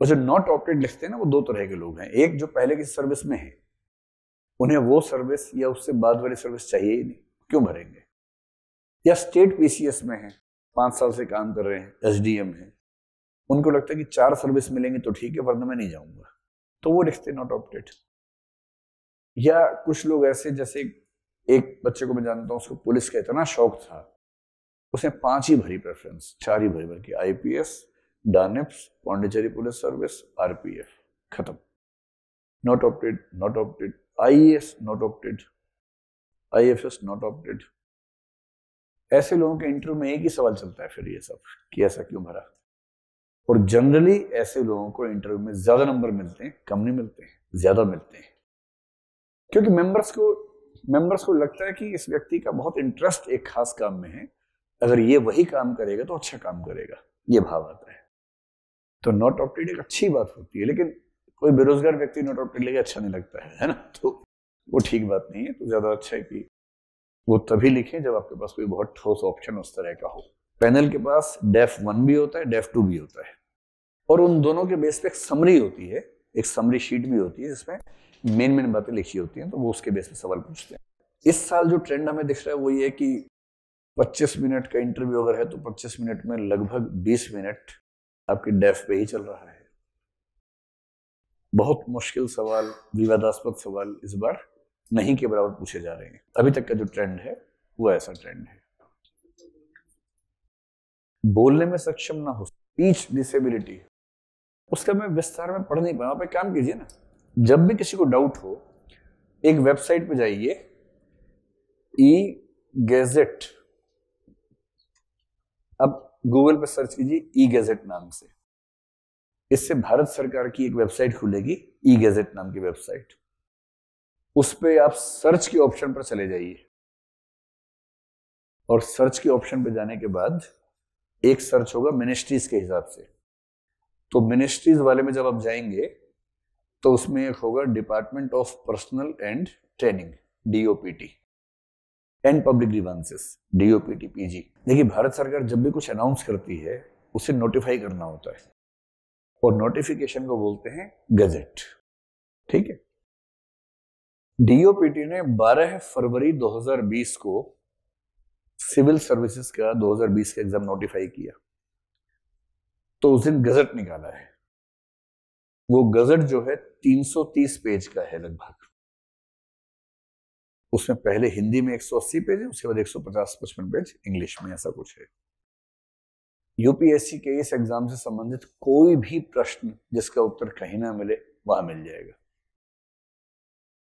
और जो नॉट ऑप्टेड लिखते हैं ना वो दो तरह के लोग हैं एक जो पहले की सर्विस में है उन्हें वो सर्विस या उससे बाद वाली सर्विस चाहिए ही नहीं क्यों भरेंगे या स्टेट पीसीएस में है पांच साल से काम कर रहे हैं एसडीएम है उनको लगता है कि चार सर्विस मिलेंगी तो ठीक है वरना मैं नहीं जाऊंगा तो वो लिखते नॉट ऑप्टेड या कुछ लोग ऐसे जैसे एक बच्चे को मैं जानता हूँ उसको पुलिस का इतना शौक था उसने पांच ही भरी प्रेफरेंस चार ही भरी बल्कि S DANIPS Pondicherry police service R P F खत्म not opted not opted I S not opted I F S not opted ऐसे लोगों के इंटरव्यू में एक ही सवाल चलता है फिर ये सब कि ऐसा क्यों भरा और जनरली ऐसे लोगों को इंटरव्यू में ज्यादा नंबर मिलते हैं कम नहीं मिलते हैं ज्यादा मिलते हैं क्योंकि मेंबर्स को मेंबर्स को लगता है कि इस व्यक्ति का बहुत इंटरेस्ट एक खास काम में है अगर ये वही काम करेगा तो अच्छा काम करेगा ये भाव आता है तो नॉट ऑप्टेड एक अच्छी बात होती है लेकिन कोई बेरोजगार व्यक्ति नॉट ऑप्टेड लेके अच्छा नहीं लगता है है ना तो वो ठीक बात नहीं है तो ज़्यादा अच्छा है कि वो तभी लिखें जब आपके पास कोई बहुत ठोस ऑप्शन उस तरह का हो पैनल के पास डेफ वन भी होता है डेफ टू भी होता है और उन दोनों के बेस पे एक समरी होती है एक समरी शीट भी होती है जिसमें मेन मेन बातें लिखी होती हैं तो वो उसके बेस पे सवाल पूछते हैं इस साल जो ट्रेंड हमें दिख रहा है वो ये कि 25 मिनट का इंटरव्यू अगर है तो 25 मिनट में लगभग 20 मिनट आपके डेफ पे ही चल रहा है बहुत मुश्किल सवाल विवादास्पद सवाल इस बार नहीं के बराबर पूछे जा रहे हैं अभी तक का जो ट्रेंड है वो ऐसा ट्रेंड है बोलने में सक्षम ना हो स्पीच डिसेबिलिटी उसका मैं विस्तार में पढ़ नहीं पाया पे काम कीजिए ना जब भी किसी को डाउट हो एक वेबसाइट पे जाइए ई गैजेट अब गूगल पे सर्च कीजिए ई गैजेट नाम से इससे भारत सरकार की एक वेबसाइट खुलेगी ई गैजेट नाम की वेबसाइट उस पर आप सर्च के ऑप्शन पर चले जाइए और सर्च के ऑप्शन पर जाने के बाद एक सर्च होगा मिनिस्ट्रीज के हिसाब से तो मिनिस्ट्रीज वाले में जब आप जाएंगे तो उसमें एक होगा department of personal and training DOPT and public grievances DOPT PG देखिए भारत सरकार जब भी कुछ अनाउंस करती है उसे नोटिफाई करना होता है और नोटिफिकेशन को बोलते हैं गजेट ठीक है डीओपीटी ने 12 फरवरी 2020 को सिविल सर्विसेज का 2020 का एग्जाम नोटिफाई किया तो उस दिन गजट निकाला है वो गजट जो है 330 पेज का है लगभग उसमें पहले हिंदी में 180 पेज है उसके बाद 150 पचपन पेज इंग्लिश में ऐसा कुछ है यूपीएससी के इस एग्जाम से संबंधित कोई भी प्रश्न जिसका उत्तर कहीं ना मिले वहां मिल जाएगा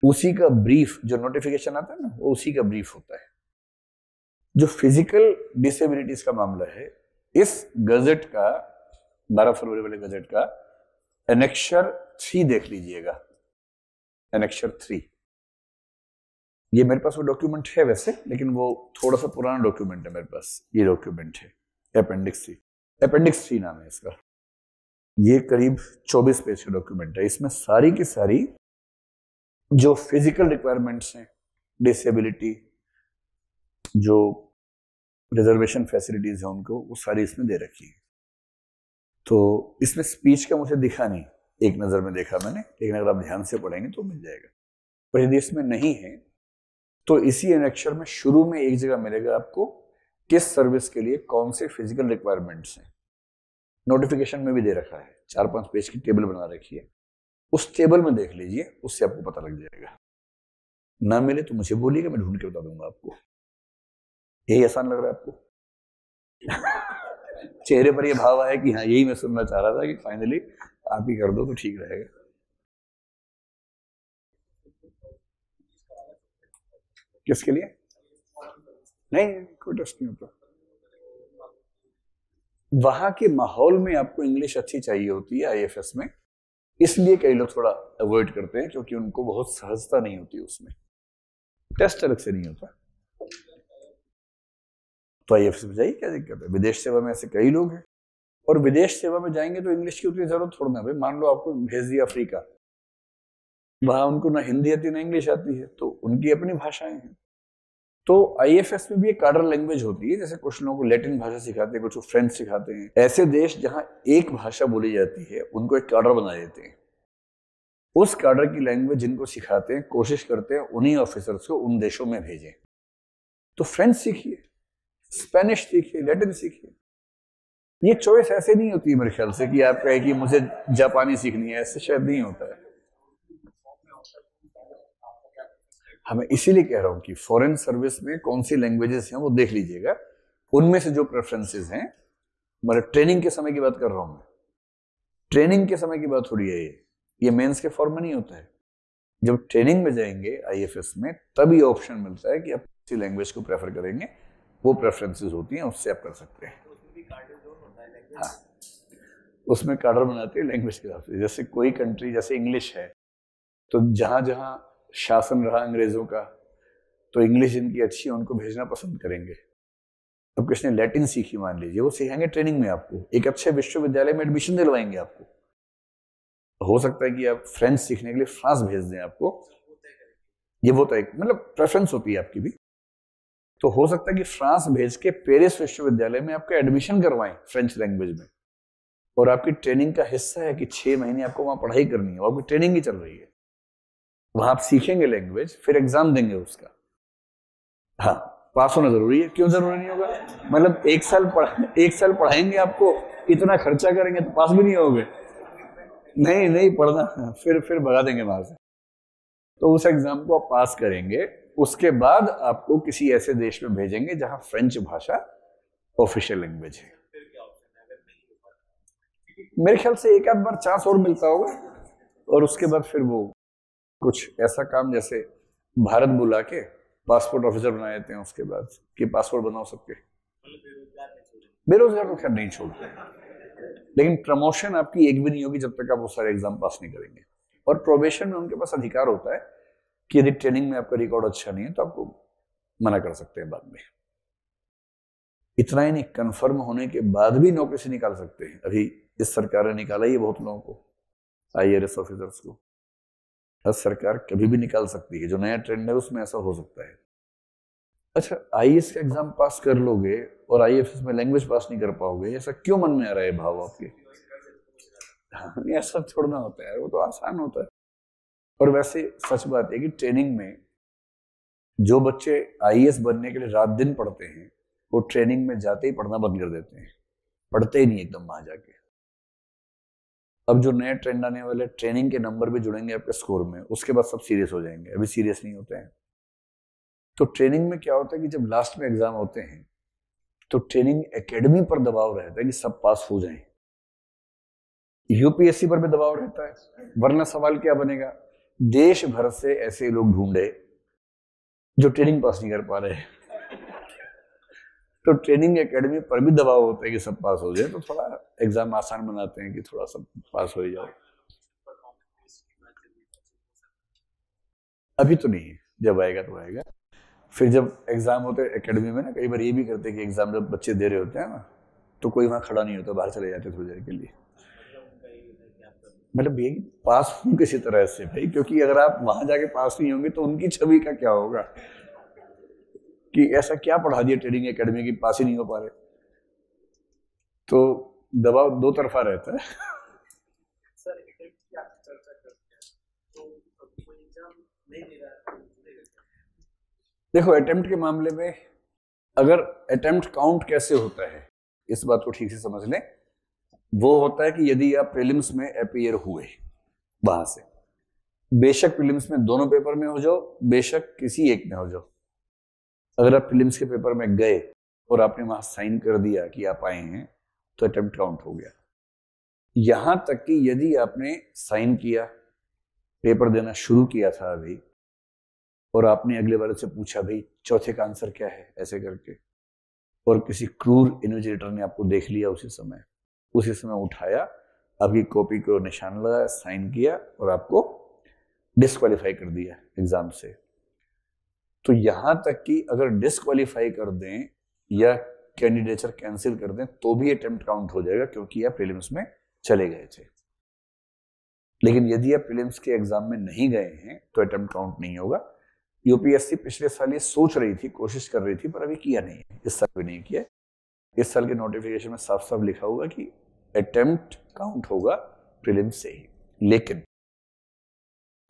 उसी का ब्रीफ जो नोटिफिकेशन आता है ना वो उसी का ब्रीफ होता है जो फिजिकल डिसेबिलिटीज का मामला है इस गजट का बारह फरवरी वाले गजट का एनेक्शर थ्री देख लीजिएगा एनेक्शर थ्री ये मेरे पास वो डॉक्यूमेंट है वैसे लेकिन वो थोड़ा सा पुराना डॉक्यूमेंट है मेरे पास ये डॉक्यूमेंट है अपेंडिक्स थ्री अपेंडिक्स थ्री नाम है इसका ये करीब 24 पेज का डॉक्यूमेंट है इसमें सारी की सारी जो फिजिकल रिक्वायरमेंट्स हैं डिसेबिलिटी जो रिजर्वेशन फैसिलिटीज हैं उनको वो सारी इसमें दे रखी है तो इसमें स्पीच का मुझे दिखा नहीं एक नज़र में देखा मैंने लेकिन अगर आप ध्यान से पढ़ेंगे तो मिल जाएगा पर यदि इसमें नहीं है तो इसी एनेक्चर में शुरू में एक जगह मिलेगा आपको किस सर्विस के लिए कौन से फिजिकल रिक्वायरमेंट्स हैं नोटिफिकेशन में भी दे रखा है चार पांच पेज की टेबल बना रखी है उस टेबल में देख लीजिए उससे आपको पता लग जाएगा ना मिले तो मुझे बोलिएगा मैं ढूंढ के बता दूंगा आपको यही आसान लग रहा है आपको चेहरे पर ये भाव आया कि हाँ यही मैं सुनना चाह रहा था कि फाइनली आप ही कर दो तो ठीक रहेगा किसके लिए नहीं कोई टेस्ट नहीं होता वहां के माहौल में आपको इंग्लिश अच्छी चाहिए होती है आई में इसलिए कई लोग थोड़ा अवॉइड करते हैं क्योंकि उनको बहुत सहजता नहीं होती उसमें टेस्ट अलग से नहीं होता तो आई एफ सी में जाइए क्या दिक्कत है विदेश सेवा में ऐसे कई लोग हैं और विदेश सेवा में जाएंगे तो इंग्लिश की उतनी जरूरत थोड़ी ना भाई मान लो आपको भेज दिया अफ्रीका वहाँ उनको ना हिंदी आती ना इंग्लिश आती है तो उनकी अपनी भाषाएं हैं तो आई एफ एस में भी एक कार्डर लैंग्वेज होती है जैसे कुछ लोगों को लैटिन भाषा सिखाते हैं कुछ लोग फ्रेंच सिखाते हैं ऐसे देश जहाँ एक भाषा बोली जाती है उनको एक कार्डर बना देते हैं उस काडर की लैंग्वेज जिनको सिखाते हैं कोशिश करते हैं उन्हीं ऑफिसर्स को उन देशों में भेजें तो फ्रेंच सीखिए स्पेनिश सीखिए लेटिन सीखिए ये चॉइस ऐसे नहीं होती मेरे ख्याल से कि आप कहे कि मुझे जापानी सीखनी है ऐसे शायद नहीं होता है हमें हाँ, इसीलिए कह रहा हूं कि फॉरेन सर्विस में कौन सी लैंग्वेजेस हैं वो देख लीजिएगा उनमें से जो प्रेफरेंसेस हैं मगर ट्रेनिंग के समय की बात कर रहा हूं मैं ट्रेनिंग के समय की बात हो रही है ये ये मेंस के फॉर्म में नहीं होता है जब ट्रेनिंग में जाएंगे आईएफएस में तभी ऑप्शन मिलता है कि आप किसी लैंग्वेज को प्रेफर करेंगे वो प्रेफरेंसेस होती हैं उससे आप कर सकते हैं हाँ उसमें कार्डर बनाते हैं लैंग्वेज के हिसाब से जैसे कोई कंट्री जैसे इंग्लिश है तो जहाँ जहाँ शासन रहा अंग्रेज़ों का तो इंग्लिश जिनकी अच्छी है उनको भेजना पसंद करेंगे अब किसने लैटिन सीखी मान लीजिए वो सिखाएंगे ट्रेनिंग में आपको एक अच्छे विश्वविद्यालय में एडमिशन दिलवाएंगे आपको हो सकता है कि आप फ्रेंच सीखने के लिए फ्रांस भेज दें आपको ये वो एक मतलब प्रेफरेंस होती है आपकी भी तो हो सकता है कि फ्रांस भेज के पेरिस विश्वविद्यालय में आपका एडमिशन करवाएं फ्रेंच लैंग्वेज में और आपकी ट्रेनिंग का हिस्सा है कि छह महीने आपको वहां पढ़ाई करनी है आपकी ट्रेनिंग ही चल रही है वहां आप सीखेंगे लैंग्वेज फिर एग्जाम देंगे उसका हाँ पास होना जरूरी है क्यों जरूरी नहीं होगा मतलब एक साल पढ़ा एक साल पढ़ाएंगे आपको इतना खर्चा करेंगे तो पास भी नहीं होगे नहीं नहीं पढ़ना हाँ, फिर फिर भगा देंगे वहां से तो उस एग्जाम को आप पास करेंगे उसके बाद आपको किसी ऐसे देश में भेजेंगे जहां फ्रेंच भाषा ऑफिशियल लैंग्वेज है तो? मेरे ख्याल से एक आध बार चांस और मिलता होगा और उसके बाद फिर वो कुछ ऐसा काम जैसे भारत बुला के पासपोर्ट ऑफिसर बना देते हैं उसके बाद कि पासपोर्ट बनाओ सबके मतलब बेरोजगार तो खैर नहीं छोड़ते लेकिन प्रमोशन आपकी एक भी नहीं होगी जब तक आप वो सारे एग्जाम पास नहीं करेंगे और प्रोबेशन में उनके पास अधिकार होता है कि यदि ट्रेनिंग में आपका रिकॉर्ड अच्छा नहीं है तो आपको मना कर सकते हैं बाद में इतना ही नहीं कंफर्म होने के बाद भी नौकरी से निकाल सकते हैं अभी इस सरकार ने निकाला ही बहुत लोगों को आई ऑफिसर्स को हर सरकार कभी भी निकाल सकती है जो नया ट्रेंड है उसमें ऐसा हो सकता है अच्छा आई का एग्जाम पास कर लोगे और आई में लैंग्वेज पास नहीं कर पाओगे ऐसा क्यों मन में आ रहा है भाव आपके हाँ, ऐसा छोड़ना होता है वो तो आसान होता है और वैसे सच बात है कि ट्रेनिंग में जो बच्चे आई e बनने के लिए रात दिन पढ़ते हैं वो ट्रेनिंग में जाते ही पढ़ना बंद कर देते हैं पढ़ते ही नहीं एकदम वहां जाके अब जो नए ट्रेंड आने वाले ट्रेनिंग के नंबर भी जुड़ेंगे आपके स्कोर में उसके बाद सब सीरियस हो जाएंगे अभी सीरियस नहीं होते हैं तो ट्रेनिंग में क्या होता है कि जब लास्ट में एग्जाम होते हैं तो ट्रेनिंग एकेडमी पर दबाव रहता है कि सब पास हो जाएं यूपीएससी पर भी दबाव रहता है वरना सवाल क्या बनेगा देश भर से ऐसे लोग ढूंढे जो ट्रेनिंग पास नहीं कर पा रहे तो ट्रेनिंग एकेडमी पर भी दबाव होता है कि सब पास हो जाए तो थोड़ा एग्जाम आसान बनाते हैं कि थोड़ा सब पास हो जाओ अभी तो नहीं है जब आएगा तो आएगा फिर जब एग्जाम होते एकेडमी में ना कई बार ये भी करते हैं कि एग्जाम जब बच्चे दे रहे होते हैं ना तो कोई वहां खड़ा नहीं होता बाहर चले जाते थोड़ी देर के लिए मतलब भैया पास हूँ किसी तरह से भाई क्योंकि अगर आप वहां जाके पास नहीं होंगे तो उनकी छवि का क्या होगा कि ऐसा क्या पढ़ा दिया ट्रेडिंग एकेडमी की पास ही नहीं हो पा रहे तो दबाव दो तरफा रहता है तो तो देखो अटेम्प्ट के मामले में अगर अटेम्प्ट काउंट कैसे होता है इस बात को ठीक से समझ लें वो होता है कि यदि आप प्रीलिम्स में अपियर हुए वहां से बेशक प्रीलिम्स में दोनों पेपर में हो जाओ बेशक किसी एक में हो जाओ अगर आप प्रीलिम्स के पेपर में गए और आपने वहां साइन कर दिया कि आप आए हैं तो अटेम्प्ट काउंट हो गया यहां तक कि यदि आपने साइन किया पेपर देना शुरू किया था अभी और आपने अगले वाले से पूछा भाई चौथे का आंसर क्या है ऐसे करके और किसी क्रूर इनोजेटर ने आपको देख लिया उसी समय उसी समय उठाया आपकी कॉपी को निशान लगाया साइन किया और आपको डिसक्वालीफाई कर दिया एग्जाम से तो यहां तक कि अगर डिसक्वालीफाई कर दें या कैंडिडेचर कैंसिल कर दें तो भी अटेम्प्ट काउंट हो जाएगा क्योंकि आप प्रीलिम्स में चले गए थे लेकिन यदि आप प्रीलिम्स के एग्जाम में नहीं गए हैं तो अटेम्प्ट काउंट नहीं होगा यूपीएससी पिछले साल ये सोच रही थी कोशिश कर रही थी पर अभी किया नहीं है इस साल भी नहीं किया इस साल के नोटिफिकेशन में साफ साफ लिखा हुआ कि अटेम्प्ट काउंट होगा प्रिलिम से ही लेकिन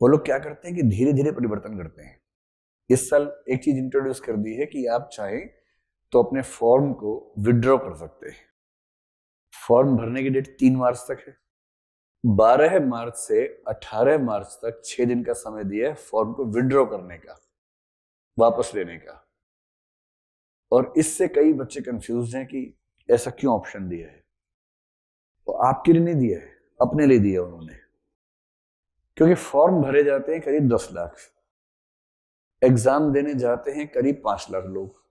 वो लोग क्या करते हैं कि धीरे धीरे परिवर्तन करते हैं इस साल एक चीज इंट्रोड्यूस कर दी है कि आप चाहें तो अपने फॉर्म को विड्रॉ कर सकते हैं फॉर्म भरने की डेट तीन मार्च तक है बारह मार्च से अठारह मार्च तक छह दिन का समय दिया है फॉर्म को विड्रॉ करने का वापस लेने का और इससे कई बच्चे कंफ्यूज हैं कि ऐसा क्यों ऑप्शन दिया है तो आपके लिए नहीं दिया है अपने लिए दिया उन्होंने क्योंकि फॉर्म भरे जाते हैं करीब दस लाख एग्जाम देने जाते हैं करीब पांच लाख लोग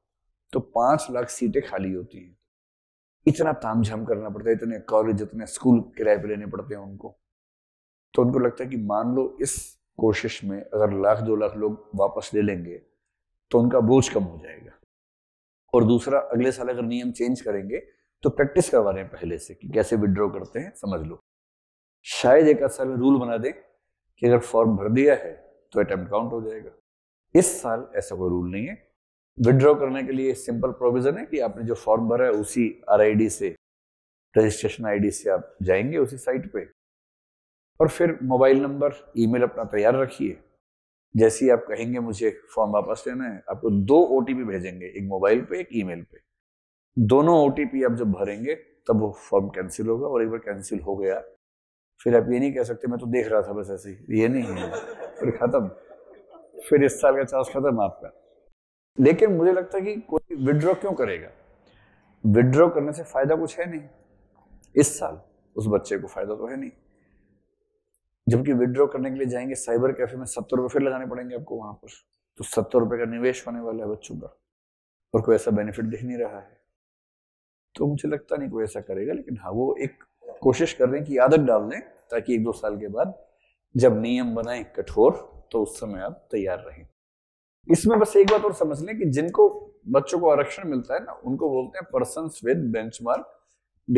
तो पांच लाख सीटें खाली होती हैं इतना ताम झाम करना पड़ता है इतने कॉलेज इतने स्कूल किराए पर लेने पड़ते हैं उनको तो उनको लगता है कि मान लो इस कोशिश में अगर लाख दो लाख लोग वापस ले लेंगे तो उनका बोझ कम हो जाएगा और दूसरा अगले साल अगर नियम चेंज करेंगे तो प्रैक्टिस करवा रहे हैं पहले से कि कैसे विड्रॉ करते हैं समझ लो शायद एक साल में रूल बना दें कि अगर फॉर्म भर दिया है तो अटैम्प्ट काउंट हो जाएगा इस साल ऐसा कोई रूल नहीं है विड्रॉ करने के लिए सिंपल प्रोविजन है कि आपने जो फॉर्म भरा है उसी आर से रजिस्ट्रेशन आईडी से आप जाएंगे उसी साइट पे और फिर मोबाइल नंबर ईमेल अपना तैयार रखिए जैसे ही आप कहेंगे मुझे फॉर्म वापस लेना है आपको दो ओ भेजेंगे एक मोबाइल पे एक ईमेल पे दोनों ओ आप जब भरेंगे तब वो फॉर्म कैंसिल होगा और एक बार कैंसिल हो गया फिर आप ये नहीं कह सकते मैं तो देख रहा था बस ऐसे ही ये नहीं है फिर ख़त्म फिर इस साल का चार्ज ख़त्म आपका लेकिन मुझे लगता है कि कोई विड्रॉ क्यों करेगा विड्रॉ करने से फ़ायदा कुछ है नहीं इस साल उस बच्चे को फ़ायदा तो है नहीं जबकि विड्रॉ करने के लिए जाएंगे साइबर कैफे में सत्तर रुपये फिर लगाने पड़ेंगे आपको वहां पर तो सत्तर रुपये का निवेश होने वाला है बच्चों का और कोई ऐसा बेनिफिट दिख नहीं रहा है तो मुझे लगता नहीं कोई ऐसा करेगा लेकिन हाँ वो एक कोशिश कर रहे हैं कि आदत डाल दें ताकि एक दो साल के बाद जब नियम बनाए कठोर तो उस समय आप तैयार रहें इसमें बस एक बात और समझ लें कि जिनको बच्चों को आरक्षण मिलता है ना उनको बोलते हैं पर्सन विद बेंच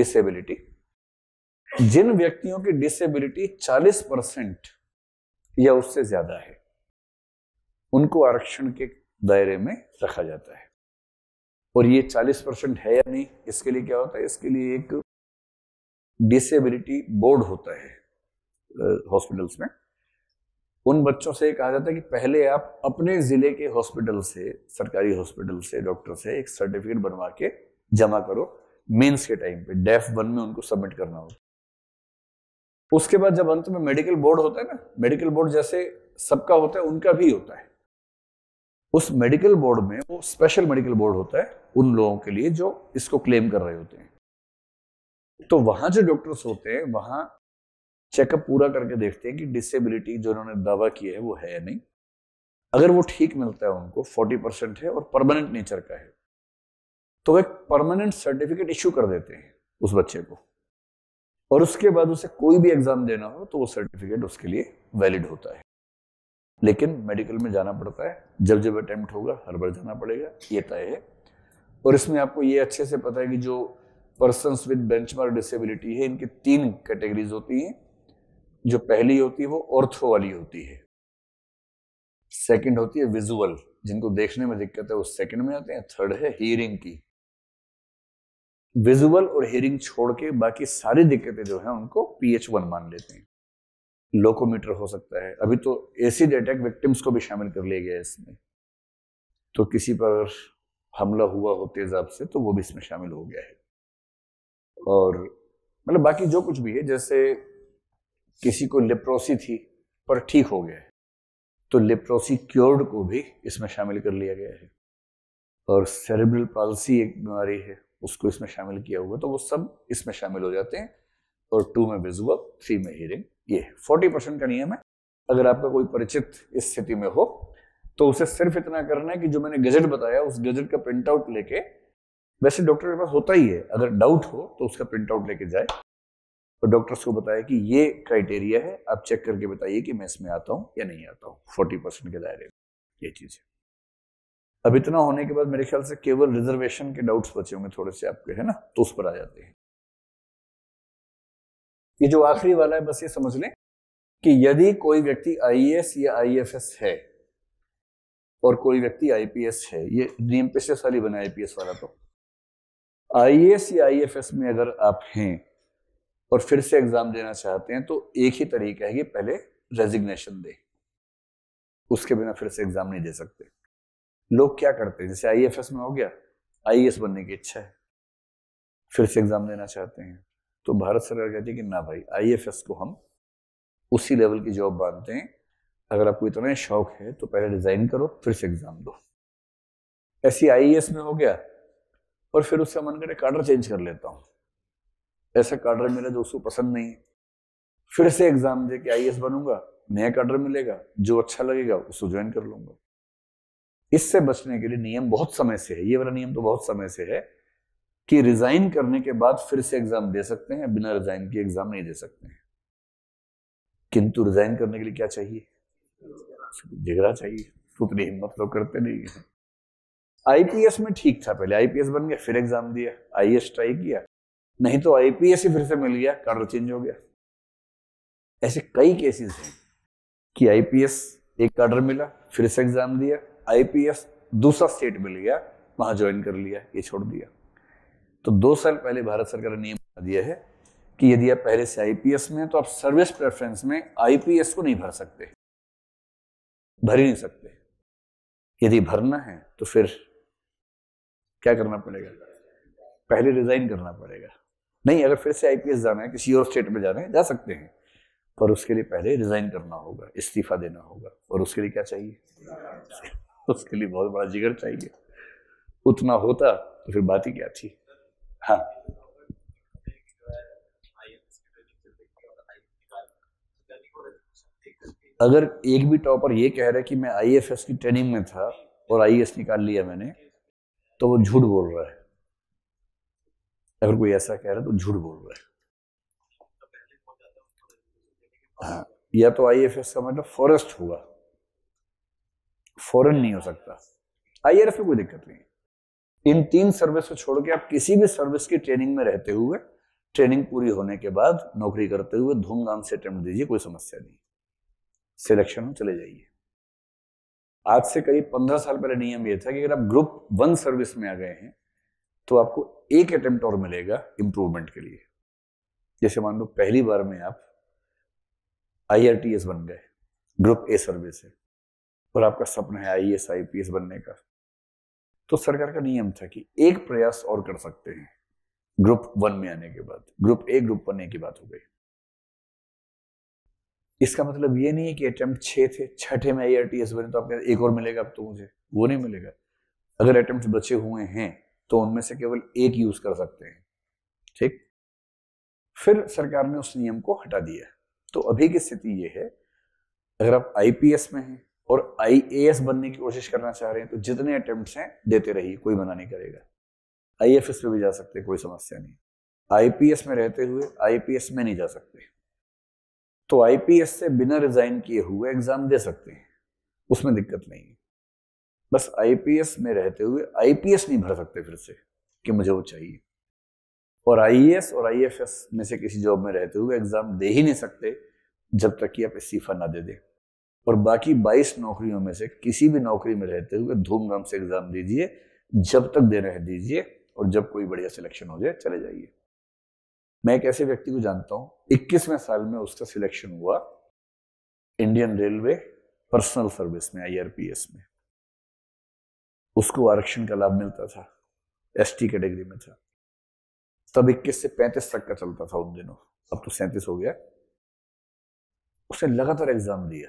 डिसेबिलिटी जिन व्यक्तियों की डिसेबिलिटी 40 परसेंट या उससे ज्यादा है उनको आरक्षण के दायरे में रखा जाता है और ये 40 परसेंट है या नहीं इसके लिए क्या होता है इसके लिए एक डिसेबिलिटी बोर्ड होता है हॉस्पिटल्स में उन बच्चों से कहा जाता है कि पहले आप अपने ज़िले के हॉस्पिटल से सरकारी हॉस्पिटल से डॉक्टर से एक सर्टिफिकेट बनवा के जमा करो मेंस के टाइम पे डेफ वन में उनको सबमिट करना होता उसके बाद जब अंत में मेडिकल बोर्ड होता है ना मेडिकल बोर्ड जैसे सबका होता है उनका भी होता है उस मेडिकल बोर्ड में वो स्पेशल मेडिकल बोर्ड होता है उन लोगों के लिए जो इसको क्लेम कर रहे होते हैं तो वहां जो डॉक्टर्स होते हैं वहां चेकअप पूरा करके देखते हैं कि डिसेबिलिटी जो उन्होंने दावा किया है वो है नहीं अगर वो ठीक मिलता है उनको फोर्टी परसेंट है और परमानेंट नेचर का है तो वह परमानेंट सर्टिफिकेट इशू कर देते हैं उस बच्चे को और उसके बाद उसे कोई भी एग्जाम देना हो तो वो सर्टिफिकेट उसके लिए वैलिड होता है लेकिन मेडिकल में जाना पड़ता है जब जब अटेम्प्ट होगा हर बार जाना पड़ेगा ये तय है और इसमें आपको ये अच्छे से पता है कि जो पर्सन विद बेंच डिसेबिलिटी है इनकी तीन कैटेगरीज होती हैं जो पहली होती है वो ऑर्थो वाली होती है सेकंड होती है विजुअल जिनको देखने में दिक्कत है वो सेकंड में आते हैं थर्ड है हियरिंग की विजुअल और हियरिंग छोड़ के बाकी सारी दिक्कतें जो है उनको पीएच वन मान लेते हैं लोकोमीटर हो सकता है अभी तो एसिड अटैक विक्टिम्स को भी शामिल कर लिया गया है इसमें तो किसी पर हमला हुआ हो तेजाब से तो वो भी इसमें शामिल हो गया है और मतलब बाकी जो कुछ भी है जैसे किसी को लिप्रोसी थी पर ठीक हो गया है तो लिप्रोसी क्योर्ड को भी इसमें शामिल कर लिया गया है और सेरेब्रल पालसी एक बीमारी है उसको इसमें शामिल किया हुआ तो वो सब इसमें शामिल हो जाते हैं और टू में विजुअल थ्री में हियरिंग ये 40 परसेंट का नियम है अगर आपका कोई परिचित इस स्थिति में हो तो उसे सिर्फ इतना करना है कि जो मैंने गजट बताया उस गजट का प्रिंट आउट लेके वैसे डॉक्टर के पास होता ही है अगर डाउट हो तो उसका प्रिंट आउट लेके जाए और डॉक्टर्स को बताया कि ये क्राइटेरिया है आप चेक करके बताइए कि मैं इसमें आता हूँ या नहीं आता हूँ फोर्टी परसेंट के दायरे में ये चीज़ है अब इतना होने के बाद मेरे ख्याल से केवल रिजर्वेशन के डाउट्स बचे होंगे थोड़े से आपके है ना तो उस पर आ जाते हैं ये जो आखिरी वाला है बस ये समझ लें कि यदि कोई व्यक्ति आईएएस या आईएफएस है और कोई व्यक्ति आईपीएस है ये नियम पिछले साल ही बना आईपीएस वाला तो आईएएस या आईएफएस में अगर आप हैं और फिर से एग्जाम देना चाहते हैं तो एक ही तरीका है कि पहले रेजिग्नेशन दे उसके बिना फिर से एग्जाम नहीं दे सकते लोग क्या करते हैं जैसे आईएफएस में हो गया आईएएस बनने की इच्छा है फिर से एग्जाम देना चाहते हैं तो भारत सरकार कहती है कि ना भाई आईएफएस को हम उसी लेवल की जॉब बांधते हैं अगर आपको इतना शौक है तो पहले डिजाइन करो फिर से एग्जाम दो ऐसी आई e में हो गया और फिर उससे मन करे कार्डर चेंज कर लेता हूँ ऐसा कार्डर मेरा उसको पसंद नहीं है फिर से एग्जाम दे के आई e बनूंगा नया कार्डर मिलेगा जो अच्छा लगेगा उसको ज्वाइन कर लूंगा इससे बचने के लिए नियम बहुत समय से है ये वाला नियम तो बहुत समय से है कि रिजाइन करने के बाद फिर से एग्जाम दे सकते हैं बिना रिजाइन के एग्जाम नहीं दे सकते हैं किंतु रिजाइन करने के लिए क्या चाहिए जिगरा चाहिए उतनी हिम्मत लोग तो करते नहीं है आईपीएस में ठीक था पहले आईपीएस बन गया फिर एग्जाम दिया आई ट्राई e किया नहीं तो आईपीएस ही फिर से मिल गया कार्ड चेंज हो गया ऐसे कई केसेस हैं कि आईपीएस एक कार्डर मिला फिर से एग्जाम दिया आईपीएस दूसरा स्टेट मिल गया वहां ज्वाइन कर लिया ये छोड़ दिया तो दो साल पहले भारत सरकार ने नियम बना दिया है कि यदि आप पहले से आईपीएस में हैं तो आप सर्विस प्रेफरेंस में आईपीएस को नहीं भर सकते भर ही नहीं सकते यदि भरना है तो फिर क्या करना पड़ेगा पहले रिजाइन करना पड़ेगा नहीं अगर फिर से आईपीएस जाना है किसी और स्टेट में जाना है जा सकते हैं पर उसके लिए पहले रिजाइन करना होगा इस्तीफा देना होगा और उसके लिए क्या चाहिए उसके लिए बहुत बड़ा जिगर चाहिए उतना होता तो फिर बात ही क्या थी हाँ अगर एक भी टॉपर ये कह रहा है कि मैं आईएफएस की ट्रेनिंग में था और आईएएस e निकाल लिया मैंने तो वो झूठ बोल रहा है अगर कोई ऐसा कह रहा है तो झूठ बोल रहा है हाँ या तो आईएफएस का मतलब फॉरेस्ट होगा फॉरन नहीं हो सकता आईआरएफ e में कोई दिक्कत नहीं है इन तीन सर्विस को छोड़ के आप किसी भी सर्विस की ट्रेनिंग में रहते हुए ट्रेनिंग पूरी होने के बाद नौकरी करते हुए धूमधाम से अटेम्प्ट दीजिए कोई समस्या नहीं सिलेक्शन में चले जाइए आज से करीब पंद्रह साल पहले नियम यह था कि अगर आप ग्रुप वन सर्विस में आ गए हैं तो आपको एक अटेम्प्ट और मिलेगा इंप्रूवमेंट के लिए जैसे मान लो पहली बार में आप आई बन गए ग्रुप ए सर्विस है और आपका सपना है आई एस बनने का तो सरकार का नियम था कि एक प्रयास और कर सकते हैं ग्रुप वन में आने के बाद ग्रुप ए ग्रुप बनने की बात हो गई इसका मतलब ये नहीं है कि अटेम्प्ट छे थे छठे में आई आर टी एस बने तो आपके एक और मिलेगा अब तो मुझे वो नहीं मिलेगा अगर अटेम्प्ट बचे हुए हैं तो उनमें से केवल एक यूज कर सकते हैं ठीक फिर सरकार ने उस नियम को हटा दिया तो अभी की स्थिति यह है अगर आप आईपीएस में हैं और आई बनने की कोशिश करना चाह रहे हैं तो जितने अटेम्प्ट हैं देते रहिए कोई मना नहीं करेगा आई एफ एस में भी जा सकते कोई समस्या नहीं आईपीएस में रहते हुए आईपीएस में नहीं जा सकते तो आईपीएस से बिना रिजाइन किए हुए एग्जाम दे सकते हैं उसमें दिक्कत नहीं है बस आईपीएस में रहते हुए आईपीएस नहीं भर सकते फिर से कि मुझे वो चाहिए और आईएएस और आईएफएस में से किसी जॉब में रहते हुए एग्जाम दे ही नहीं सकते जब तक कि आप इस्तीफा ना दे दें और बाकी 22 नौकरियों में से किसी भी नौकरी में रहते हुए धूमधाम से एग्जाम दीजिए जब तक दे रहे दीजिए और जब कोई बढ़िया सिलेक्शन हो जाए चले जाइए मैं एक ऐसे व्यक्ति को जानता हूँ इक्कीसवें साल में उसका सिलेक्शन हुआ इंडियन रेलवे पर्सनल सर्विस में आईआरपीएस में उसको आरक्षण का लाभ मिलता था एस कैटेगरी में था तब इक्कीस से पैंतीस तक का चलता था उन दिनों अब तो सैंतीस हो गया उसने लगातार एग्जाम दिया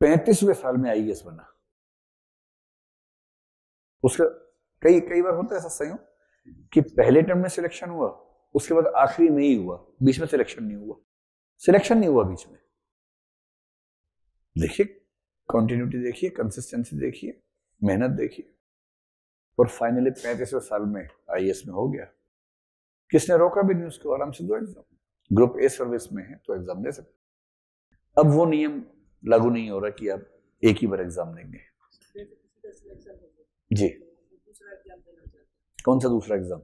पैंतीसवें साल में आईएएस बना उसका कई कई बार होता है ऐसा संयोग कि पहले टर्म में सिलेक्शन हुआ उसके बाद आखिरी में ही हुआ बीच में सिलेक्शन नहीं हुआ सिलेक्शन नहीं हुआ बीच में देखिए कंटिन्यूटी देखिए कंसिस्टेंसी देखिए मेहनत देखिए और फाइनली पैंतीसवें साल में आई में हो गया किसने रोका भी नहीं उसको आराम से दो एग्जाम ग्रुप ए सर्विस में है तो एग्जाम दे सकते अब वो नियम लागू नहीं हो रहा कि आप एक ही बार एग्जाम लेंगे जी कौन सा दूसरा एग्जाम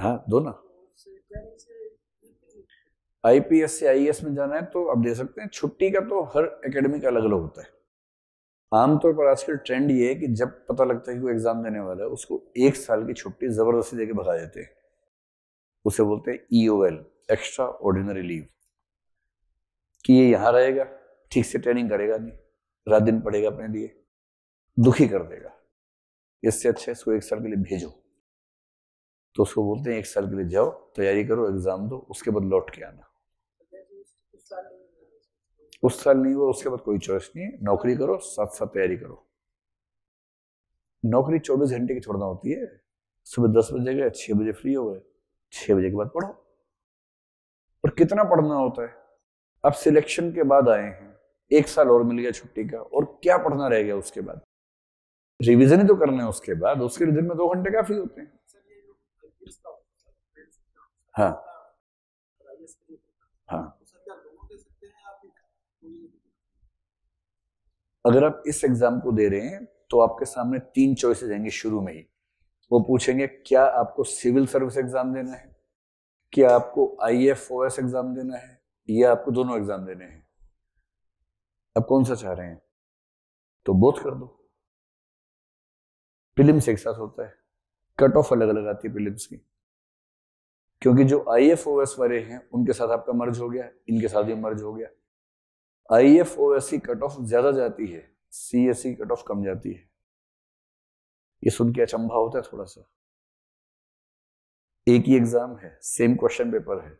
हाँ दो ना आईपीएस से आईएएस e में जाना है तो आप दे सकते हैं छुट्टी का तो हर एकेडमी का अलग अलग होता है आमतौर पर आजकल ट्रेंड ये है कि जब पता लगता है कि वो एग्जाम देने वाला है उसको एक साल की छुट्टी जबरदस्ती देके भगा देते हैं उसे बोलते हैं ईओएल एक्स्ट्रा ऑर्डिनरी लीव कि ये यहाँ रहेगा ठीक से ट्रेनिंग करेगा नहीं रात दिन पड़ेगा अपने लिए दुखी कर देगा इससे अच्छा इसको एक साल के लिए भेजो तो उसको बोलते हैं एक साल के लिए जाओ तैयारी करो एग्जाम दो उसके बाद लौट के आना उस साल नहीं हुआ उसके बाद कोई चॉइस नहीं है नौकरी करो साथ साथ तैयारी करो नौकरी 24 घंटे की छोड़ना होती है सुबह दस बजे गए छह बजे फ्री हो गए छह बजे के बाद पढ़ो और कितना पढ़ना होता है अब सिलेक्शन के बाद आए हैं एक साल और मिल गया छुट्टी का और क्या पढ़ना रह गया उसके बाद रिविजन ही तो करना है उसके बाद उसके दिन में दो घंटे काफी होते हैं हाँ हाँ अगर आप इस एग्जाम को दे रहे हैं तो आपके सामने तीन चॉइसेस आएंगे शुरू में ही वो पूछेंगे क्या आपको सिविल सर्विस एग्जाम देना है क्या आपको I F O S exam देना है ये आपको दोनों एग्जाम देने हैं अब कौन सा चाह रहे हैं तो बोथ कर दो से एक साथ होता है कट ऑफ अलग अलग आती है फिल्म की क्योंकि जो आई एफ ओ एस वाले हैं उनके साथ आपका मर्ज हो गया इनके साथ भी मर्ज हो गया आई एफ ओ एस की कट ऑफ ज्यादा जाती है C S C cut off कम जाती है ये सुन के अचंभा होता है थोड़ा सा एक ही एग्जाम है सेम क्वेश्चन पेपर है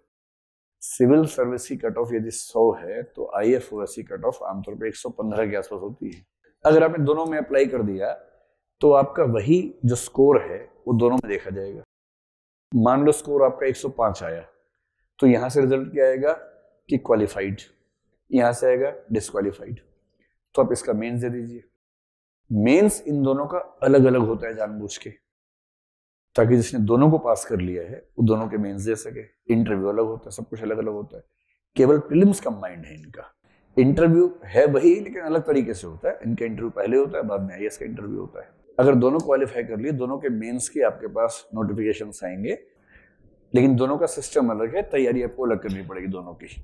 सिविल सर्विस की कट ऑफ यदि 100 है तो आई एफ की कट ऑफ आमतौर पर 115 के आसपास होती है अगर आपने दोनों में अप्लाई कर दिया तो आपका वही जो स्कोर है वो दोनों में देखा जाएगा मान लो स्कोर आपका 105 आया तो यहाँ से रिजल्ट क्या आएगा कि क्वालिफाइड यहाँ से आएगा डिसक्वालिफाइड तो आप इसका मेंस दे दीजिए मेंस इन दोनों का अलग अलग होता है जानबूझ के ताकि जिसने दोनों को पास कर लिया है वो दोनों के मेंस दे सके इंटरव्यू अलग होता है सब कुछ अलग अलग होता है केवल का माइंड है इनका इंटरव्यू है वही लेकिन अलग तरीके से होता है इनका इंटरव्यू पहले होता है बाद में आई का इंटरव्यू होता है अगर दोनों क्वालिफाई कर लिए दोनों के मेंस के आपके पास नोटिफिकेशन आएंगे लेकिन दोनों का सिस्टम अलग है तैयारी आपको अलग करनी पड़ेगी दोनों की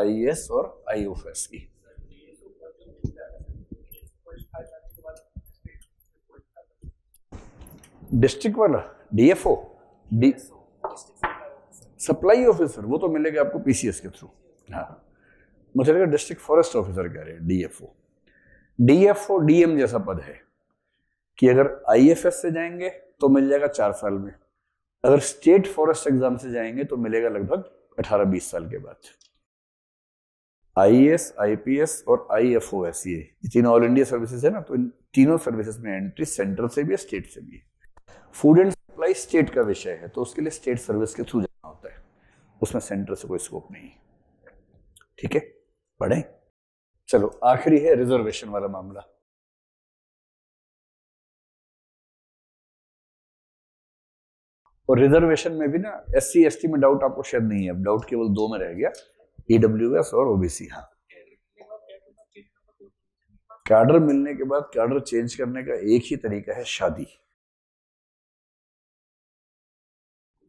आई और आई की डिस्ट्रिक्ट वाला डीएफओ डी सप्लाई ऑफिसर वो तो मिलेगा आपको पीसीएस के थ्रू हाँ मुझे लगेगा डिस्ट्रिक्ट फॉरेस्ट ऑफिसर कह रहे हैं डीएफओ डीएफओ डीएम जैसा पद है कि अगर आईएफएस से जाएंगे तो मिल जाएगा चार साल में अगर स्टेट फॉरेस्ट एग्जाम से जाएंगे तो मिलेगा लगभग अठारह बीस साल के बाद आईएएस आईपीएस और आईएफओएस ये तीनों ऑल इंडिया सर्विसेज है ना तो इन तीनों सर्विसेज में एंट्री सेंट्रल से भी है स्टेट से भी है फूड एंड सप्लाई स्टेट का विषय है तो उसके लिए स्टेट सर्विस के थ्रू जाना होता है उसमें सेंटर से कोई स्कोप नहीं ठीक है बढ़े चलो आखिरी है रिजर्वेशन वाला मामला और रिजर्वेशन में भी ना एस सी में डाउट आपको शायद नहीं है डाउट केवल दो में रह गया ईडब्ल्यू e एस और ओबीसी हाँ कैडर मिलने के बाद कैडर चेंज करने का एक ही तरीका है शादी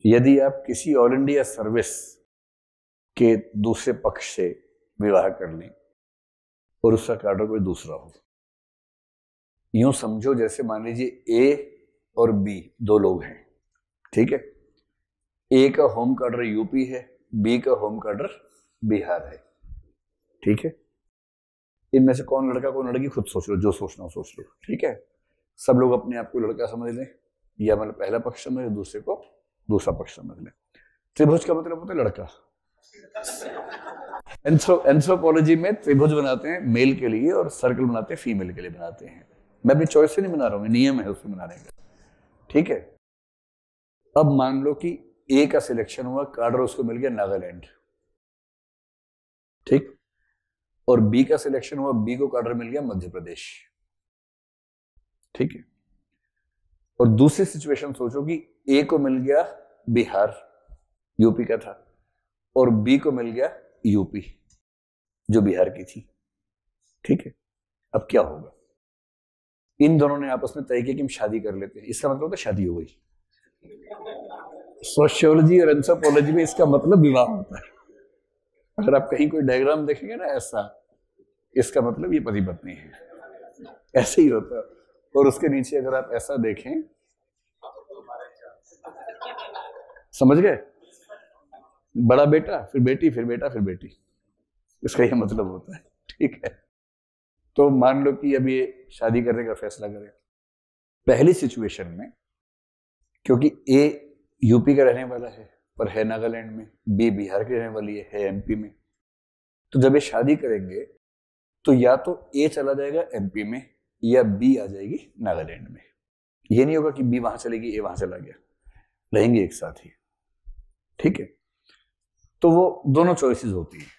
यदि आप किसी ऑल इंडिया सर्विस के दूसरे पक्ष से विवाह कर लें और उसका कार्डर कोई दूसरा हो यूं समझो जैसे मान लीजिए ए और बी दो लोग हैं ठीक है ए का होम कार्डर यूपी है बी का होम कार्डर बिहार है ठीक है इनमें से कौन लड़का कौन लड़की खुद सोच लो जो सोचना हो सोच लो ठीक है सब लोग अपने आप को लड़का समझ लें या मतलब पहला पक्ष समझ दूसरे को दूसरा पक्ष समझ लें त्रिभुज का मतलब होता है लड़का एंथ्रोपोलॉजी में त्रिभुज बनाते हैं मेल के लिए और सर्कल बनाते हैं फीमेल के लिए बनाते हैं मैं अपनी चॉइस से नहीं बना रहा हूँ नियम है उसमें बनाने का ठीक है अब मान लो कि ए का सिलेक्शन हुआ कार्डर उसको मिल गया नागालैंड ठीक और बी का सिलेक्शन हुआ बी को कार्डर मिल गया मध्य प्रदेश ठीक है और दूसरी सिचुएशन सोचो कि ए को मिल गया बिहार यूपी का था और बी को मिल गया यूपी जो बिहार की थी ठीक है अब क्या होगा इन दोनों ने आपस में तय किया कि हम शादी कर लेते हैं इसका मतलब तो शादी हो गई सोशियोलॉजी और एंथ्रोपोलॉजी में इसका मतलब विवाह होता है अगर आप कहीं कोई डायग्राम देखेंगे ना ऐसा इसका मतलब ये पति पत्नी है ऐसे ही होता है और उसके नीचे अगर आप ऐसा देखें समझ गए बड़ा बेटा फिर बेटी फिर बेटा फिर बेटी इसका यह मतलब होता है ठीक है तो मान लो कि अब ये शादी करने का फैसला करें पहली सिचुएशन में क्योंकि ए यूपी का रहने वाला है पर है नागालैंड में बी बिहार की रहने वाली है एमपी में तो जब ये शादी करेंगे तो या तो ए चला जाएगा एमपी में या बी आ जाएगी नागालैंड में ये नहीं होगा कि बी वहां चलेगी ए वहां चला गया रहेंगे एक साथ ही ठीक है तो वो दोनों चॉइसेस होती हैं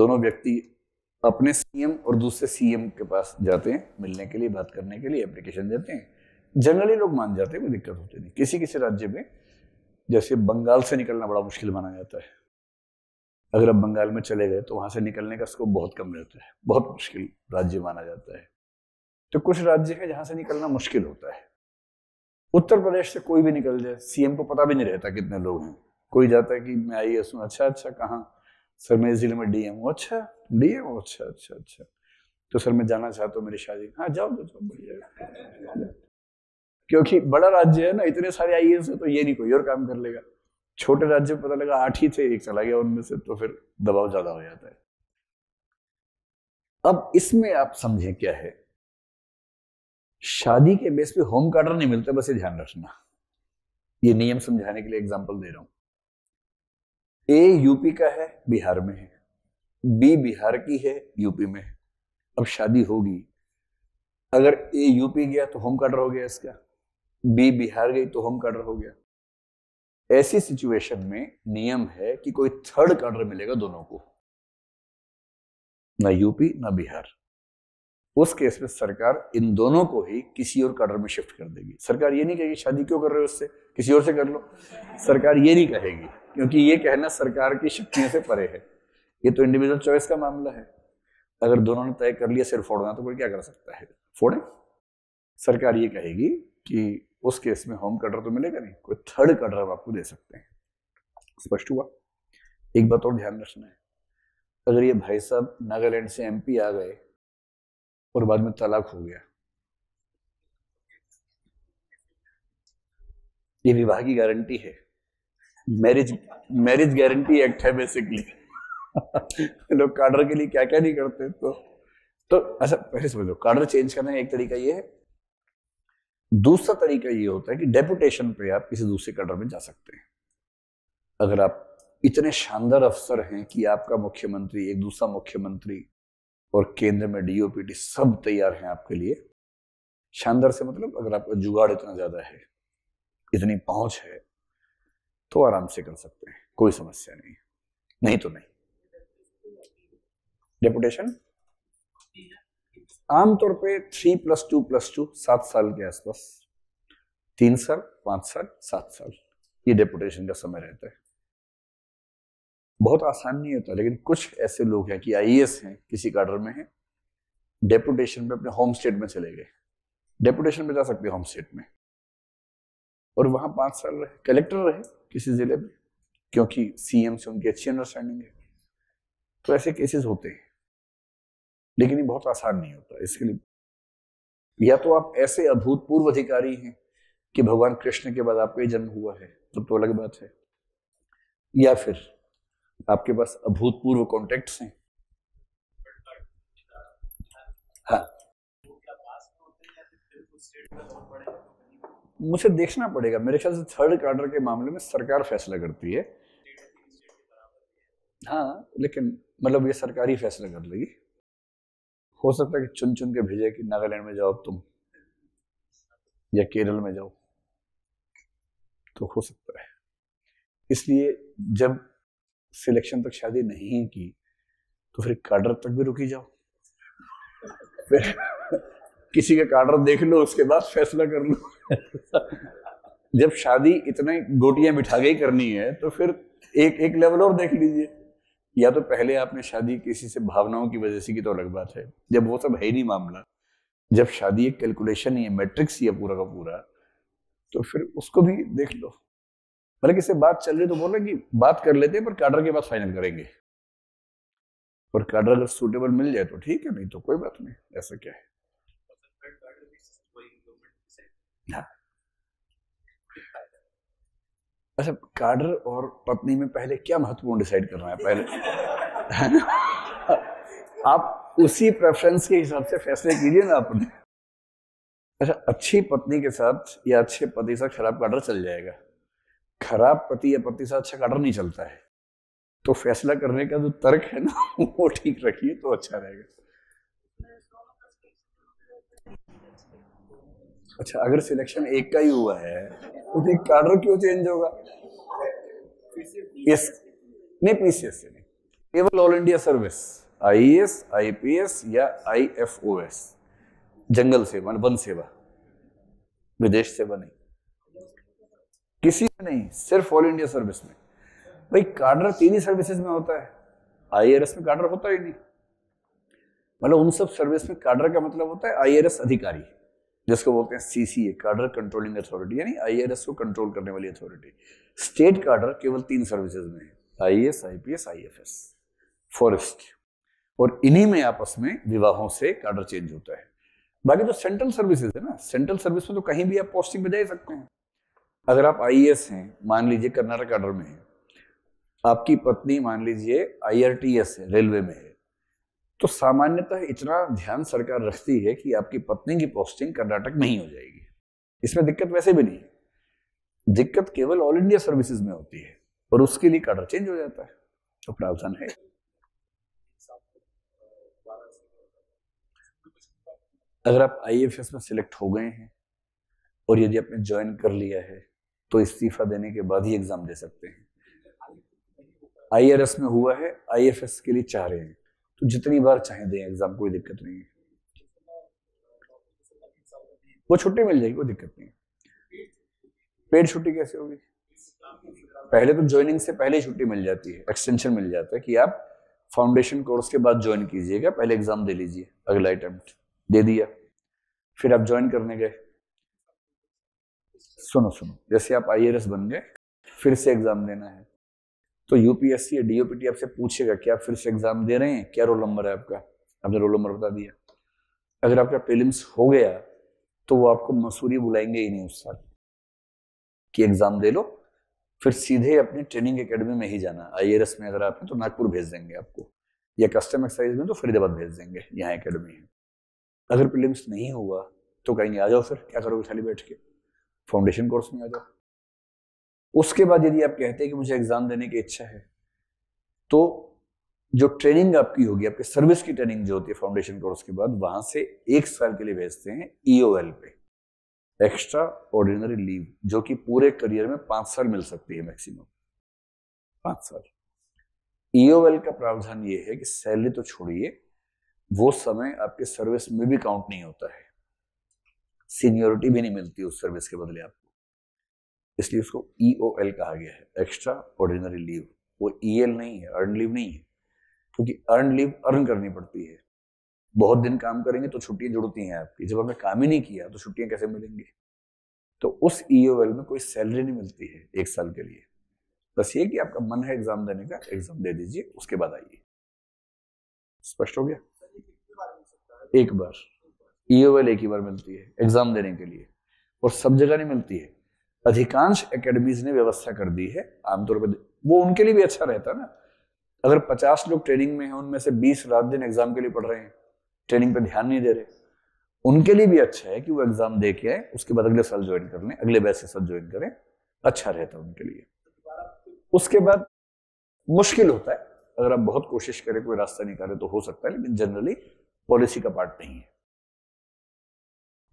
दोनों व्यक्ति अपने सीएम और दूसरे सीएम के पास जाते हैं मिलने के लिए बात करने के लिए एप्लीकेशन देते हैं जनरली लोग मान जाते हैं कोई दिक्कत होती नहीं किसी किसी राज्य में जैसे बंगाल से निकलना बड़ा मुश्किल माना जाता है अगर आप बंगाल में चले गए तो वहां से निकलने का स्कोप बहुत कम रहता है बहुत मुश्किल राज्य माना जाता है तो कुछ राज्य है जहां से निकलना मुश्किल होता है उत्तर प्रदेश से कोई भी निकल जाए सीएम को पता भी नहीं रहता कितने लोग हैं कोई जाता है कि मैं आई एस हूँ अच्छा अच्छा कहाँ सर मैं जिले में डी एम हूँ अच्छा डी एम हूँ अच्छा अच्छा अच्छा तो सर मैं जाना चाहता हूँ मेरी शादी हाँ जाओ तो जाओ बढ़िया क्योंकि बड़ा राज्य है ना इतने सारे आई एस है तो ये नहीं कोई और काम कर लेगा छोटे राज्य में पता लगा आठ ही थे एक चला गया उनमें से तो फिर दबाव ज्यादा हो जाता है अब इसमें आप समझे क्या है शादी के बेस पे होम कार्डर नहीं मिलता बस ये ध्यान रखना ये नियम समझाने के लिए एग्जाम्पल दे रहा हूं ए यूपी का है बिहार में है बी बिहार की है यूपी में है अब शादी होगी अगर ए यूपी गया तो होम कार्डर हो गया इसका बी बिहार गई तो होम कार्डर हो गया ऐसी सिचुएशन में नियम है कि कोई थर्ड कार्डर मिलेगा दोनों को ना यूपी ना बिहार उस केस में सरकार इन दोनों को ही किसी और कार्डर में शिफ्ट कर देगी सरकार ये नहीं कहेगी शादी क्यों कर रहे हो उससे किसी और से कर लो सरकार ये नहीं कहेगी क्योंकि ये कहना सरकार की शक्तियों से परे है ये तो इंडिविजुअल चॉइस का मामला है अगर दोनों ने तय कर लिया सिर्फ फोड़ना तो कोई क्या कर सकता है फोड़े सरकार ये कहेगी कि उस केस में होम कटर तो मिलेगा नहीं कोई थर्ड कटर आपको दे सकते हैं स्पष्ट हुआ एक बात और ध्यान रखना है अगर ये भाई साहब नागालैंड से एमपी आ गए और बाद में तलाक हो गया ये विवाह की गारंटी है मैरिज मैरिज गारंटी एक्ट है बेसिकली लोग कार्डर के लिए क्या क्या नहीं करते तो तो अच्छा पहले समझ लो कार्डर चेंज करने का एक तरीका ये है दूसरा तरीका ये होता है कि डेपुटेशन पे आप किसी दूसरे कार्डर में जा सकते हैं अगर आप इतने शानदार अफसर हैं कि आपका मुख्यमंत्री एक दूसरा मुख्यमंत्री और केंद्र में डीओपीटी सब तैयार हैं आपके लिए शानदार से मतलब अगर आपका जुगाड़ इतना ज्यादा है इतनी पहुंच है तो आराम से कर सकते हैं कोई समस्या नहीं नहीं तो नहीं डेपुटेशन आमतौर पे three plus two plus two सात साल के आसपास तीन साल पांच साल सात साल ये डेपुटेशन का समय रहता है बहुत आसान नहीं होता लेकिन कुछ ऐसे लोग हैं कि आईएएस e हैं किसी कार्डर में हैं डेपुटेशन पे अपने होम स्टेट में चले गए डेपुटेशन पे जा सकते हैं होम स्टेट में और वहां पांच साल रहे कलेक्टर रहे किसी ज़िले में क्योंकि सीएम से उनकी अच्छी अंडरस्टैंडिंग है तो ऐसे केसेस होते हैं लेकिन ये बहुत आसान नहीं होता इसके लिए या तो आप ऐसे अभूतपूर्व अधिकारी हैं कि भगवान कृष्ण के बाद आपका जन्म हुआ है तब तो अलग बात है या फिर आपके पास अभूतपूर्व कॉन्टेक्ट हैं हाँ मुझे देखना पड़ेगा मेरे ख्याल से थर्ड क्वार्टर के मामले में सरकार फैसला करती है हाँ लेकिन मतलब ये सरकारी फैसला कर लेगी हो सकता है कि चुन चुन के भेजे कि नागालैंड में जाओ तुम या केरल में जाओ तो हो सकता है इसलिए जब सिलेक्शन तक शादी नहीं की तो फिर काडर तक भी रुकी जाओ फिर किसी का कार्डर देख लो उसके बाद फैसला कर लो जब शादी इतने गोटियां बिठा गई करनी है तो फिर एक एक लेवल और देख लीजिए या तो पहले आपने शादी किसी से भावनाओं की वजह से की तो अलग बात है जब वो सब है ही नहीं मामला जब शादी एक कैलकुलेशन ही है मैट्रिक्स ही है पूरा का पूरा तो फिर उसको भी देख लो मतलब किसी बात चल रही तो बोल रहे कि बात कर लेते हैं पर कार्डर के बाद फाइनल करेंगे और कार्डर अगर सूटेबल मिल जाए तो ठीक है नहीं तो कोई बात नहीं ऐसा क्या है अच्छा कार्डर और पत्नी में पहले क्या महत्वपूर्ण डिसाइड करना है पहले आप उसी प्रेफरेंस के हिसाब से फैसले कीजिए ना अपने अच्छा अच्छी पत्नी के साथ या अच्छे पति के साथ खराब कार्डर चल जाएगा खराब पति या पति साथ अच्छा कार्डर नहीं चलता है तो फैसला करने का जो तर्क है ना वो ठीक रखिए तो अच्छा रहेगा अच्छा अगर सिलेक्शन एक का ही हुआ है तो फिर कार्डर क्यों चेंज होगा यस नहीं पीसीएस से नहीं केवल all India service IAS IPS या आईएफओएस जंगल सेवा वन सेवा विदेश सेवा नहीं किसी में नहीं सिर्फ ऑल इंडिया सर्विस में भाई कार्डर तीन ही सर्विसेज में होता है आईआरएस e में कार्डर होता ही नहीं मतलब उन सब सर्विस में कार्डर का मतलब होता है आईआरएस e अधिकारी जिसको बोलते हैं सी सी ए कार्डर कंट्रोलिंग अथॉरिटी यानी आई को कंट्रोल करने वाली अथॉरिटी स्टेट कार्डर केवल तीन सर्विसेज में है I S I P S I F S forest और इन्हीं में आपस में विवाहों से कार्डर चेंज होता है बाकी जो सेंट्रल सर्विसेज है ना सेंट्रल सर्विस में तो कहीं भी आप पोस्टिंग में जा सकते हैं अगर आप आई हैं मान लीजिए कर्नाटक कार्डर में है आपकी पत्नी मान लीजिए आई है रेलवे में है तो सामान्यतः इतना ध्यान सरकार रखती है कि आपकी पत्नी की पोस्टिंग कर्नाटक में ही हो जाएगी इसमें दिक्कत वैसे भी नहीं दिक्कत केवल ऑल इंडिया सर्विसेज में होती है और उसके लिए कार्डर चेंज हो जाता है तो प्रावधान है अगर आप आईएफएस में सिलेक्ट हो गए हैं और यदि आपने ज्वाइन कर लिया है तो इस्तीफा देने के बाद ही एग्जाम दे सकते हैं आईआरएस में हुआ है आईएफएस के लिए चाह रहे हैं तो जितनी बार चाहे दें एग्जाम कोई दिक्कत नहीं है वो छुट्टी मिल जाएगी कोई दिक्कत नहीं है पेड छुट्टी कैसे होगी पहले तो ज्वाइनिंग से पहले छुट्टी मिल जाती है एक्सटेंशन मिल जाता है कि आप फाउंडेशन कोर्स के बाद ज्वाइन कीजिएगा पहले एग्जाम दे लीजिए अगला अटेम्प्ट दे दिया फिर आप ज्वाइन करने गए सुनो सुनो जैसे आप आई बन गए फिर से एग्जाम देना है तो यूपीएससी या डीओपीटी आपसे पूछेगा क्या आप फिर से एग्जाम दे रहे हैं क्या रोल नंबर है आपका आपने रोल नंबर बता दिया अगर आपका प्रीलिम्स हो गया तो वो आपको मसूरी बुलाएंगे ही नहीं उस साल कि एग्जाम दे लो फिर सीधे अपने ट्रेनिंग एकेडमी में ही जाना आई में अगर आप हैं तो नागपुर भेज देंगे आपको या कस्टम एक्साइज में तो फरीदाबाद भेज देंगे यहाँ एकेडमी है अगर प्रीलिम्स नहीं हुआ तो कहेंगे आ जाओ फिर क्या करोगे खाली बैठ के फाउंडेशन कोर्स में आ जाओ उसके बाद यदि आप कहते हैं कि मुझे एग्जाम देने की इच्छा है तो जो ट्रेनिंग आपकी होगी आपके सर्विस की ट्रेनिंग जो होती है फाउंडेशन कोर्स के बाद वहां से एक साल के लिए भेजते हैं ईओएल e पे एक्स्ट्रा ऑर्डिनरी लीव जो कि पूरे करियर में पांच साल मिल सकती है मैक्सिमम पांच साल ईओएल e का प्रावधान यह है कि सैलरी तो छोड़िए वो समय आपके सर्विस में भी काउंट नहीं होता है सीनियोरिटी भी नहीं मिलती उस सर्विस के बदले आपको इसलिए उसको ई ओ एल कहा गया है एक्स्ट्रा ऑर्डिनरी लीव वो ई e एल नहीं है अर्न लीव नहीं है क्योंकि अर्न लीव अर्न करनी पड़ती है बहुत दिन काम करेंगे तो छुट्टियां जुड़ती हैं आपकी जब हमने काम ही नहीं किया तो छुट्टियां कैसे मिलेंगी तो उस ई ओ एल में कोई सैलरी नहीं मिलती है एक साल के लिए बस ये कि आपका मन है एग्जाम देने का एग्जाम दे दीजिए उसके बाद आइए स्पष्ट हो गया एक बार ईओ e एल एक ही बार मिलती है एग्जाम देने के लिए और सब जगह नहीं मिलती है अधिकांश एकेडमीज ने व्यवस्था कर दी है आमतौर पर वो उनके लिए भी अच्छा रहता है ना अगर पचास लोग ट्रेनिंग में हैं उनमें से बीस रात दिन एग्जाम के लिए पढ़ रहे हैं ट्रेनिंग पे ध्यान नहीं दे रहे उनके लिए भी अच्छा है कि वो एग्जाम दे के आए उसके बाद अगले साल ज्वाइन कर लें अगले बैच से साथ ज्वाइन करें अच्छा रहता है उनके लिए उसके बाद मुश्किल होता है अगर आप बहुत कोशिश करें कोई रास्ता निकाले तो हो सकता है लेकिन जनरली पॉलिसी का पार्ट नहीं है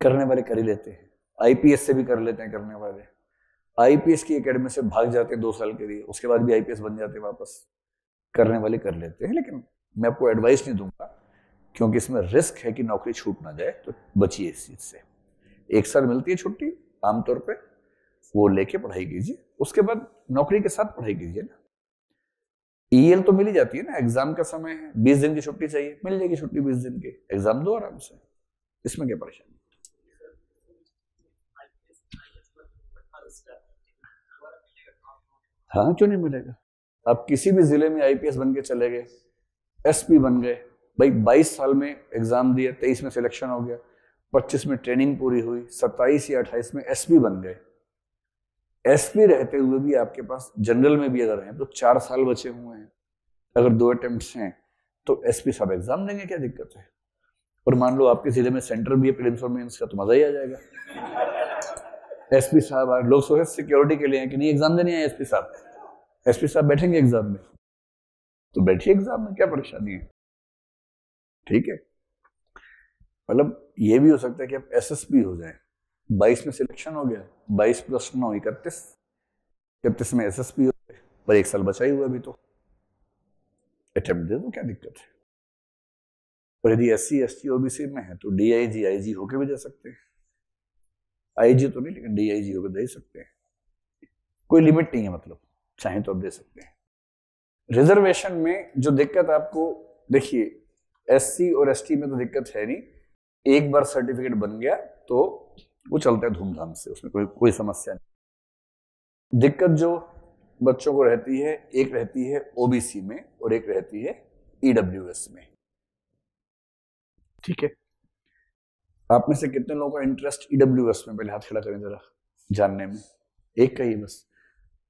करने वाले कर ही लेते हैं आईपीएस से भी कर लेते हैं करने वाले आईपीएस की एकेडमी से भाग जाते हैं दो साल के लिए उसके बाद भी आईपीएस बन जाते हैं वापस करने वाले कर लेते हैं लेकिन मैं आपको एडवाइस नहीं दूंगा क्योंकि इसमें रिस्क है कि नौकरी छूट ना जाए तो बचिए इस चीज़ से एक साल मिलती है छुट्टी आमतौर पर वो लेके पढ़ाई कीजिए उसके बाद नौकरी के साथ पढ़ाई कीजिए ना ईएल e तो मिली जाती है ना एग्जाम का समय है बीस दिन की छुट्टी चाहिए मिल जाएगी छुट्टी बीस दिन की एग्जाम दो आराम से इसमें क्या परेशानी हाँ क्यों नहीं मिलेगा आप किसी भी जिले में आईपीएस बन के चले गए एसपी बन गए भाई बाईस साल में एग्जाम दिया तेईस में सिलेक्शन हो गया 25 में ट्रेनिंग पूरी हुई 27 या 28 में एसपी बन गए एसपी रहते हुए भी आपके पास जनरल में भी अगर हैं तो चार साल बचे हुए हैं अगर दो अटेम्प्ट हैं तो एसपी साहब एग्जाम देंगे क्या दिक्कत है और मान लो आपके जिले में सेंटर भी है प्रिलिम्स और मेंस का तो मजा ही आ जाएगा एस पी साहब आए लोग सोचे सिक्योरिटी के लिए हैं कि नहीं एग्जाम देने आए एस पी साहब एस पी साहब बैठेंगे एग्जाम में तो बैठिए एग्जाम में क्या परेशानी है ठीक है मतलब ये भी हो सकता है कि आप एस एस पी हो जाए बाईस में सिलेक्शन हो गया बाईस प्लस नौ इकतीस इकतीस में एस एस पी हो गए पर एक साल बचा ही हुआ अभी तो अटेम्प्ट दे दो क्या दिक्कत है और यदि S C S T OBC में है तो डी आई जी आई जी होके भी जा सकते हैं आईजी तो नहीं लेकिन डीआईजी होकर दे सकते हैं कोई लिमिट नहीं है मतलब चाहे तो आप दे सकते हैं रिजर्वेशन में जो दिक्कत आपको देखिए एससी और एसटी में तो दिक्कत है नहीं एक बार सर्टिफिकेट बन गया तो वो चलता है धूमधाम से उसमें कोई कोई समस्या नहीं दिक्कत जो बच्चों को रहती है एक रहती है ओबीसी में और एक रहती है ईडब्ल्यूएस e में ठीक है आप में से कितने लोगों का इंटरेस्ट ईडब्ल्यू e में पहले हाथ खड़ा करें जरा जानने में एक का ही बस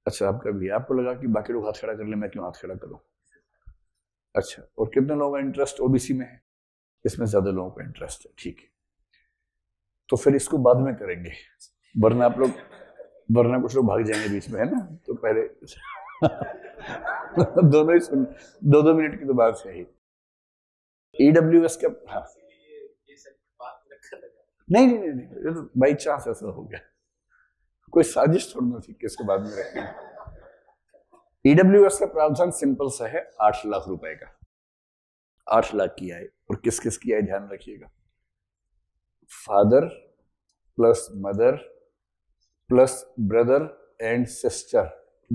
अच्छा आपका भी आपको लगा कि बाकी लोग हाथ खड़ा कर ले मैं क्यों हाथ खड़ा करूं अच्छा और कितने लोगों का इंटरेस्ट ओबीसी में है इसमें ज्यादा लोगों का इंटरेस्ट है ठीक है तो फिर इसको बाद में करेंगे वरना आप लोग वरना कुछ लोग भाग जाएंगे बीच में है ना तो पहले दोनों ही सुन दो दो मिनट की तो बात है ही ईडब्ल्यू एस का हाँ नहीं नहीं नहीं नहीं तो बाई चांस ऐसा हो गया कोई साजिश थोड़ी ना थी कि बाद में रखें ईडब्ल्यू e एस का प्रावधान सिंपल सा है आठ लाख रुपए का आठ लाख की आय और किस किस की आय ध्यान रखिएगा father plus mother plus brother and sister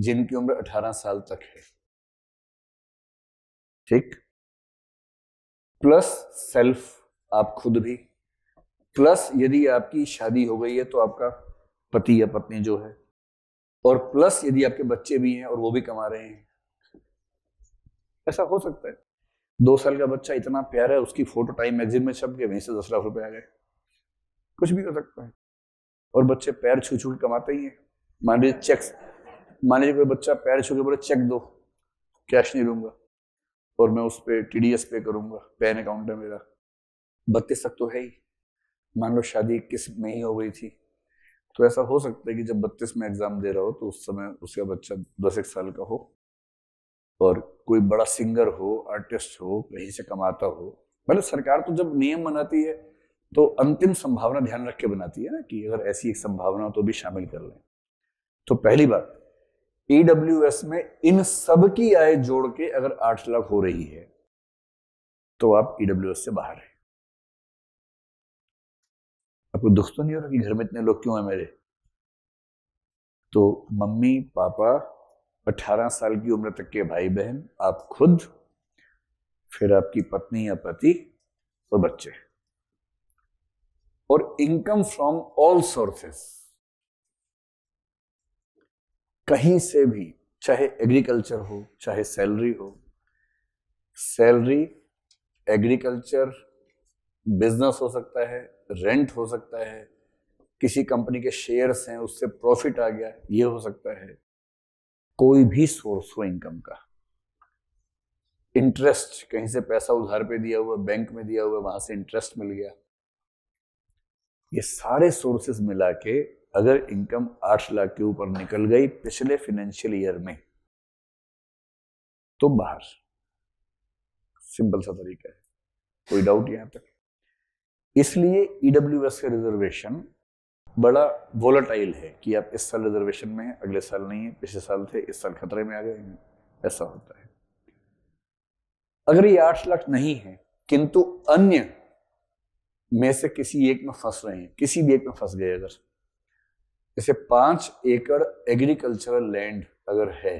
जिनकी उम्र 18 साल तक है ठीक प्लस सेल्फ आप खुद भी प्लस यदि आपकी शादी हो गई है तो आपका पति या पत्नी जो है और प्लस यदि आपके बच्चे भी हैं और वो भी कमा रहे हैं ऐसा हो सकता है दो साल का बच्चा इतना प्यारा है उसकी फोटो टाइम मैगजीन में छप गए वहीं से दस लाख रुपए आ गए कुछ भी हो सकता है और बच्चे पैर छू छू के कमाते ही हैं मान लीजिए चेक मान लीजिए कोई बच्चा पैर छू के बोले चेक दो कैश नहीं लूंगा और मैं उस पर टी पे करूंगा पैन अकाउंट है मेरा बत्तीस तक तो है ही मान लो शादी किस में ही हो गई थी तो ऐसा हो सकता है कि जब बत्तीस में एग्जाम दे रहा हो तो उस समय उसका बच्चा दस एक साल का हो और कोई बड़ा सिंगर हो आर्टिस्ट हो कहीं से कमाता हो मतलब सरकार तो जब नियम बनाती है तो अंतिम संभावना ध्यान रख के बनाती है ना कि अगर ऐसी एक संभावना हो तो भी शामिल कर लें तो पहली बात ईडब्ल्यू में इन सब की आय जोड़ के अगर आठ लाख हो रही है तो आप ईडब्ल्यू से बाहर हैं आपको दुख तो नहीं हो रहा कि घर में इतने लोग क्यों हैं मेरे तो मम्मी पापा अठारह साल की उम्र तक के भाई बहन आप खुद फिर आपकी पत्नी या पति और बच्चे और इनकम फ्रॉम ऑल सोर्सेस कहीं से भी चाहे एग्रीकल्चर हो चाहे सैलरी हो सैलरी एग्रीकल्चर बिजनेस हो सकता है रेंट हो सकता है किसी कंपनी के शेयर्स हैं उससे प्रॉफिट आ गया ये हो सकता है कोई भी सोर्स हो इनकम का इंटरेस्ट कहीं से पैसा उधार पे दिया हुआ बैंक में दिया हुआ वहां से इंटरेस्ट मिल गया ये सारे सोर्सेस मिला के अगर इनकम आठ लाख के ऊपर निकल गई पिछले फाइनेंशियल ईयर में तो बाहर सिंपल सा तरीका है कोई डाउट यहां तक इसलिए ईडब्ल्यू e का रिजर्वेशन बड़ा वोलाटाइल है कि आप इस साल रिजर्वेशन में हैं अगले साल नहीं है पिछले साल थे इस साल खतरे में आ गए हैं ऐसा होता है अगर ये आठ लाख नहीं है किंतु अन्य में से किसी एक में फंस रहे हैं किसी भी एक में फंस गए अगर जैसे पांच एकड़ एग्रीकल्चरल लैंड अगर है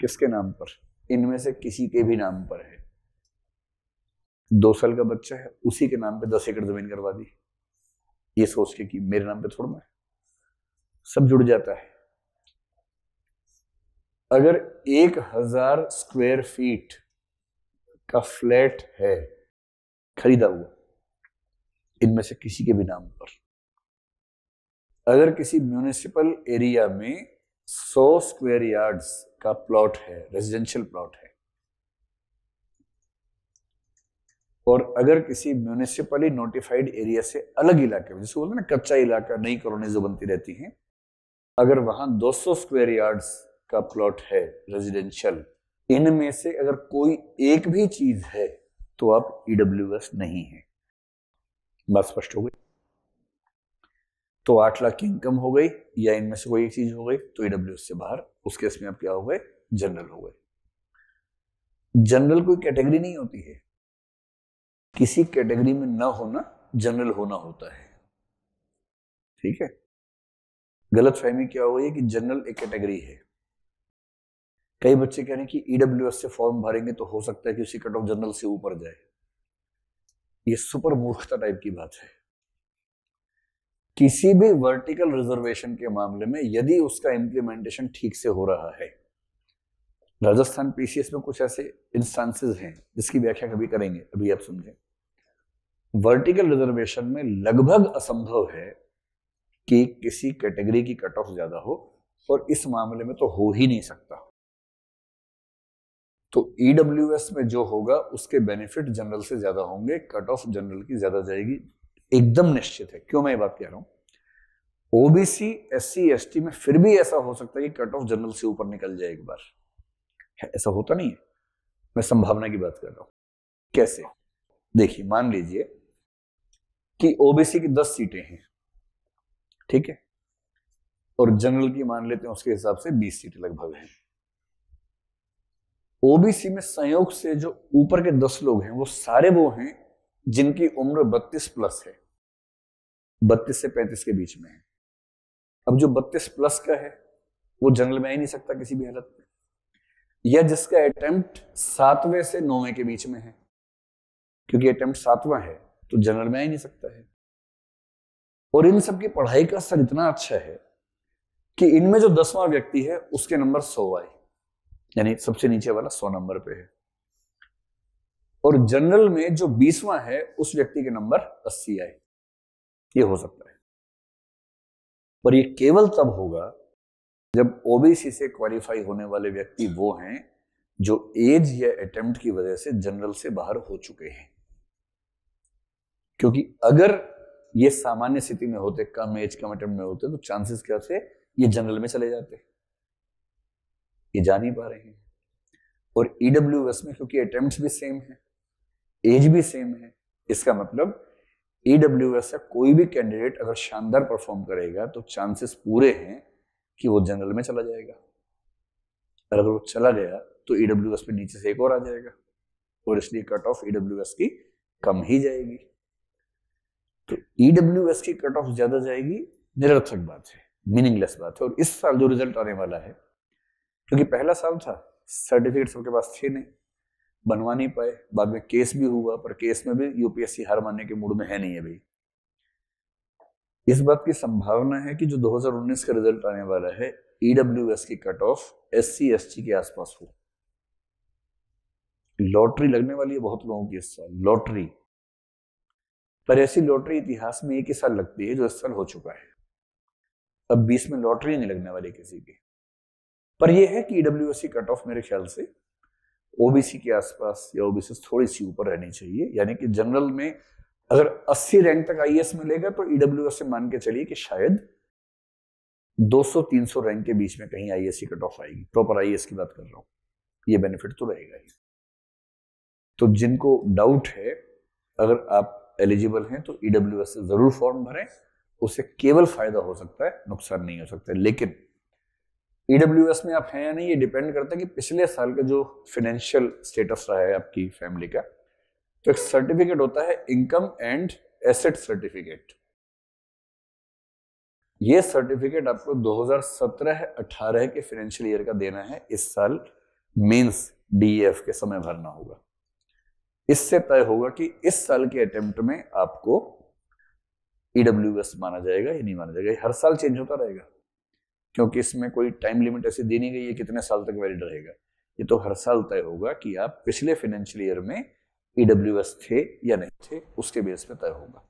किसके नाम पर इनमें से किसी के भी नाम पर है दो साल का बच्चा है उसी के नाम पे दस एकड़ जमीन करवा दी ये सोच के कि मेरे नाम पे थोड़ा है सब जुड़ जाता है अगर एक हजार स्क्वायर फीट का फ्लैट है खरीदा हुआ इनमें से किसी के भी नाम पर अगर किसी म्यूनिसिपल एरिया में सौ स्क्वेयर यार्ड्स का प्लॉट है रेजिडेंशियल प्लॉट है और अगर किसी म्यूनिसिपली नोटिफाइड एरिया से अलग इलाके में जिसको बोलते हैं ना कच्चा इलाका नई कॉलोनी जो बनती रहती हैं अगर वहाँ 200 स्क्वायर यार्ड्स का प्लॉट है रेजिडेंशियल इनमें से अगर कोई एक भी चीज है तो आप ईडब्ल्यू e नहीं है बात स्पष्ट हो गई तो आठ लाख की इनकम हो गई या इनमें से कोई एक चीज हो गई तो ईडब्ल्यू e से बाहर उस केस में आप क्या हो गए जनरल हो गए जनरल कोई कैटेगरी नहीं होती है किसी कैटेगरी में ना होना जनरल होना होता है ठीक है गलत फहमी क्या हो गई कि जनरल एक कैटेगरी है कई बच्चे कह रहे हैं कि ईडब्ल्यू e से फॉर्म भरेंगे तो हो सकता है कि उसी कट ऑफ जनरल से ऊपर जाए ये सुपर मूर्खता टाइप की बात है किसी भी वर्टिकल रिजर्वेशन के मामले में यदि उसका इंप्लीमेंटेशन ठीक से हो रहा है राजस्थान पीसीएस में कुछ ऐसे इंस्टांसेस हैं जिसकी व्याख्या कभी करेंगे अभी आप समझें वर्टिकल रिजर्वेशन में लगभग असंभव है कि किसी कैटेगरी की कट ऑफ ज्यादा हो और इस मामले में तो हो ही नहीं सकता तो ईडब्ल्यू e में जो होगा उसके बेनिफिट जनरल से ज्यादा होंगे कट ऑफ जनरल की ज्यादा जाएगी एकदम निश्चित है क्यों मैं ये बात कह रहा हूं ओबीसी एस सी में फिर भी ऐसा हो सकता है कि कट ऑफ जनरल से ऊपर निकल जाए एक बार ऐसा होता नहीं है मैं संभावना की बात कर रहा हूं कैसे देखिए मान लीजिए कि ओबीसी की दस सीटें हैं ठीक है और जनरल की मान लेते हैं उसके हिसाब से बीस सीटें लगभग हैं ओबीसी में संयोग से जो ऊपर के दस लोग हैं वो सारे वो हैं जिनकी उम्र बत्तीस प्लस है बत्तीस से पैंतीस के बीच में है अब जो बत्तीस प्लस का है वो जंगल में आ ही नहीं सकता किसी भी हालत में या जिसका अटेम्प्ट सातवें से नौवें के बीच में है क्योंकि अटेम्प्ट सातवां है तो जनरल में आ ही नहीं सकता है और इन सब की पढ़ाई का असर इतना अच्छा है कि इनमें जो दसवां व्यक्ति है उसके नंबर सौ आए यानी सबसे नीचे वाला सौ नंबर पे है और जनरल में जो बीसवां है उस व्यक्ति के नंबर अस्सी आए ये हो सकता है पर ये केवल तब होगा जब ओबीसी से क्वालिफाई होने वाले व्यक्ति वो हैं जो एज या अटेम्प्ट की वजह से जनरल से बाहर हो चुके हैं क्योंकि अगर ये सामान्य स्थिति में होते कम एज कम अटेम्प्ट में होते तो चांसेस क्या थे ये जनरल में चले जाते ये जा नहीं पा रहे हैं और ईडब्ल्यू e में क्योंकि अटेम्प्ट भी सेम है एज भी सेम है इसका मतलब ईडब्ल्यू e का कोई भी कैंडिडेट अगर शानदार परफॉर्म करेगा तो चांसेस पूरे हैं कि वो जनरल में चला जाएगा और अगर वो चला गया तो ईडब्ल्यू e पे नीचे से एक और आ जाएगा और इसलिए कट ऑफ ईडब्ल्यू की कम ही जाएगी तो ईडब्ल्यू की कट ऑफ ज्यादा जाएगी निरर्थक बात है मीनिंगलेस बात है और इस साल जो रिजल्ट आने वाला है क्योंकि पहला साल था सर्टिफिकेट सबके पास थे नहीं बनवा नहीं पाए बाद में केस भी हुआ पर केस में भी यूपीएससी हार मानने के मूड में है नहीं अभी इस बात की संभावना है कि जो 2019 का रिजल्ट आने वाला है ईडब्ल्यू की cut off S C S के आसपास हो लॉटरी लगने वाली है बहुत लोगों की इस साल लॉटरी पर ऐसी लॉटरी इतिहास में एक ही साल लगती है जो असल साल हो चुका है अब बीस में लॉटरी नहीं लगने वाली किसी की पर यह है कि ईडब्ल्यू कट ऑफ मेरे ख्याल से ओबीसी के आसपास या ओबीसी थोड़ी सी ऊपर रहनी चाहिए यानी कि जनरल में अगर 80 रैंक तक आई e मिलेगा तो ईडब्ल्यू e से मान के चलिए कि शायद 200-300 रैंक के बीच में कहीं आई की कट ऑफ आएगी प्रॉपर आई e की बात कर रहा हूं ये बेनिफिट तो रहेगा ही तो जिनको डाउट है अगर आप एलिजिबल हैं तो ई e से ज़रूर फॉर्म भरें उससे केवल फ़ायदा हो सकता है नुकसान नहीं हो सकता लेकिन ई e में आप हैं या नहीं ये डिपेंड करता है कि पिछले साल का जो फाइनेंशियल स्टेटस रहा है आपकी फैमिली का तो एक सर्टिफिकेट होता है इनकम एंड एसेट सर्टिफिकेट ये सर्टिफिकेट आपको 2017-18 के फाइनेंशियल ईयर का देना है इस साल मेंस डीएफ e के समय भरना होगा इससे तय होगा कि इस साल के अटेम्प्ट में आपको ईडब्ल्यू e माना जाएगा या नहीं माना जाएगा हर साल चेंज होता रहेगा क्योंकि इसमें कोई टाइम लिमिट ऐसी दी नहीं गई है कितने साल तक वैलिड रहेगा ये तो हर साल तय होगा कि आप पिछले फाइनेंशियल ईयर में ईडब्ल्यू e थे या नहीं थे उसके बेस पे तय होगा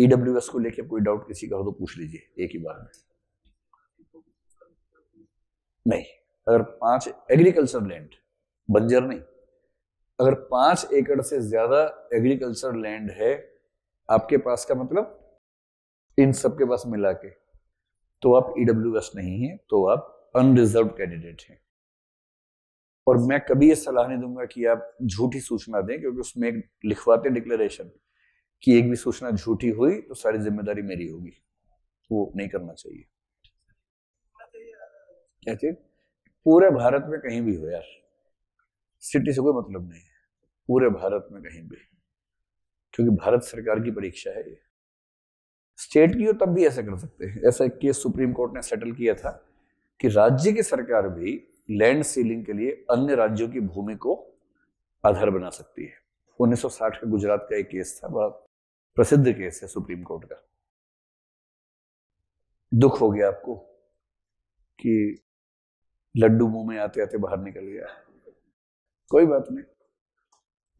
ईडब्ल्यू e को लेके कोई डाउट किसी का हो तो पूछ लीजिए एक ही बार में नहीं अगर पांच एग्रीकल्चर लैंड बंजर नहीं अगर पांच एकड़ से ज्यादा एग्रीकल्चर लैंड है आपके पास का मतलब इन सब के पास मिला के तो आप ईडब्ल्यू e नहीं है तो आप अनरिजर्व कैंडिडेट हैं और मैं कभी ये सलाह नहीं दूंगा कि आप झूठी सूचना दें क्योंकि उसमें लिखवाते डिक्लेरेशन कि एक भी सूचना झूठी हुई तो सारी जिम्मेदारी मेरी होगी वो नहीं करना चाहिए क्या चीज पूरे भारत में कहीं भी हो यार सिटी से कोई मतलब नहीं है पूरे भारत में कहीं भी क्योंकि भारत सरकार की परीक्षा है ये स्टेट की हो तब भी ऐसा कर सकते हैं ऐसा एक केस सुप्रीम कोर्ट ने सेटल किया था कि राज्य की सरकार भी लैंड सीलिंग के लिए अन्य राज्यों की भूमि को आधार बना सकती है 1960 का गुजरात का एक केस था बड़ा प्रसिद्ध केस है सुप्रीम कोर्ट का दुख हो गया आपको कि लड्डू मुंह में आते आते बाहर निकल गया कोई बात नहीं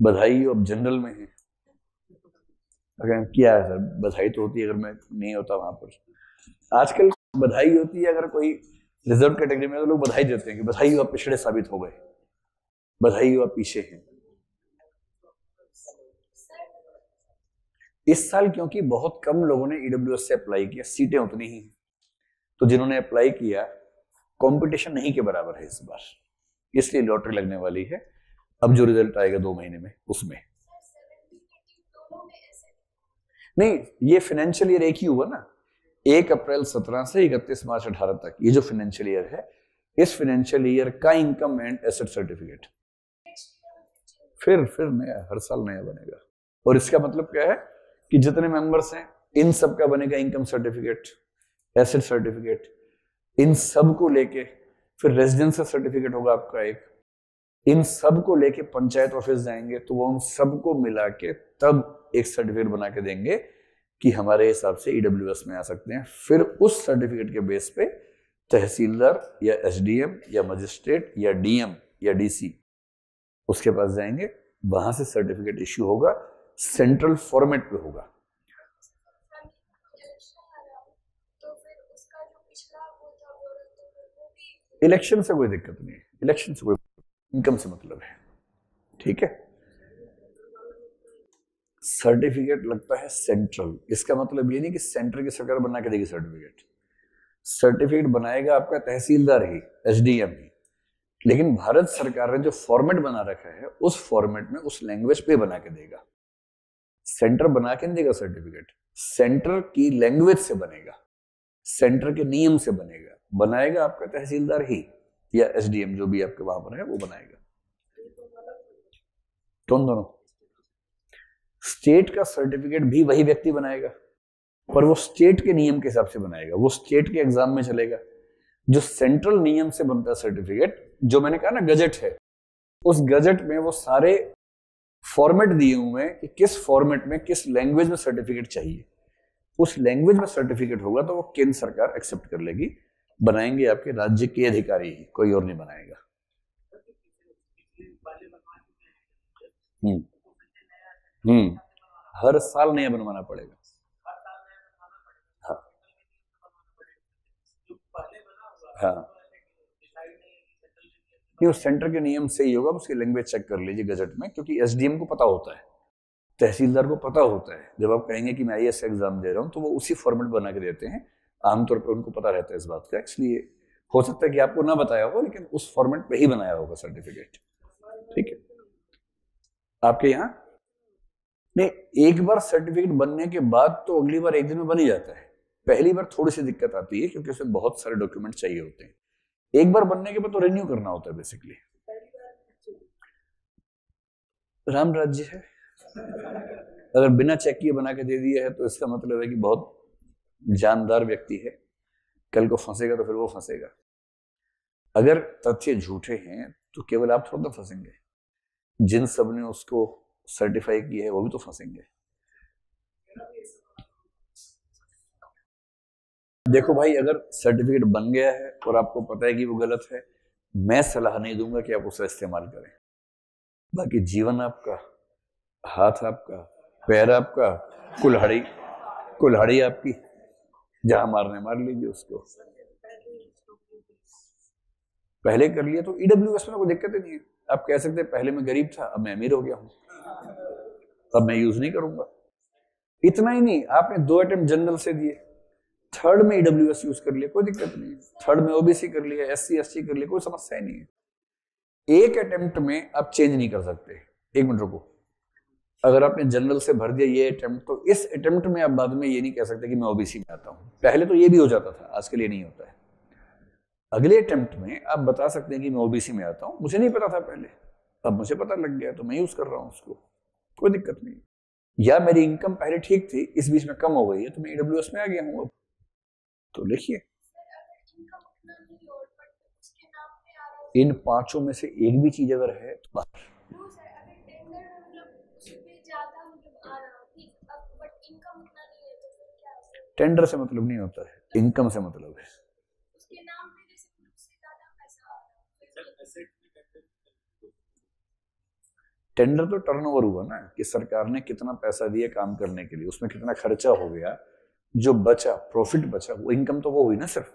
बधाई अब जनरल में है अगर क्या है सर बधाई तो होती है अगर मैं नहीं होता वहां पर आजकल बधाई होती है अगर कोई रिजर्व कैटेगरी में तो लोग बधाई देते हैं कि बधाई हुआ पिछड़े साबित हो गए बधाई हुआ पीछे हैं इस साल क्योंकि बहुत कम लोगों ने ईडब्ल्यू e से अप्लाई किया सीटें उतनी ही तो जिन्होंने अप्लाई किया कंपटीशन नहीं के बराबर है इस बार इसलिए लॉटरी लगने वाली है अब जो रिजल्ट आएगा दो महीने में उसमें नहीं ये फाइनेंशियल ईयर एक ही हुआ ना एक अप्रैल सत्रह से इकतीस मार्च अठारह तक ये जो फाइनेंशियल ईयर है इस फाइनेंशियल ईयर का इनकम एंड एसेट सर्टिफिकेट फिर फिर नया हर साल नया बनेगा और इसका मतलब क्या है कि जितने मेंबर्स हैं इन सब का बनेगा इनकम सर्टिफिकेट एसेट सर्टिफिकेट इन सब को लेके फिर रेजिडेंस सर्टिफिकेट होगा आपका एक इन सब को लेके पंचायत ऑफिस जाएंगे तो वो उन सबको मिला के तब एक सर्टिफिकेट बना के देंगे कि हमारे हिसाब से ईडब्ल्यू e में आ सकते हैं फिर उस सर्टिफिकेट के बेस पे तहसीलदार या एस या मजिस्ट्रेट या डीएम या डीसी उसके पास जाएंगे वहां से सर्टिफिकेट इश्यू होगा सेंट्रल फॉर्मेट पे होगा इलेक्शन तो तो से कोई दिक्कत नहीं है इलेक्शन से कोई इनकम से मतलब है ठीक है सर्टिफिकेट लगता है सेंट्रल इसका मतलब ये नहीं कि सेंटर की सरकार बना के देगी सर्टिफिकेट सर्टिफिकेट बनाएगा आपका तहसीलदार ही एस ही लेकिन भारत सरकार ने जो फॉर्मेट बना रखा है उस फॉर्मेट में उस लैंग्वेज पे बना के देगा सेंटर बना के नहीं देगा सर्टिफिकेट सेंटर की लैंग्वेज से बनेगा सेंटर के नियम से बनेगा बनाएगा आपका तहसीलदार ही या एसडीएम जो भी आपके वहां पर है वो बनाएगा कौन तो दोनों स्टेट का सर्टिफिकेट भी वही व्यक्ति बनाएगा पर वो स्टेट के नियम के हिसाब से बनाएगा वो स्टेट के एग्जाम में चलेगा जो सेंट्रल नियम से बनता है सर्टिफिकेट जो मैंने कहा ना गजट है उस गजट में वो सारे फॉर्मेट दिए हुए हैं कि किस फॉर्मेट में किस लैंग्वेज में सर्टिफिकेट चाहिए उस लैंग्वेज में सर्टिफिकेट होगा तो वो केंद्र सरकार एक्सेप्ट कर लेगी बनाएंगे आपके राज्य के अधिकारी ही कोई और नहीं बनाएगा हम्म हम्म हर साल नया बनवाना पड़ेगा हाँ हाँ सेंटर के नियम से ही होगा उसकी लैंग्वेज चेक कर लीजिए गजट में क्योंकि एसडीएम को पता होता है तहसीलदार को पता होता है जब आप कहेंगे कि मैं आई एग्जाम दे रहा हूँ तो वो उसी फॉर्मेट बना के देते हैं आमतौर पर उनको पता रहता है इस बात का इसलिए हो सकता है कि आपको ना बताया होगा लेकिन उस फॉर्मेट में ही बनाया होगा सर्टिफिकेट ठीक है आपके यहाँ नहीं एक बार सर्टिफिकेट बनने के बाद तो अगली बार एक दिन में बन ही जाता है पहली बार थोड़ी सी दिक्कत आती है क्योंकि उसमें बहुत सारे डॉक्यूमेंट चाहिए होते हैं एक बार बनने के बाद तो रिन्यू करना होता है बेसिकली राम राज्य है अगर बिना चेक किए बना के दे दिया है तो इसका मतलब है कि बहुत जानदार व्यक्ति है कल को फंसेगा तो फिर वो फंसेगा अगर तथ्य झूठे हैं तो केवल आप थोड़ा ना फंसेंगे जिन सब ने उसको सर्टिफाई किया है वो भी तो फंसेंगे देखो भाई अगर सर्टिफिकेट बन गया है और आपको पता है कि वो गलत है मैं सलाह नहीं दूंगा कि आप उसका इस्तेमाल करें बाकी जीवन आपका हाथ आपका पैर आपका कुल्हाड़ी कुल्हाड़ी आपकी जहां मारने मार लीजिए उसको पहले कर लिया तो ईडब्ल्यू e एस में तो कोई दिक्कत ही नहीं है आप कह सकते पहले मैं गरीब था अब मैं अमीर हो गया हूं अब मैं यूज नहीं करूंगा इतना ही नहीं आपने दो अटेम्प्ट जनरल से दिए थर्ड में ईडब्ल्यू एस यूज कर लिया कोई दिक्कत नहीं है थर्ड में ओबीसी कर लिया एस सी एस सी कर लिया कोई समस्या ही नहीं है एक अटेम्प्ट में आप चेंज नहीं कर सकते एक मिनट रुको अगर आपने जनरल से भर दिया ये अटेम्प्ट तो इस अटेम्प्ट में आप बाद में ये नहीं कह सकते कि मैं ओबीसी में आता हूँ पहले तो ये भी हो जाता था आज के लिए नहीं होता है अगले अटेम्प्ट में आप बता सकते हैं कि मैं ओबीसी में आता हूँ मुझे नहीं पता था पहले अब मुझे पता लग गया तो मैं यूज़ कर रहा हूँ उसको कोई दिक्कत नहीं या मेरी इनकम पहले ठीक थी इस बीच में कम हो गई है तो मैं ईडब्ल्यू में आ गया हूँ अब तो लिखिए इन पांचों में से एक भी चीज़ अगर है तो बाहर टेंडर से मतलब नहीं होता है इनकम से मतलब है टेंडर तो टर्नओवर हुआ ना कि सरकार ने कितना पैसा दिया काम करने के लिए उसमें कितना खर्चा हो गया जो बचा प्रॉफिट बचा वो इनकम तो वो हुई ना सिर्फ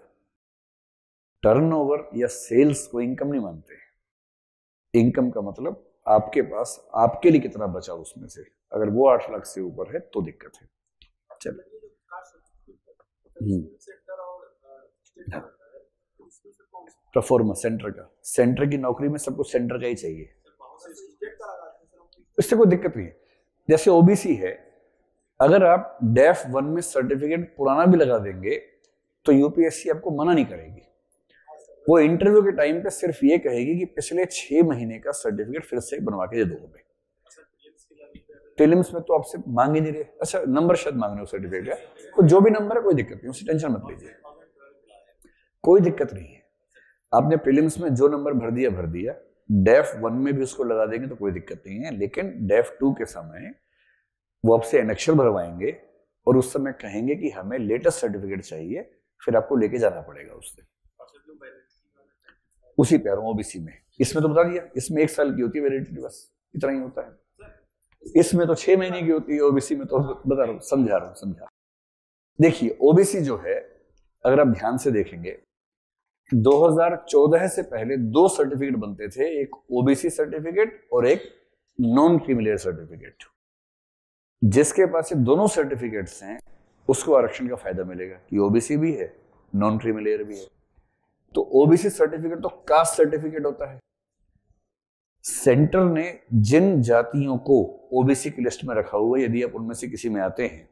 टर्नओवर या सेल्स को इनकम नहीं मानते इनकम का मतलब आपके पास आपके लिए कितना बचा उसमें से अगर वो आठ लाख से ऊपर है तो दिक्कत है चलो परफॉर्मर सेंटर का सेंटर की नौकरी में सबको सेंटर का ही चाहिए इससे कोई दिक्कत नहीं है जैसे ओबीसी है अगर आप डेफ e वन में सर्टिफिकेट पुराना भी लगा देंगे तो यूपीएससी आपको मना नहीं करेगी वो इंटरव्यू के टाइम पे सिर्फ ये कहेगी कि पिछले छह महीने का सर्टिफिकेट फिर से बनवा के दे दो हमें प्रीलिम्स में तो आपसे मांग ही नहीं रहे अच्छा नंबर शायद मांग रहे हो सर्टिफिकेट का तो जो भी नंबर है कोई दिक्कत नहीं उसकी टेंशन मत लीजिए कोई दिक्कत नहीं है आपने प्रीलिम्स में जो नंबर भर दिया भर दिया डेफ वन में भी उसको लगा देंगे तो कोई दिक्कत नहीं है लेकिन डेफ टू के समय वो आपसे एनेक्शन भरवाएंगे और उस समय कहेंगे कि हमें लेटेस्ट सर्टिफिकेट चाहिए फिर आपको लेके जाना पड़ेगा उससे उसी पैरों ओबीसी में इसमें तो बता दिया इसमें एक साल की होती है वैलिडिटी बस इतना ही होता है इसमें तो छह महीने की होती है ओबीसी में तो बता रहा हूं समझा रहा हूं समझा देखिए ओबीसी जो है अगर आप ध्यान से देखेंगे 2014 से पहले दो सर्टिफिकेट बनते थे एक ओबीसी सर्टिफिकेट और एक नॉन क्रिमिलियर सर्टिफिकेट जिसके पास ये दोनों सर्टिफिकेट्स हैं उसको आरक्षण का फायदा मिलेगा कि ओबीसी भी है नॉन क्रिमिलियर भी है तो ओबीसी सर्टिफिकेट तो कास्ट सर्टिफिकेट होता है सेंटर ने जिन जातियों को ओबीसी की लिस्ट में रखा हुआ यदि आप उनमें से किसी में आते हैं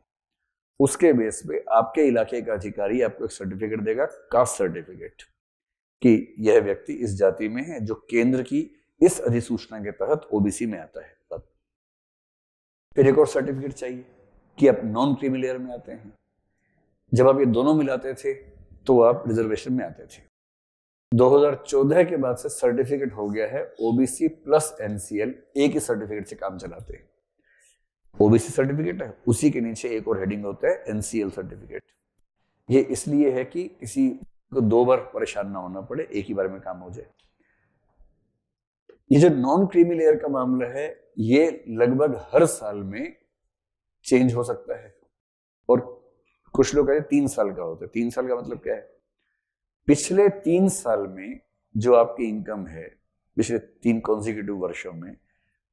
उसके बेस पे आपके इलाके का अधिकारी आपको एक सर्टिफिकेट देगा कास्ट सर्टिफिकेट कि यह व्यक्ति इस जाति में है जो केंद्र की इस अधिसूचना के तहत ओबीसी में आता है फिर एक और सर्टिफिकेट चाहिए कि आप नॉन क्रीमी लेयर में आते हैं जब आप ये दोनों मिलाते थे तो आप रिजर्वेशन में आते थे 2014 के बाद से सर्टिफिकेट हो गया है ओबीसी प्लस एनसीएल एक ही सर्टिफिकेट से काम चलाते हैं ओबीसी सर्टिफिकेट है उसी के नीचे एक और हेडिंग होता है एनसीएल सर्टिफिकेट ये इसलिए है कि किसी को दो बार परेशान ना होना पड़े एक ही बार में काम हो जाए ये जो नॉन क्रीमी लेयर का मामला है ये लगभग हर साल में चेंज हो सकता है और कुछ लोग कहते हैं तीन साल का होता है तीन साल का मतलब क्या है पिछले तीन साल में जो आपकी इनकम है पिछले तीन कॉन्जिक्यूटिव वर्षों में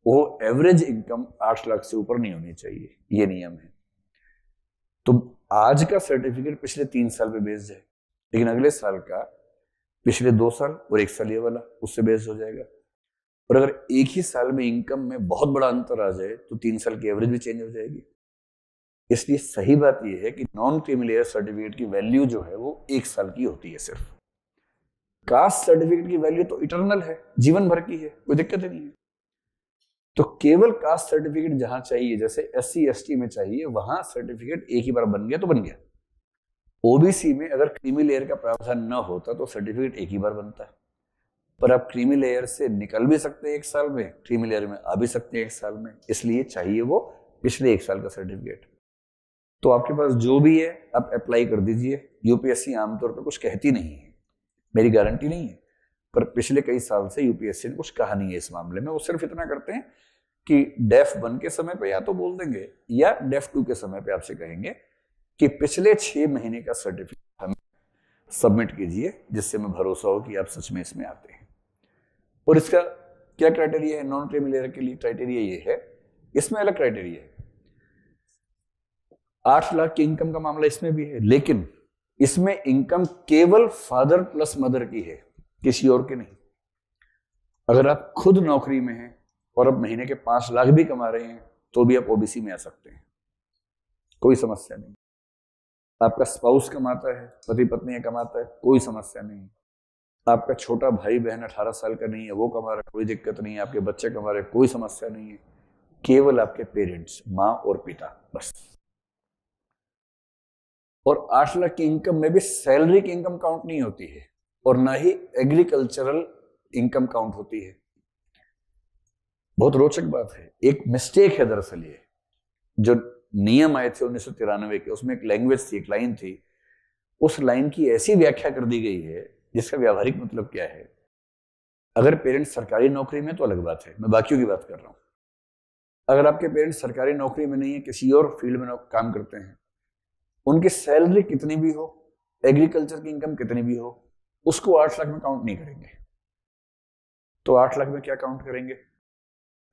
वो एवरेज इनकम आठ लाख से ऊपर नहीं होनी चाहिए ये नियम है तो आज का सर्टिफिकेट पिछले तीन साल पे बेस्ड है लेकिन अगले साल का पिछले दो साल और एक साल ये वाला उससे बेस्ड हो जाएगा और अगर एक ही साल में इनकम में बहुत बड़ा अंतर आ जाए तो तीन साल की एवरेज भी चेंज हो जाएगी इसलिए सही बात यह है कि नॉन क्रीमी लेयर सर्टिफिकेट की वैल्यू जो है वो एक साल की होती है सिर्फ कास्ट सर्टिफिकेट की वैल्यू तो इटरनल है जीवन भर की है कोई दिक्कत ही नहीं है तो केवल कास्ट सर्टिफिकेट जहां चाहिए जैसे एस सी में चाहिए वहां सर्टिफिकेट एक ही बार बन गया तो बन गया ओबीसी में अगर क्रीमी लेयर का प्रावधान न होता तो सर्टिफिकेट एक ही बार बनता है पर आप क्रीमी लेयर से निकल भी सकते हैं एक साल में क्रीमी लेयर में आ भी सकते हैं एक साल में इसलिए चाहिए वो पिछले एक साल का सर्टिफिकेट तो आपके पास जो भी है आप अप्लाई कर दीजिए यूपीएससी आमतौर पर कुछ कहती नहीं है मेरी गारंटी नहीं है पर पिछले कई साल से यूपीएससी ने कुछ कहा नहीं है इस मामले में वो सिर्फ इतना करते हैं कि डेफ वन के समय पर या तो बोल देंगे या डेफ टू के समय पर आपसे कहेंगे कि पिछले छह महीने का सर्टिफिकेट हमें सबमिट कीजिए जिससे हमें भरोसा हो कि आप सच में इसमें आते हैं और इसका क्या क्राइटेरिया है नॉन क्रीमी के लिए क्राइटेरिया ये है इसमें अलग क्राइटेरिया है आठ लाख की इनकम का मामला इसमें भी है लेकिन इसमें इनकम केवल फादर प्लस मदर की है किसी और की नहीं अगर आप खुद नौकरी में हैं और अब महीने के पांच लाख भी कमा रहे हैं तो भी आप ओबीसी में आ सकते हैं कोई समस्या नहीं आपका स्पाउस कमाता है पति पत्नी कमाता है कोई समस्या नहीं आपका छोटा भाई बहन अठारह साल का नहीं है वो कमा रहा है कोई दिक्कत नहीं है आपके बच्चे कमा रहे कोई समस्या नहीं है केवल आपके पेरेंट्स माँ और पिता बस और आठ लाख की इनकम में भी सैलरी की इनकम काउंट नहीं होती है और ना ही एग्रीकल्चरल इनकम काउंट होती है बहुत रोचक बात है एक मिस्टेक है दरअसल ये जो नियम आए थे उन्नीस के उसमें एक लैंग्वेज थी एक लाइन थी उस लाइन की ऐसी व्याख्या कर दी गई है जिसका व्यावहारिक मतलब क्या है अगर पेरेंट्स सरकारी नौकरी में तो अलग बात है मैं बाकियों की बात कर रहा हूं अगर आपके पेरेंट्स सरकारी नौकरी में नहीं है किसी और फील्ड में काम करते हैं उनकी सैलरी कितनी भी हो एग्रीकल्चर की इनकम कितनी भी हो उसको आठ लाख में काउंट नहीं करेंगे तो आठ लाख में क्या काउंट करेंगे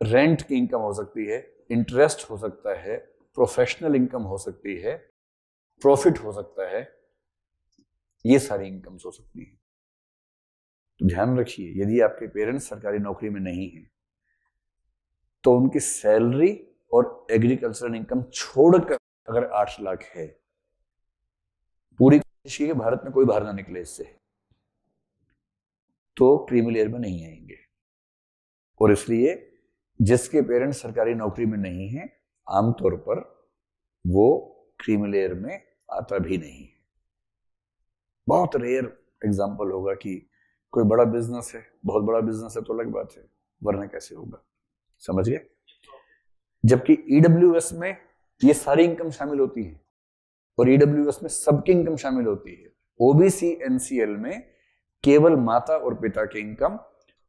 रेंट की इनकम हो सकती है इंटरेस्ट हो सकता है प्रोफेशनल इनकम हो सकती है प्रॉफिट हो सकता है ये सारी इनकम्स हो सकती है तो ध्यान रखिए यदि आपके पेरेंट्स सरकारी नौकरी में नहीं है तो उनकी सैलरी और एग्रीकल्चरल इनकम छोड़कर अगर आठ लाख है पूरी कोशिश की भारत में कोई बाहर ना निकले इससे तो क्रीमी लेयर में नहीं आएंगे और इसलिए जिसके पेरेंट्स सरकारी नौकरी में नहीं है आमतौर पर वो क्रीमी लेयर में आता भी नहीं है बहुत रेयर एग्जाम्पल होगा कि कोई बड़ा बिजनेस है बहुत बड़ा बिजनेस है तो अलग बात है वरना कैसे होगा समझ गए जबकि ईडब्ल्यू e में ये सारी इनकम शामिल होती है और ईडब्ल्यू e में सबकी इनकम शामिल होती है ओबीसी एनसीएल में केवल माता और पिता की इनकम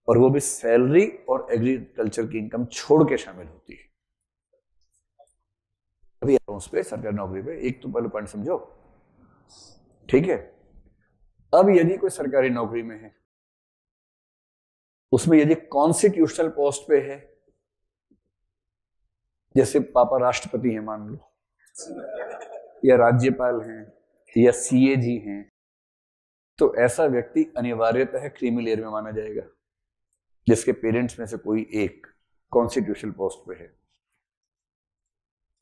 और वो भी सैलरी और एग्रीकल्चर की इनकम छोड़ के शामिल होती है अभी हूं उस पर सरकारी नौकरी पे एक तो पहले पॉइंट समझो ठीक है अब यदि कोई सरकारी नौकरी में है उसमें यदि कॉन्स्टिट्यूशनल पोस्ट पे है जैसे पापा राष्ट्रपति है मान लो या राज्यपाल हैं या ए जी हैं तो ऐसा व्यक्ति अनिवार्यतः क्रीमी लेयर में माना जाएगा जिसके पेरेंट्स में से कोई एक कॉन्स्टिट्यूशनल पोस्ट पे है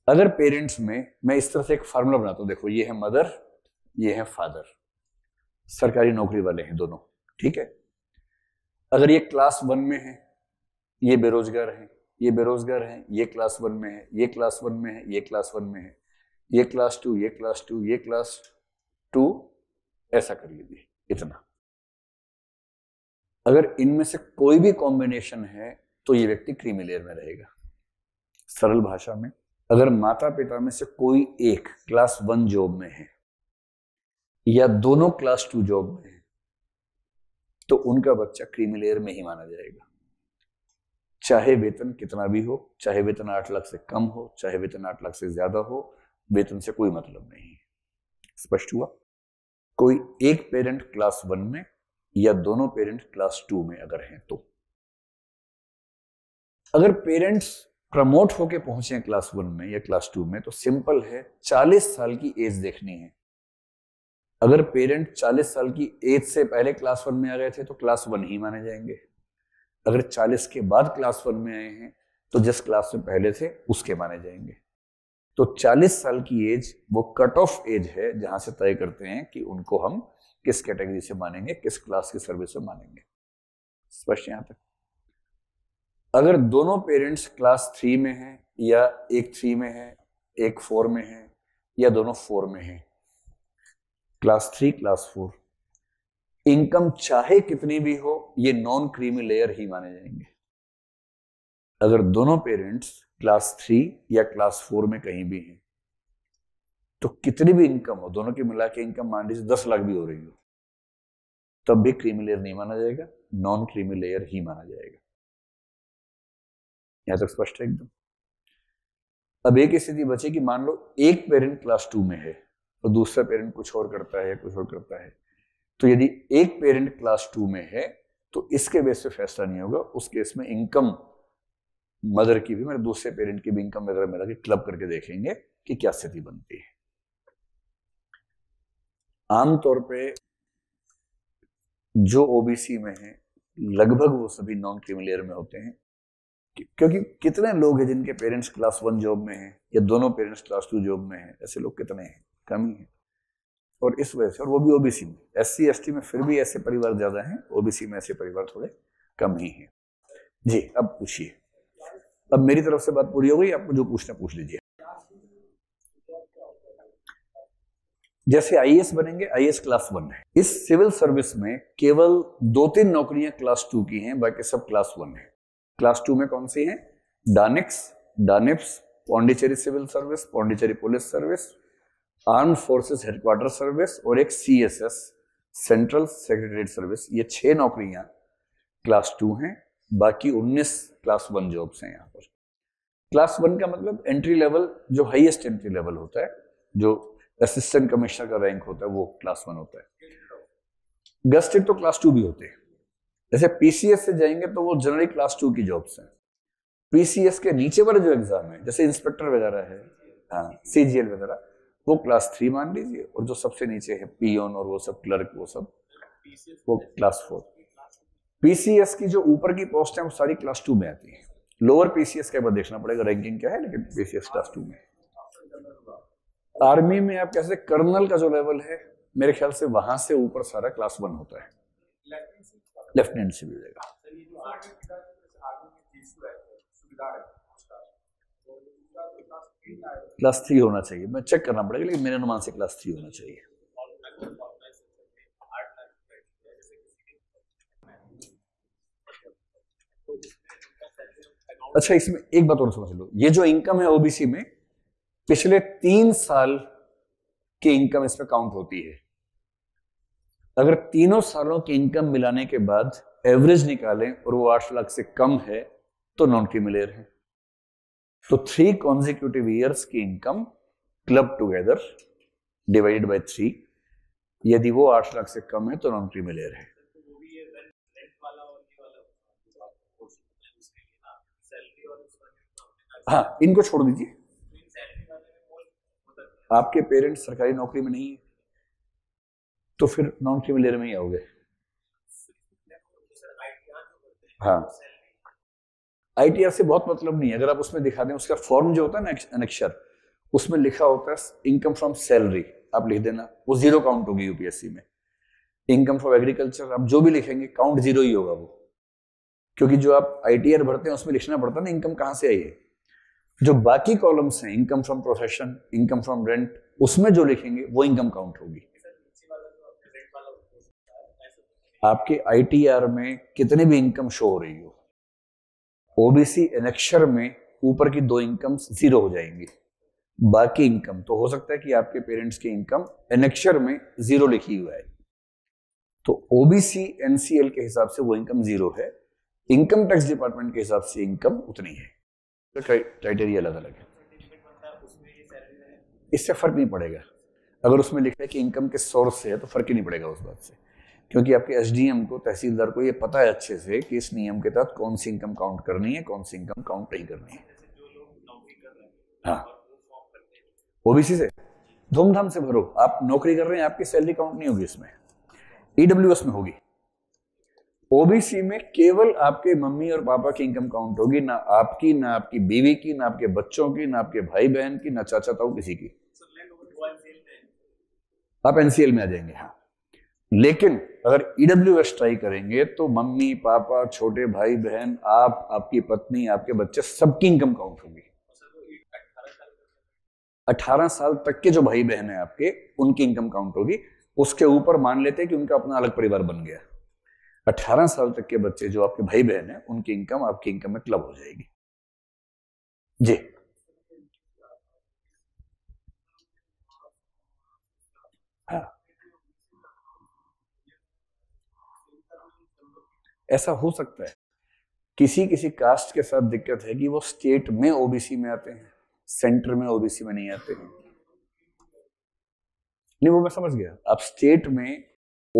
अगर पेरेंट्स में मैं इस तरह से एक फार्मूला बनाता हूं देखो ये है मदर ये है फादर सरकारी नौकरी वाले हैं दोनों ठीक है अगर ये क्लास वन में है ये बेरोजगार है ये बेरोजगार है ये क्लास वन में है ये क्लास वन में है ये क्लास वन में है ये क्लास टू ये क्लास टू ये क्लास टू ऐसा कर लीजिए इतना अगर इनमें से कोई भी कॉम्बिनेशन है तो ये व्यक्ति क्रीमिलेयर में रहेगा सरल भाषा में अगर माता पिता में से कोई एक क्लास वन जॉब में है या दोनों क्लास टू जॉब में है तो उनका बच्चा क्रीमिलेयर में ही माना जाएगा चाहे वेतन कितना भी हो चाहे वेतन आठ लाख से कम हो चाहे वेतन आठ लाख से ज्यादा हो वेतन से कोई मतलब नहीं स्पष्ट हुआ कोई एक पेरेंट क्लास वन में या दोनों पेरेंट क्लास टू में अगर हैं तो अगर पेरेंट्स प्रमोट होके पहुंचे क्लास वन में या क्लास टू में तो सिंपल है चालीस साल की एज देखनी है अगर पेरेंट चालीस साल की एज से पहले क्लास वन में आ गए थे तो क्लास वन ही माने जाएंगे अगर चालीस के बाद क्लास वन में आए हैं तो जिस क्लास में पहले थे उसके माने जाएंगे तो 40 साल की एज वो कट ऑफ एज है जहां से तय करते हैं कि उनको हम किस कैटेगरी से मानेंगे किस क्लास की सर्विस से मानेंगे स्पष्ट यहां तक अगर दोनों पेरेंट्स क्लास थ्री में हैं या एक थ्री में है एक फोर में है या दोनों फोर में है class three class four income चाहे कितनी भी हो ये नॉन क्रीमी लेयर ही माने जाएंगे अगर दोनों पेरेंट्स क्लास थ्री या क्लास फोर में कहीं भी हैं तो कितनी भी इनकम हो दोनों की मिला के इनकम मान लीजिए दस लाख भी हो रही हो तब भी क्रीमी लेयर नहीं माना जाएगा नॉन क्रीमी लेयर ही माना जाएगा यहां तक स्पष्ट है एकदम अब एक स्थिति बचे कि मान लो एक पेरेंट क्लास टू में है और दूसरा पेरेंट कुछ और करता है कुछ और करता है तो यदि एक पेरेंट क्लास टू में है तो इसके बेस पे फैसला नहीं होगा उस केस में इनकम मदर की भी मेरे दूसरे पेरेंट की भी इनकम वगैरह मिला के क्लब करके देखेंगे कि क्या स्थिति बनती है आमतौर पे जो ओबीसी में है लगभग वो सभी नॉन क्रिमिलियर में होते हैं क्योंकि कितने लोग हैं जिनके पेरेंट्स क्लास वन जॉब में हैं या दोनों पेरेंट्स क्लास टू जॉब में हैं ऐसे लोग कितने हैं कम ही है और इस वजह से और वो भी ओबीसी में एस सी में फिर भी ऐसे परिवार ज्यादा हैं ओबीसी में ऐसे परिवार थोड़े कम ही हैं जी अब पूछिए अब मेरी तरफ से बात पूरी हो गई आपको जो पूछना पूछ लीजिए जैसे आई बनेंगे आई क्लास वन है इस सिविल सर्विस में केवल दो तीन नौकरियां क्लास टू की हैं बाकी सब क्लास वन है क्लास टू में कौन सी हैं DANICS DANIPS Pondicherry civil service Pondicherry police service arm forces headquarter service और एक सी सेंट्रल सेक्रेटरीट सर्विस ये छह नौकरियां क्लास टू हैं बाकी 19 क्लास वन जॉब्स हैं यहाँ पर क्लास वन का मतलब एंट्री लेवल जो हाईएस्ट एंट्री लेवल होता है जो असिस्टेंट कमिश्नर का रैंक होता है वो क्लास वन होता है गस्टेड तो क्लास टू भी होते हैं जैसे पीसीएस से जाएंगे तो वो जनरली क्लास टू की जॉब्स हैं पीसीएस के नीचे वाले जो एग्जाम है जैसे इंस्पेक्टर वगैरह है हाँ सी वगैरह वो क्लास थ्री मान लीजिए और जो सबसे नीचे है पीओन और वो सब क्लर्क वो सब वो क्लास फोर पीसीएस की जो ऊपर की पोस्ट है वो सारी क्लास टू में आती है लोअर पीसीएस के बाद देखना पड़ेगा रैंकिंग क्या है लेकिन पीसीएस क्लास टू में आर्मी में आप कैसे कर्नल का जो लेवल है मेरे ख्याल से वहां से ऊपर सारा क्लास वन होता है लेफ्टिनेंट से मिलेगा क्लास थ्री होना चाहिए मैं चेक करना पड़ेगा लेकिन मेरे अनुमान से क्लास थ्री होना चाहिए अच्छा इसमें एक बात और समझ लो ये जो इनकम है ओबीसी में पिछले तीन साल की इनकम इसमें काउंट होती है अगर तीनों सालों की इनकम मिलाने के बाद एवरेज निकालें और वो आठ लाख से कम है तो नॉन क्यूमुलेयर है तो थ्री कॉन्जिक्यूटिव ईयर्स की income club together divided by three यदि वो आठ लाख से कम है तो नॉन क्रीमिलेयर है हाँ इनको छोड़ दीजिए आपके पेरेंट्स सरकारी नौकरी में नहीं है तो फिर नॉन क्रिमिलेयर में ही आओगे हाँ आईटीआर से बहुत मतलब नहीं है अगर आप उसमें दिखा दें उसका फॉर्म जो होता है ना अनक्षर उसमें लिखा होता है इनकम फ्रॉम सैलरी आप लिख देना वो जीरो काउंट होगी यूपीएससी में इनकम फ्रॉम एग्रीकल्चर आप जो भी लिखेंगे काउंट जीरो ही होगा वो क्योंकि जो आप आईटीआर भरते हैं उसमें लिखना पड़ता है ना इनकम कहाँ से आई है जो बाकी कॉलम्स हैं income from profession income from rent उसमें जो लिखेंगे वो इनकम काउंट होगी आपके आईटीआर में कितनी भी इनकम शो हो रही हो ओबीसी एनेक्शर में ऊपर की दो इनकम जीरो हो जाएंगी बाकी इनकम तो हो सकता है कि आपके पेरेंट्स की इनकम एनेक्शर में जीरो लिखी हुआ है तो ओबीसी एनसीएल के हिसाब से वो इनकम जीरो है इनकम टैक्स डिपार्टमेंट के हिसाब से इनकम उतनी है क्राइटेरिया अलग अलग है इससे फर्क नहीं पड़ेगा अगर उसमें लिखा है कि इनकम के सोर्स से है तो फर्क ही नहीं पड़ेगा उस बात से क्योंकि आपके एस को तहसीलदार को ये पता है अच्छे से कि इस नियम के तहत कौन सी इनकम काउंट करनी है कौन सी इनकम काउंट नहीं करनी है हाँ ओबीसी से धूमधाम से भरो आप नौकरी कर रहे हैं आपकी सैलरी काउंट नहीं होगी इसमें ईडब्ल्यू e में होगी ओबीसी में केवल आपके मम्मी और पापा की इनकम काउंट होगी ना आपकी ना आपकी बीवी की ना आपके बच्चों की ना आपके भाई बहन की ना चाचा ताऊ किसी की आप एनसीएल में आ जाएंगे हाँ लेकिन अगर ईडब्ल्यू एस ट्राई करेंगे तो मम्मी पापा छोटे भाई बहन आप आपकी पत्नी आपके बच्चे सबकी इनकम काउंट होगी अठारह साल तक के जो भाई बहन है आपके उनकी इनकम काउंट होगी उसके ऊपर मान लेते हैं कि उनका अपना अलग परिवार बन गया 18 साल तक के बच्चे जो आपके भाई बहन है उनकी इनकम आपकी इनकम में क्लब हो जाएगी जी हाँ। ऐसा हो सकता है किसी किसी कास्ट के साथ दिक्कत है कि वो स्टेट में ओबीसी में आते हैं सेंटर में ओबीसी में नहीं आते हैं नहीं वो मैं समझ गया आप स्टेट में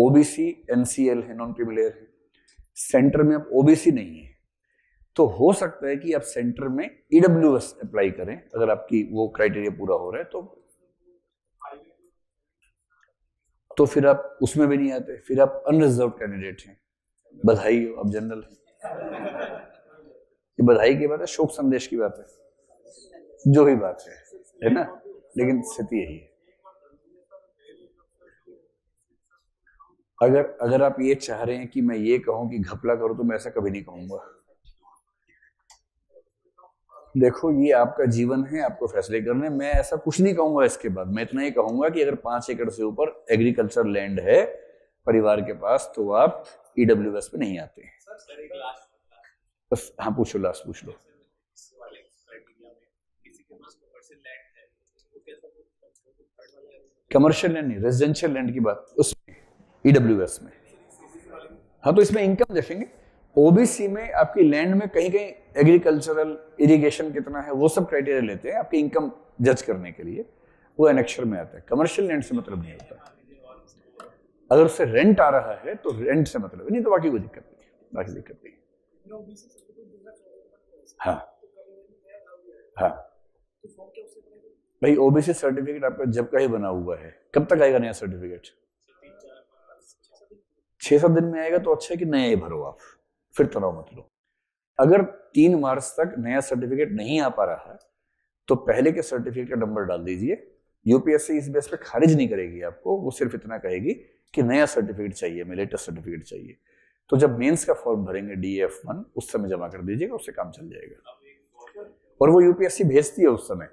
ओबीसी एनसीएल है नॉन क्रिमिलेयर है सेंटर में अब ओबीसी नहीं है तो हो सकता है कि आप सेंटर में ईडब्ल्यू एस अप्लाई करें अगर आपकी वो क्राइटेरिया पूरा हो रहा है तो तो फिर आप उसमें भी नहीं आते फिर आप अनरिजर्व कैंडिडेट हैं बधाई हो आप जनरल ये बधाई की बात है शोक संदेश की बात है जो भी बात है है ना लेकिन स्थिति यही है अगर अगर आप ये चाह रहे हैं कि मैं ये कहूं कि घपला करो तो मैं ऐसा कभी नहीं कहूंगा देखो ये आपका जीवन है आपको फैसले करने मैं ऐसा कुछ नहीं कहूंगा इसके बाद मैं इतना ही कहूंगा कि अगर पांच एकड़ से ऊपर एग्रीकल्चर लैंड है परिवार के पास तो आप ईडब्ल्यू e एस पे नहीं आते बस हाँ पूछो लास्ट पूछ लो कमर्शियल लैंड नहीं रेजिडेंशियल लैंड की बात उस ईडब्ल्यू e में हाँ तो इसमें इनकम देखेंगे ओबीसी में आपकी लैंड में कहीं कहीं एग्रीकल्चरल इरिगेशन कितना है वो सब क्राइटेरिया लेते हैं आपकी इनकम जज करने के लिए वो एनेक्शर में आता है कमर्शियल लैंड से मतलब नहीं होता अगर उससे रेंट आ रहा है तो रेंट से मतलब नहीं तो बाकी कोई दिक्कत नहीं बाकी दिक्कत नहीं हाँ हाँ भाई ओबीसी सर्टिफिकेट आपका जब का ही बना हुआ है कब तक आएगा नया सर्टिफिकेट छह सात दिन में आएगा तो अच्छा है कि नया ही भरो आप फिर तनाव मत लो अगर तीन मार्च तक नया सर्टिफिकेट नहीं आ पा रहा है तो पहले के सर्टिफिकेट का नंबर डाल दीजिए यूपीएससी इस बेस पे खारिज नहीं करेगी आपको वो सिर्फ इतना कहेगी कि नया सर्टिफिकेट चाहिए हमें लेटेस्ट सर्टिफिकेट चाहिए तो जब मेंस का फॉर्म भरेंगे डी एफ वन उस समय जमा कर दीजिएगा उससे काम चल जाएगा और वो यूपीएससी भेजती है उस समय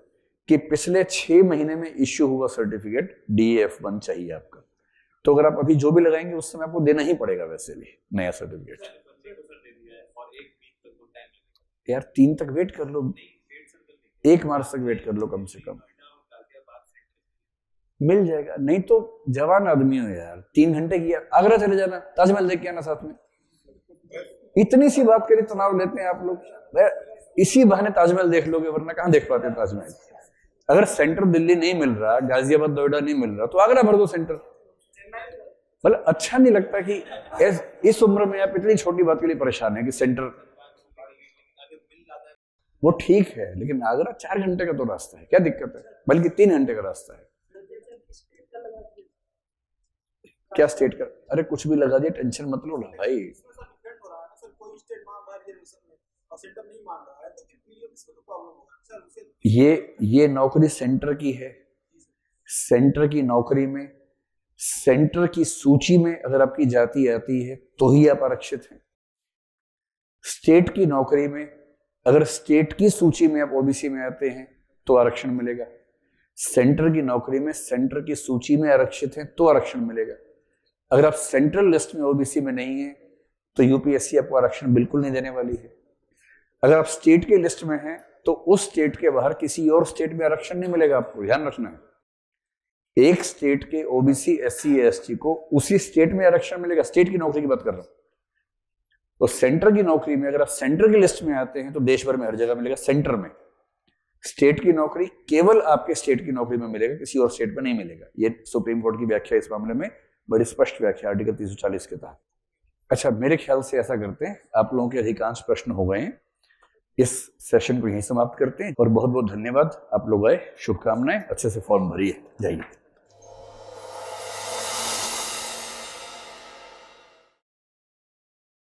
कि पिछले छह महीने में इश्यू हुआ सर्टिफिकेट डी एफ वन चाहिए आपका तो अगर आप अभी जो भी लगाएंगे उस समय आपको देना ही पड़ेगा वैसे भी नया सर्टिफिकेट यार तीन तक वेट कर लो एक मार्च तक वेट कर लो कम से कम मिल जाएगा नहीं तो जवान आदमी हो यार तीन घंटे की आगरा चले जाना ताजमहल देख के आना साथ में इतनी सी बात करी तनाव लेते हैं आप लोग इसी बहाने ताजमहल देख लोगे वरना कहाँ देख पाते हैं ताजमहल अगर सेंटर दिल्ली नहीं मिल रहा गाजियाबाद नोएडा नहीं मिल रहा तो आगरा भर दो सेंटर मतलब अच्छा नहीं लगता कि इस उम्र में आप इतनी छोटी बात के लिए परेशान है कि सेंटर वो ठीक है लेकिन आगरा चार घंटे का तो रास्ता है क्या दिक्कत है बल्कि तीन घंटे का रास्ता है क्या स्टेट का अरे कुछ भी लगा दिया टेंशन मत लो ना भाई ये ये नौकरी सेंटर की है सेंटर की नौकरी में सेंटर की सूची में अगर आपकी जाति आती है तो ही आप आरक्षित हैं स्टेट की नौकरी में अगर स्टेट की सूची में आप ओबीसी में आते हैं तो आरक्षण मिलेगा सेंटर की नौकरी में सेंटर की सूची में आरक्षित हैं तो आरक्षण मिलेगा अगर आप सेंट्रल लिस्ट में ओबीसी में नहीं है तो यूपीएससी आपको आरक्षण बिल्कुल नहीं देने वाली है अगर आप स्टेट के लिस्ट में हैं तो उस स्टेट के बाहर किसी और स्टेट में आरक्षण नहीं मिलेगा आपको ध्यान रखना है एक स्टेट के OBC S C S T को उसी स्टेट में आरक्षण मिलेगा स्टेट की नौकरी की बात कर रहा हूं तो सेंटर की नौकरी में अगर आप सेंटर की लिस्ट में आते हैं तो देश भर में हर जगह मिलेगा सेंटर में स्टेट की नौकरी केवल आपके स्टेट की नौकरी में मिलेगा किसी और स्टेट में नहीं मिलेगा ये सुप्रीम कोर्ट की व्याख्या इस मामले में बड़ी स्पष्ट व्याख्या आर्टिकल चालीस के तहत अच्छा मेरे ख्याल से ऐसा करते हैं आप लोगों के अधिकांश प्रश्न हो गए हैं इस सेशन को यहीं समाप्त करते हैं और बहुत बहुत धन्यवाद आप लोग आए शुभकामनाएं अच्छे से फॉर्म भरिए जाइए